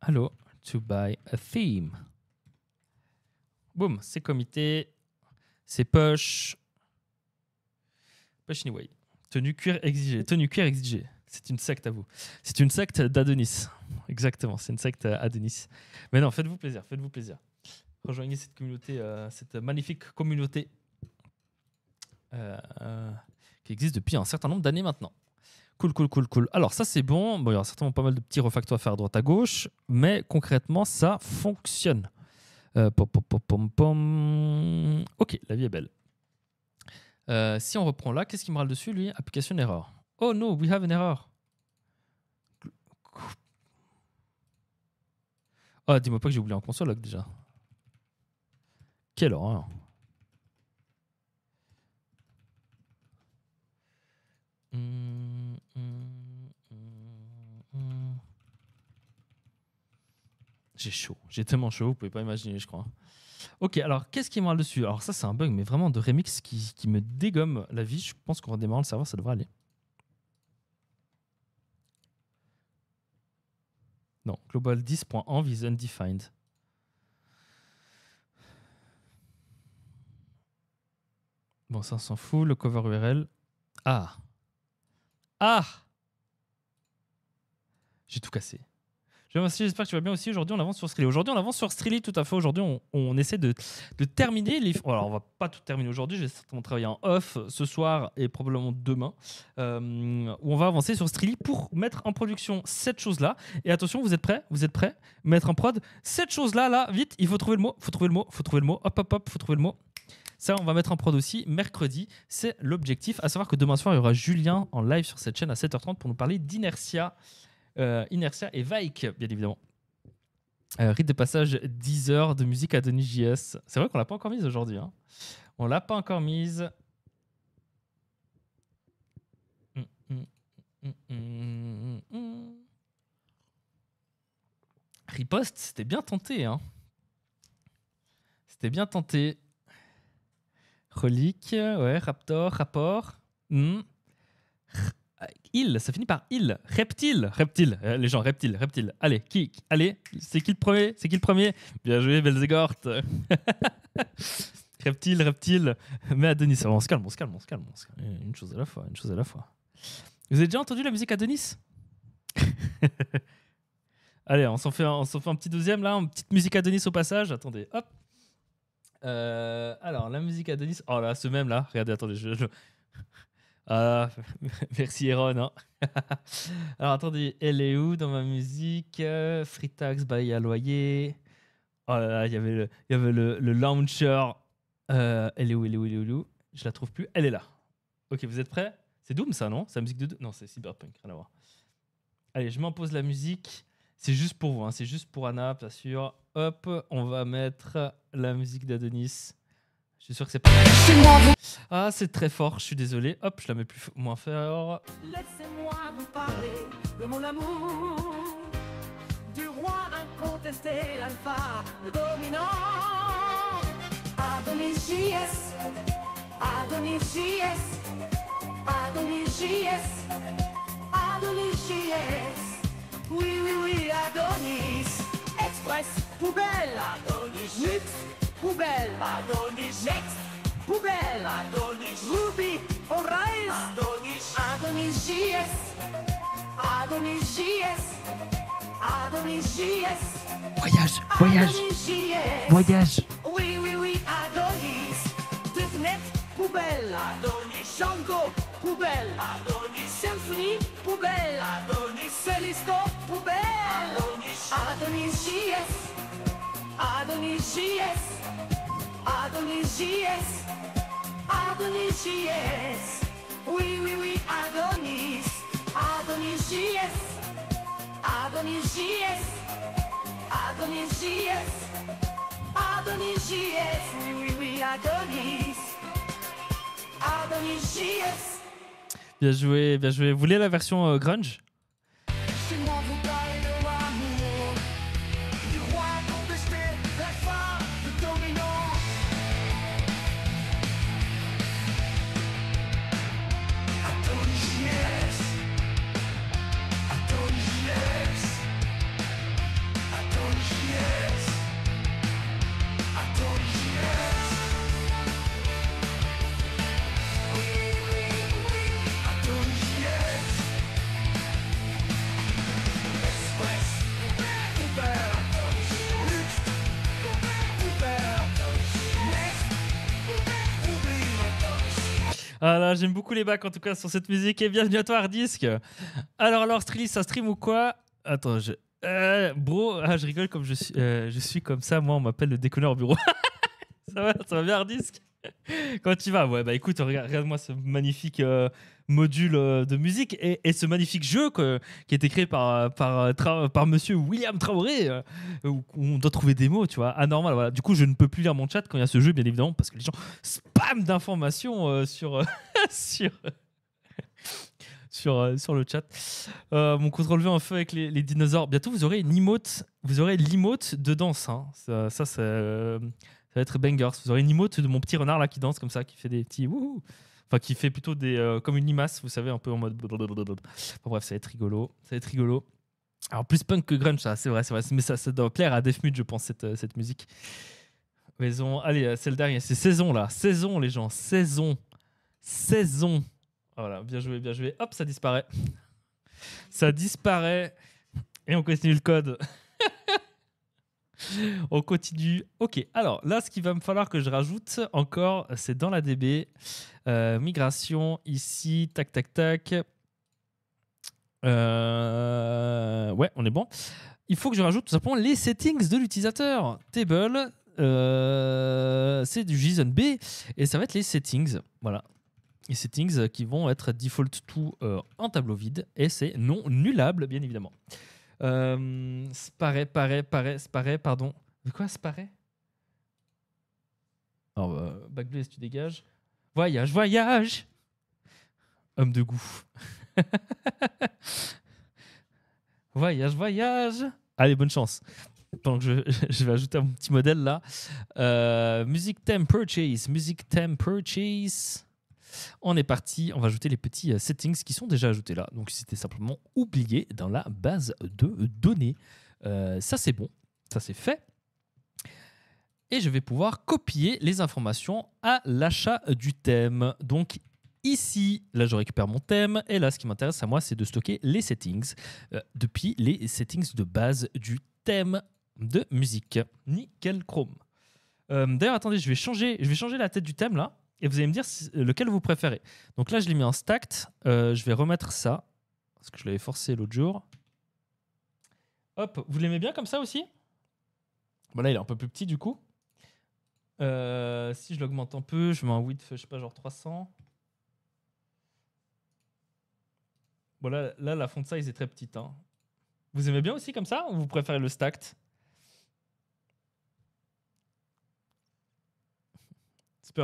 Allô to buy a theme. Boum, c'est comité, c'est poche. Poche anyway. Tenue cuir exigée. Tenue cuir exigée. C'est une secte à vous. C'est une secte d'Adonis. Exactement, c'est une secte Adonis. Mais non, faites-vous plaisir, faites-vous plaisir. Rejoignez cette communauté, euh, cette magnifique communauté euh, euh, qui existe depuis un certain nombre d'années maintenant. Cool, cool, cool, cool. Alors ça c'est bon. Bon, il y aura certainement pas mal de petits refactos à faire à droite à gauche, mais concrètement ça fonctionne. Euh, ok, la vie est belle. Euh, si on reprend là, qu'est-ce qui me râle dessus lui Application error. Oh no, we have an error. Ah, dis-moi pas que j'ai oublié un console déjà. Quelle horreur. Hmm. J'ai chaud. J'ai tellement chaud, vous pouvez pas imaginer, je crois. Ok, alors qu'est-ce qui me râle dessus Alors ça, c'est un bug, mais vraiment de remix qui, me dégomme la vie. Je pense va redémarrant le serveur, ça devrait aller. Non, global 10.env is undefined. Bon, ça, s'en fout. Le cover URL. Ah Ah J'ai tout cassé. J'espère que tu vas bien aussi. Aujourd'hui, on avance sur est Aujourd'hui, on avance sur Strelly, tout à fait. Aujourd'hui, on, essaie de, terminer les. Alors, on va pas tout terminer aujourd'hui. Je vais certainement travailler en off ce soir et probablement demain, où euh, on va avancer sur Strelly pour mettre en production cette chose-là. Et attention, vous êtes prêts Vous êtes prêts Mettre en prod cette chose-là, là, vite, il faut trouver le mot, faut trouver le mot, faut trouver le mot. Hop, hop, hop, faut trouver le mot. Ça, on va mettre en prod aussi mercredi. C'est l'objectif. À savoir que demain soir, il y aura Julien en live sur cette chaîne à 7h30 pour nous parler d'inertia. Euh, Inertia et Vike, bien évidemment. Euh, rite de passage 10 heures de musique à Denis JS. C'est vrai qu'on l'a pas encore mise aujourd'hui. Hein. On l'a pas encore mise. Hum, hum, hum, Riposte, c'était bien tenté. Hein. C'était bien tenté. Relique, ouais, Raptor, rapport. Euh, il, ça finit par il. Reptile, reptile, euh, les gens, reptile, reptile. Allez, qui, allez, c'est qui le premier C'est qui le premier Bien joué, Belzegort. reptile, reptile. Mais Denis, on se calme, on se calme, on se calme, on se calme. Euh, une chose à la fois, une chose à la fois. Vous avez déjà entendu la musique à Denis Allez, on s'en fait, un, fait un petit deuxième là, une petite musique à Denis au passage. Attendez, hop. alors, la musique à denis Oh là, ce même là. Regardez, attendez, je, ah, merci Eron. Hein. Alors attendez, elle est où dans ma musique euh, Free tax, bail à loyer. Oh là là, il y avait le, il y avait le, launcher. Euh, elle est où Elle est où Je la trouve plus. Elle est là. Ok, vous êtes prêts C'est Doom ça, non C'est la musique de Doom Non, c'est Cyberpunk, rien à voir. Allez, je m'impose la musique. C'est juste pour vous, hein. c'est juste pour Anna, bien sûr. Hop, on va mettre la musique d'Adonis. Je suis sûr que c'est pas. Ah, c'est très fort, je suis désolé. Hop, je la mets plus moins fort. Laissez-moi vous parler de mon amour, du roi incontesté, l'alpha, le dominant. Adonis JS, Adonis JS, Adonis JS, Adonis JS. Oui, oui, oui, Adonis. Express, poubelle, Adonis Poubelle. Adonis. Next. Poubelle. Adonis. Ruby. Orion. Adonis. Adonis Dias. Adonis Dias. Adonis Dias. Voyage. Voyage. Voyage. Oui, oui, oui. Adonis. Devenez poubelle. Adonis. Django. Poubelle. Adonis. Symphony. Poubelle. Adonis. Celisco. Poubelle. Adonis. Adonis Dias. Adonis Dias. Adonis, Adonis, oui, oui, oui, Adonis, Adonis, Adonis, Adonis, Adonis, oui, oui, oui, Adonis, Adonis. Bien joué, bien joué. Vous voulez la version euh, grunge Ah j'aime beaucoup les bacs en tout cas sur cette musique et bienvenue à toi Hardisk. Alors, alors, Strilis, ça stream ou quoi Attends, je. Euh, bro, ah, je rigole comme je suis, euh, je suis comme ça. Moi, on m'appelle le déconneur au bureau. ça va, ça va bien Hardisk Quand tu vas, ouais, bah écoute, regarde-moi ce magnifique euh, module euh, de musique et, ce magnifique jeu que, qui a été créé par, euh, euh, par, monsieur William Traoré où on doit trouver des mots, tu vois, anormal. Voilà. Du coup, je ne peux plus lire mon chat quand il y a ce jeu, bien évidemment, parce que les gens spam d'informations sur, sur, sur, sur, le chat. mon contrôle V en feu avec les, dinosaures. Bientôt, vous aurez une emote, vous aurez l'emote de danse. Hein. Ça, ça, ça, va être bangers. Vous aurez une emote de mon petit renard là qui danse comme ça, qui fait des petits wouhou enfin qui fait plutôt des euh, comme une limace, vous savez, un peu en mode. Enfin, bref, ça va être rigolo, ça être rigolo. Alors plus punk que grunge, ça, c'est vrai, c'est vrai, mais ça, ça doit plaire à Defmute, je pense, cette, euh, cette musique. Maison, allez, euh, c'est le dernier, c'est saison là, saison les gens, saison, saison. Ah, voilà, bien joué, bien joué. Hop, ça disparaît, ça disparaît, et on continue le code. On continue. Ok, alors là, ce qu'il va me falloir que je rajoute encore, c'est dans la DB. Euh, migration, ici, tac, tac, tac. Euh, ouais, on est bon. Il faut que je rajoute tout simplement les settings de l'utilisateur. Table, euh, c'est du JSON B et ça va être les settings. Voilà. Les settings qui vont être default to en tableau vide et c'est non nullable, bien évidemment. Euh, paraît paré, se pardon. De quoi sparé? Alors, bah... tu dégages. Voyage, voyage Homme de goût. voyage, voyage Allez, bonne chance. Pendant je, vais ajouter un petit modèle là. Euh, musique, music Purchase, Music thème, Purchase. On est parti, on va ajouter les petits euh, settings qui sont déjà ajoutés là. Donc c'était simplement oublié dans la base de données. Euh, ça c'est bon, ça c'est fait. Et je vais pouvoir copier les informations à l'achat du thème. Donc ici, là je récupère mon thème, et là ce qui m'intéresse à moi c'est de stocker les settings euh, depuis les settings de base du thème de musique. Nickel Chrome. D'ailleurs attendez, je vais changer, je vais changer la tête du thème là et vous allez me dire euh, lequel vous préférez. Donc là, je l'ai mis en stacked. Euh, je vais remettre ça, parce que je l'avais forcé l'autre jour. Hop, vous l'aimez bien comme ça aussi voilà il est un peu plus petit du coup. Euh, si je l'augmente un peu, je mets un width, je sais pas, genre 300. Bon là, la font size est très petite. Hein. Vous aimez bien aussi comme ça ou vous préférez le stacked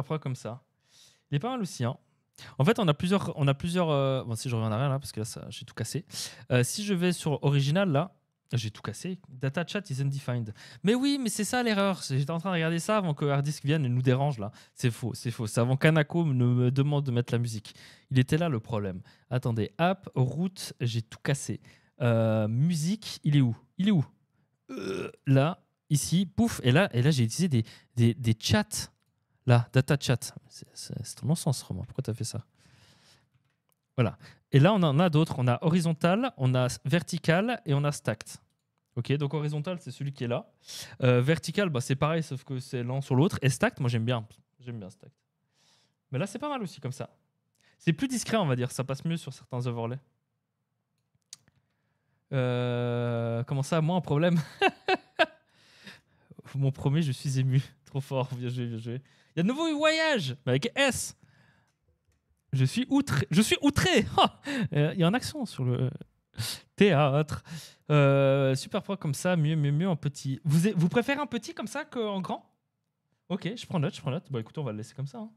super comme ça. Il est pas mal aussi. Hein. En fait, on a plusieurs. On a plusieurs euh, bon, si je reviens en arrière là, parce que là, j'ai tout cassé. Euh, si je vais sur original là, j'ai tout cassé. Data chat is undefined. Mais oui, mais c'est ça l'erreur. J'étais en train de regarder ça avant que Hardisk vienne et nous dérange là. C'est faux, c'est faux. C'est avant qu'Anako ne me demande de mettre la musique. Il était là le problème. Attendez, app, route, j'ai tout cassé. Euh, musique, il est où Il est où Là, ici, pouf. Et là, et là j'ai utilisé des, des, des chats Là, data chat. C'est mon sens, Romain. Pourquoi tu as fait ça Voilà. Et là, on en a d'autres. On a horizontal, on a vertical et on a stacked. Ok, donc horizontal, c'est celui qui est là. Euh, vertical, bah, c'est pareil, sauf que c'est l'un sur l'autre. Et stacked, moi j'aime bien. J'aime bien stacked. Mais là, c'est pas mal aussi comme ça. C'est plus discret, on va dire. Ça passe mieux sur certains overlays. Euh, comment ça, moi, un problème Mon premier, je suis ému. Trop fort, bien joué, bien joué. Il y a de nouveau voyage, avec S. Je suis outré. Je suis outré. Oh, euh, il y a un accent sur le théâtre. Euh, super pro comme ça, mieux, mieux, mieux en petit. Vous, préférez un petit comme ça qu'en grand Ok, je prends note, je prends note. Bon, écoute, on va le laisser comme ça. Hein.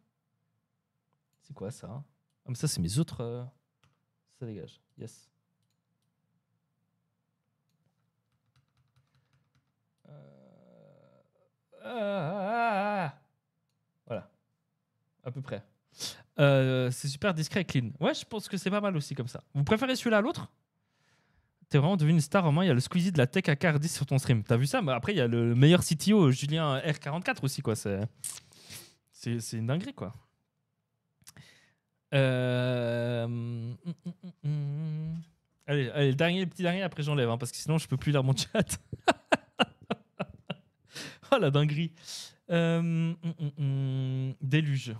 C'est quoi ça hein ah, ça, c'est mes autres. Euh, ça dégage. Yes. Ah, ah, à peu près. Euh, c'est super discret et clean. Ouais, je pense que c'est pas mal aussi comme ça. Vous préférez celui-là à l'autre T'es vraiment devenu une star en main. Il y a le Squeezie de la tech à 10 sur ton stream. T'as vu ça Mais bah, après, il y a le meilleur CTO, Julien R44 aussi, quoi. C'est, c'est, une dinguerie, quoi. Euh, hum, hum, hum, allez, le dernier, petit dernier, après j'enlève, hein, parce que sinon je peux plus lire mon chat. oh la dinguerie. Euh, Déluge.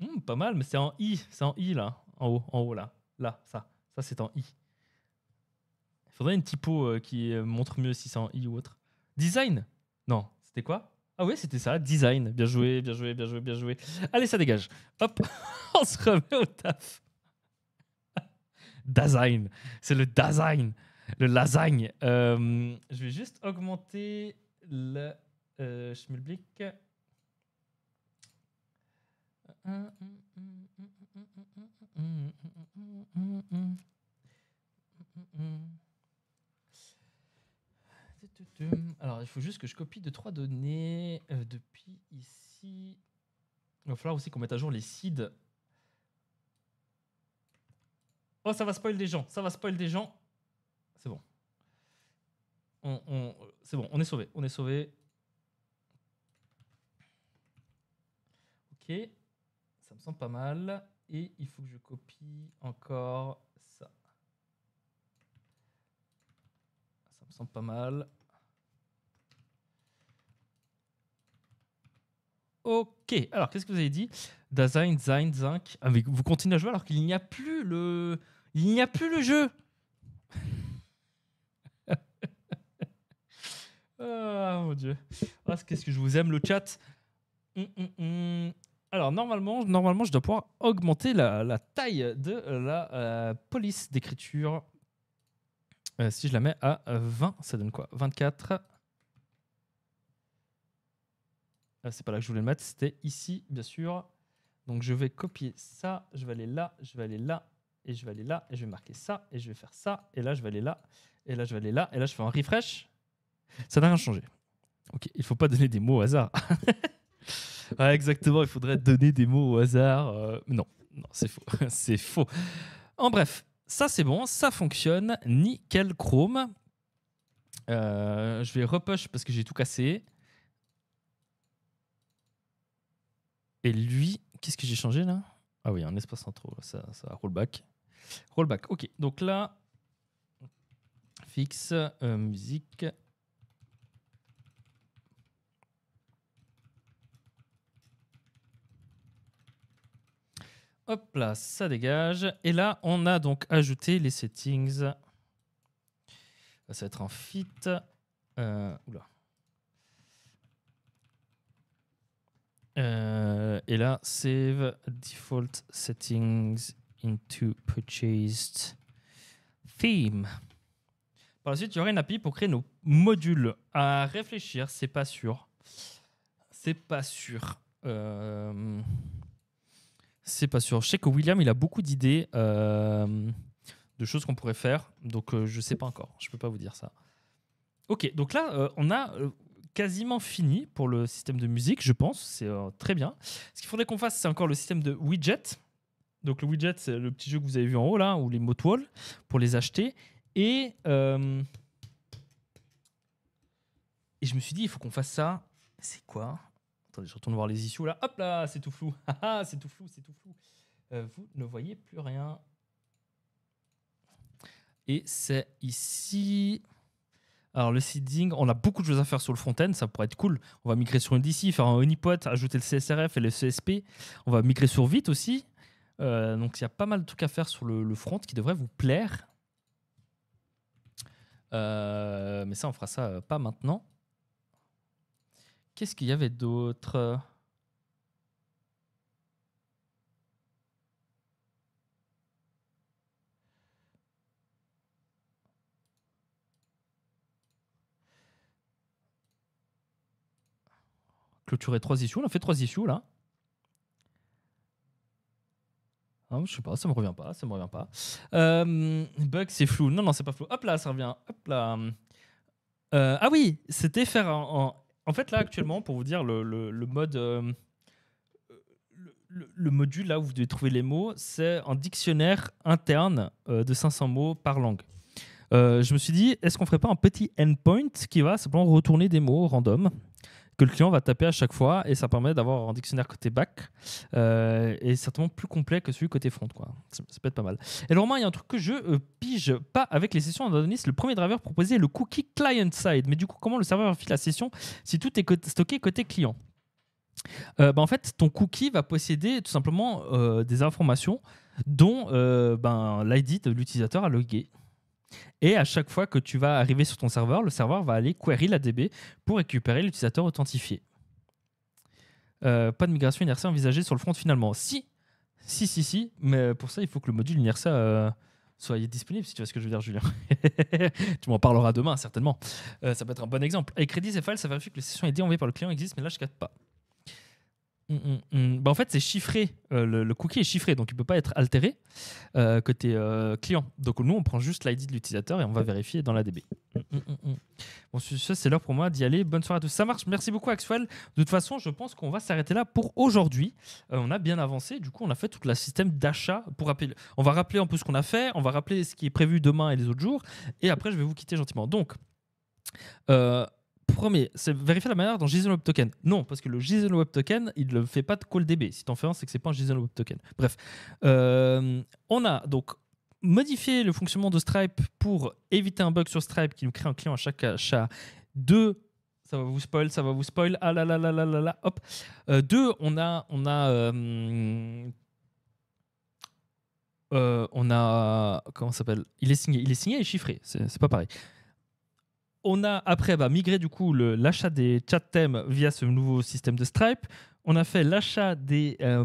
Hmm, pas mal, mais c'est en I, c'est en I là, en haut, en haut là, là, ça, ça c'est en I. Il faudrait une typo euh, qui montre mieux si c'est en I ou autre. Design Non, c'était quoi Ah oui, c'était ça, design. Bien joué, bien joué, bien joué, bien joué. Allez, ça dégage. Hop, on se remet au taf. Design, c'est le design, le lasagne. Euh, je vais juste augmenter le euh, Schmilblick. Alors, il faut juste que je copie deux, trois données euh, depuis ici. Il va falloir aussi qu'on mette à jour les seeds. Oh, ça va spoil des gens. Ça va spoil des gens. C'est bon. c'est bon, on est sauvé. On est sauvé. Ok. Ça me semble pas mal. Et il faut que je copie encore ça. Ça me semble pas mal. Ok, alors qu'est-ce que vous avez dit Design, design, Zinc. Ah, vous continuez à jouer alors qu'il n'y a plus le. Il n'y a plus le jeu oh, mon dieu. Ah, qu'est-ce que je vous aime le chat. Hum, hum, hum. Alors normalement, normalement, je dois pouvoir augmenter la, taille de la euh, police d'écriture. Euh, si je la mets à 20, ça donne quoi 24. Ah, c'est pas là que je voulais le mettre, c'était ici, bien sûr. Donc je vais copier ça, je vais aller là, je vais aller là, et je vais aller là, et je vais marquer ça, et je vais faire ça, et là je vais aller là, et là je vais aller là, et là je fais un refresh. Ça n'a rien changé. Ok, il faut pas donner des mots au hasard. exactement, il faudrait donner des mots au hasard. Euh, non, non c'est faux. c'est faux. En bref, ça c'est bon, ça fonctionne. Nickel chrome. Euh, je vais repush parce que j'ai tout cassé. Et lui, qu'est-ce que j'ai changé là Ah oui, un espace intro. ça, ça rollback. Rollback, ok. Donc là, fixe, euh, musique, Hop là, ça dégage. Et là, on a donc ajouté les settings. Ça va être en fit. Euh, euh, et là, save default settings into purchased theme. Par la suite, il y aura une API pour créer nos modules. À réfléchir, c'est pas sûr. C'est pas sûr. Euh, c'est pas sûr. Je sais que William, il a beaucoup d'idées euh, de choses qu'on pourrait faire. Donc, je euh, je sais pas encore. Je peux pas vous dire ça. Ok, donc là, euh, on a quasiment fini pour le système de musique, je pense. C'est très bien. Ce qu'il faudrait qu'on fasse, c'est encore le système de widget. Donc, le widget, c'est le petit jeu que vous avez vu en haut, là, ou les mots wall pour les acheter. Et, et je me suis dit, il faut qu'on fasse ça. C'est quoi je retourne voir les issues là. Hop là, c'est tout flou. Ah, c'est tout flou, c'est tout flou. Euh, vous ne voyez plus rien. Et c'est ici. Alors le seeding, on a beaucoup de choses à faire sur le front-end, ça pourrait être cool. On va migrer sur une DC, faire un honeypot, ajouter le CSRF et le CSP. On va migrer sur Vite aussi. Euh, donc il y a pas mal de trucs à faire sur le, front qui devrait vous plaire. Euh, mais ça, on fera ça pas maintenant. Qu'est-ce qu'il y avait d'autre Clôturer trois issues. On a fait trois issues là. Je je sais pas, ça me revient pas, ça me revient pas. Euh, bug, c'est flou. Non, non, c'est pas flou. Hop là, ça revient. Hop là. Euh, ah oui, c'était faire en en fait, là, actuellement, pour vous dire, le, mode. Euh, le, module là où vous devez trouver les mots, c'est un dictionnaire interne euh, de 500 mots par langue. Euh, je me suis dit, est-ce qu'on ferait pas un petit endpoint qui va simplement retourner des mots random que le client va taper à chaque fois et ça permet d'avoir un dictionnaire côté back euh, et certainement plus complet que celui côté front. Quoi. Ça, peut être pas mal. Et normalement il y a un truc que je euh, pige pas avec les sessions d'Adonis. Le premier driver proposé est le cookie client-side. Mais du coup, comment le serveur file la session si tout est stocké côté client euh, bah, en fait, ton cookie va posséder tout simplement des informations dont ben, l'ID de l'utilisateur a logué. Et à chaque fois que tu vas arriver sur ton serveur, le serveur va aller query la DB pour récupérer l'utilisateur authentifié. Euh, pas de migration IRC envisagée sur le front finalement. Si, si, si, si, mais pour ça, il faut que le module IRC euh, soit disponible, si tu vois ce que je veux dire, Julien. tu m'en parleras demain, certainement. Euh, ça peut être un bon exemple. Et crédit et ça vérifie que les sessions ID envoyées par le client existent, mais là, je ne capte pas. Mm, mm, mm. Bah, en fait, c'est chiffré. Euh, le, cookie est chiffré, donc il ne peut pas être altéré côté euh, euh, client. Donc nous, on prend juste l'ID de l'utilisateur et on va vérifier dans l'ADB. bon, ça, c'est l'heure pour moi d'y aller. Bonne soirée à tous. Ça marche. Merci beaucoup, Axel. De toute façon, je pense qu'on va s'arrêter là pour aujourd'hui. on a bien avancé. Du coup, on a fait tout le système d'achat. pour rappeler. On va rappeler un peu ce qu'on a fait. On va rappeler ce qui est prévu demain et les autres jours. Et après, je vais vous quitter gentiment. Donc, euh, premier, c'est vérifier la manière dont JSON Web Token. Non, parce que le JSON Web Token, il ne fait pas de call DB. Si tu en fais un, c'est que c'est pas un JSON Web Token. Bref, euh, on a donc modifié le fonctionnement de Stripe pour éviter un bug sur Stripe qui nous crée un client à chaque achat. Deux, ça va vous spoil, ça va vous spoil. Ah là là là là là là, hop. Euh, deux, on a, on a, euh, on a, comment s'appelle Il est signé, il est signé et chiffré. C'est pas pareil. On a après bah, migré du coup l'achat des chat thèmes via ce nouveau système de Stripe. On a fait l'achat euh,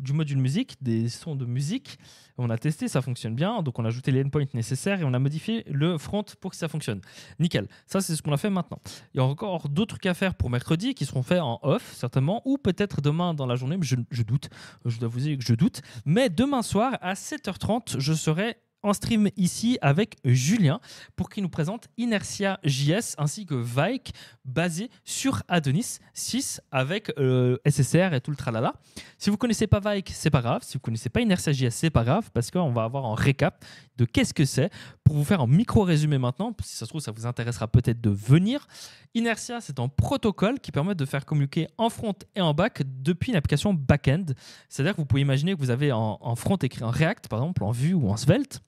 du module musique, des sons de musique. On a testé, ça fonctionne bien. Donc on a ajouté les endpoints nécessaires et on a modifié le front pour que ça fonctionne. Nickel. Ça, c'est ce qu'on a fait maintenant. Il y a encore d'autres trucs à faire pour mercredi qui seront faits en off, certainement, ou peut-être demain dans la journée. Mais je, je doute. Je dois vous dire que je doute. Mais demain soir, à 7h30, je serai en stream ici avec Julien pour qu'il nous présente Inertia JS ainsi que Vike basé sur Adonis 6 avec euh, SSR et tout le tralala. Si vous connaissez pas Vike, c'est pas grave. Si vous connaissez pas Inertia JS, c'est pas grave parce qu'on va avoir un récap de qu'est-ce que c'est pour vous faire un micro résumé maintenant. Si ça se trouve, ça vous intéressera peut-être de venir. Inertia, c'est un protocole qui permet de faire communiquer en front et en back depuis une application back-end. C'est-à-dire que vous pouvez imaginer que vous avez en, en front écrit en React, par exemple, en Vue ou en Svelte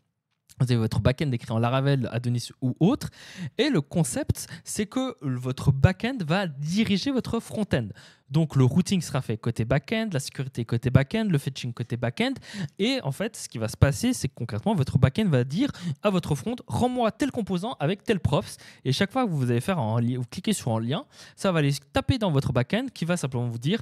vous avez votre backend écrit en Laravel, Adonis ou autre. Et le concept, c'est que votre backend va diriger votre front-end. Donc le routing sera fait côté backend, la sécurité côté backend, le fetching côté backend, Et en fait, ce qui va se passer, c'est que concrètement, votre back va dire à votre front, rends-moi tel composant avec tel props. Et chaque fois que vous allez faire un lien, vous cliquez sur un lien, ça va aller taper dans votre backend qui va simplement vous dire,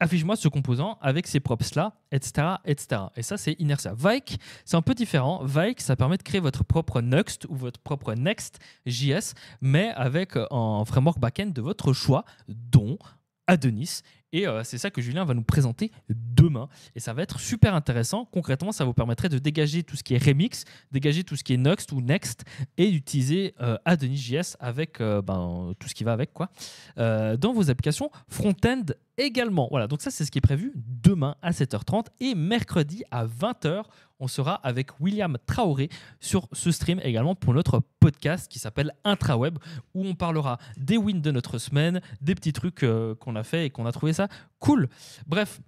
affiche-moi ce composant avec ses props-là, etc., etc. Et ça, c'est Inertia. Vike, c'est un peu différent. Vike, ça permet de créer votre propre Next ou votre propre Next.js, mais avec euh, un framework backend de votre choix, dont Adonis et euh, c'est ça que Julien va nous présenter demain. Et ça va être super intéressant. Concrètement, ça vous permettrait de dégager tout ce qui est remix, dégager tout ce qui est Next ou Next et d'utiliser euh, JS avec euh, ben, tout ce qui va avec quoi, euh, dans vos applications front-end également. Voilà, donc ça c'est ce qui est prévu demain à 7h30 et mercredi à 20h, on sera avec William Traoré sur ce stream également pour notre podcast qui s'appelle Intraweb où on parlera des wins de notre semaine, des petits trucs qu'on a fait et qu'on a trouvé cool. Bref,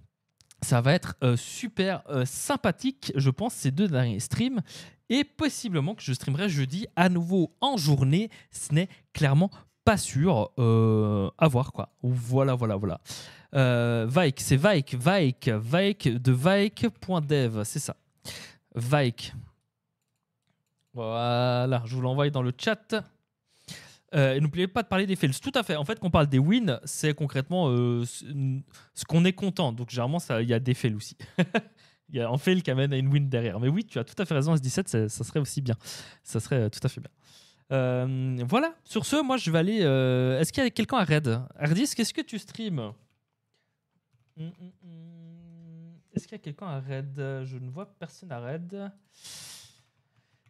ça va être euh, super euh, sympathique, je pense, ces deux derniers streams. Et possiblement que je streamerai jeudi à nouveau en journée. Ce n'est clairement pas sûr. Euh, à voir, quoi. Voilà, voilà, voilà. Vike, c'est Vaik. Vike, Vike de Vike.dev, c'est ça. Vike. Voilà, je vous l'envoie dans le chat. Euh, et n'oubliez pas de parler des fails. Tout à fait. En fait, quand on parle des wins, c'est concrètement euh, ce qu'on est content. Donc, généralement, il y a des fails aussi. Il y a un fail qui amène à une win derrière. Mais oui, tu as tout à fait raison. S17, ça, serait aussi bien. Ça serait euh, tout à fait bien. voilà. Sur ce, moi, je vais aller. Est-ce qu'il y a quelqu'un à Red Ardis, qu'est-ce que tu streams hum, hum, hum. Est-ce qu'il y a quelqu'un à Red Je ne vois personne à Red.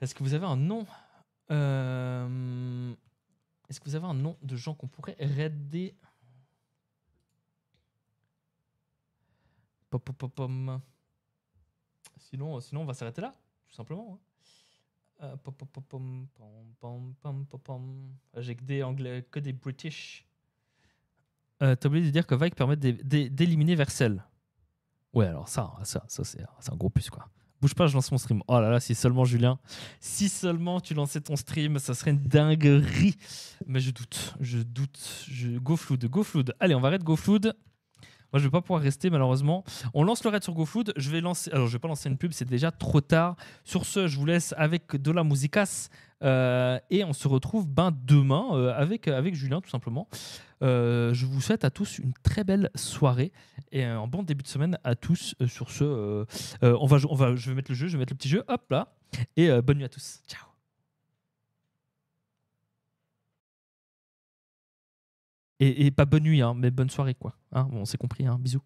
Est-ce que vous avez un nom est-ce que vous avez un nom de gens qu'on pourrait raider pop, pop, pop, Sinon, euh, sinon, on va s'arrêter là, tout simplement. J'ai que des anglais, que des British. Euh, t'as oublié de dire que Vike permet d'éliminer Versel. Ouais, alors ça, ça, ça c'est un gros plus, quoi. Bouge pas, je lance mon stream. Oh là là, si seulement Julien, si seulement tu lançais ton stream, ça serait une dinguerie. Mais je doute, je doute. Je... Go Flood. Allez, on va arrêter Flood. Moi, je vais pas pouvoir rester malheureusement. On lance le raid sur GoFood. Je vais lancer. Alors, je vais pas lancer une pub, c'est déjà trop tard. Sur ce, je vous laisse avec de la musicas euh, et on se retrouve ben, demain euh, avec euh, avec Julien tout simplement. je vous souhaite à tous une très belle soirée et un bon début de semaine à tous. sur ce, on va, je vais mettre le jeu, je vais mettre le petit jeu. Hop là et bonne nuit à tous. Ciao. Et, pas bonne nuit, hein, mais bonne soirée, quoi. Hein. bon, on s'est compris, hein, bisous.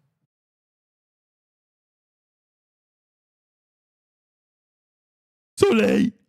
Soleil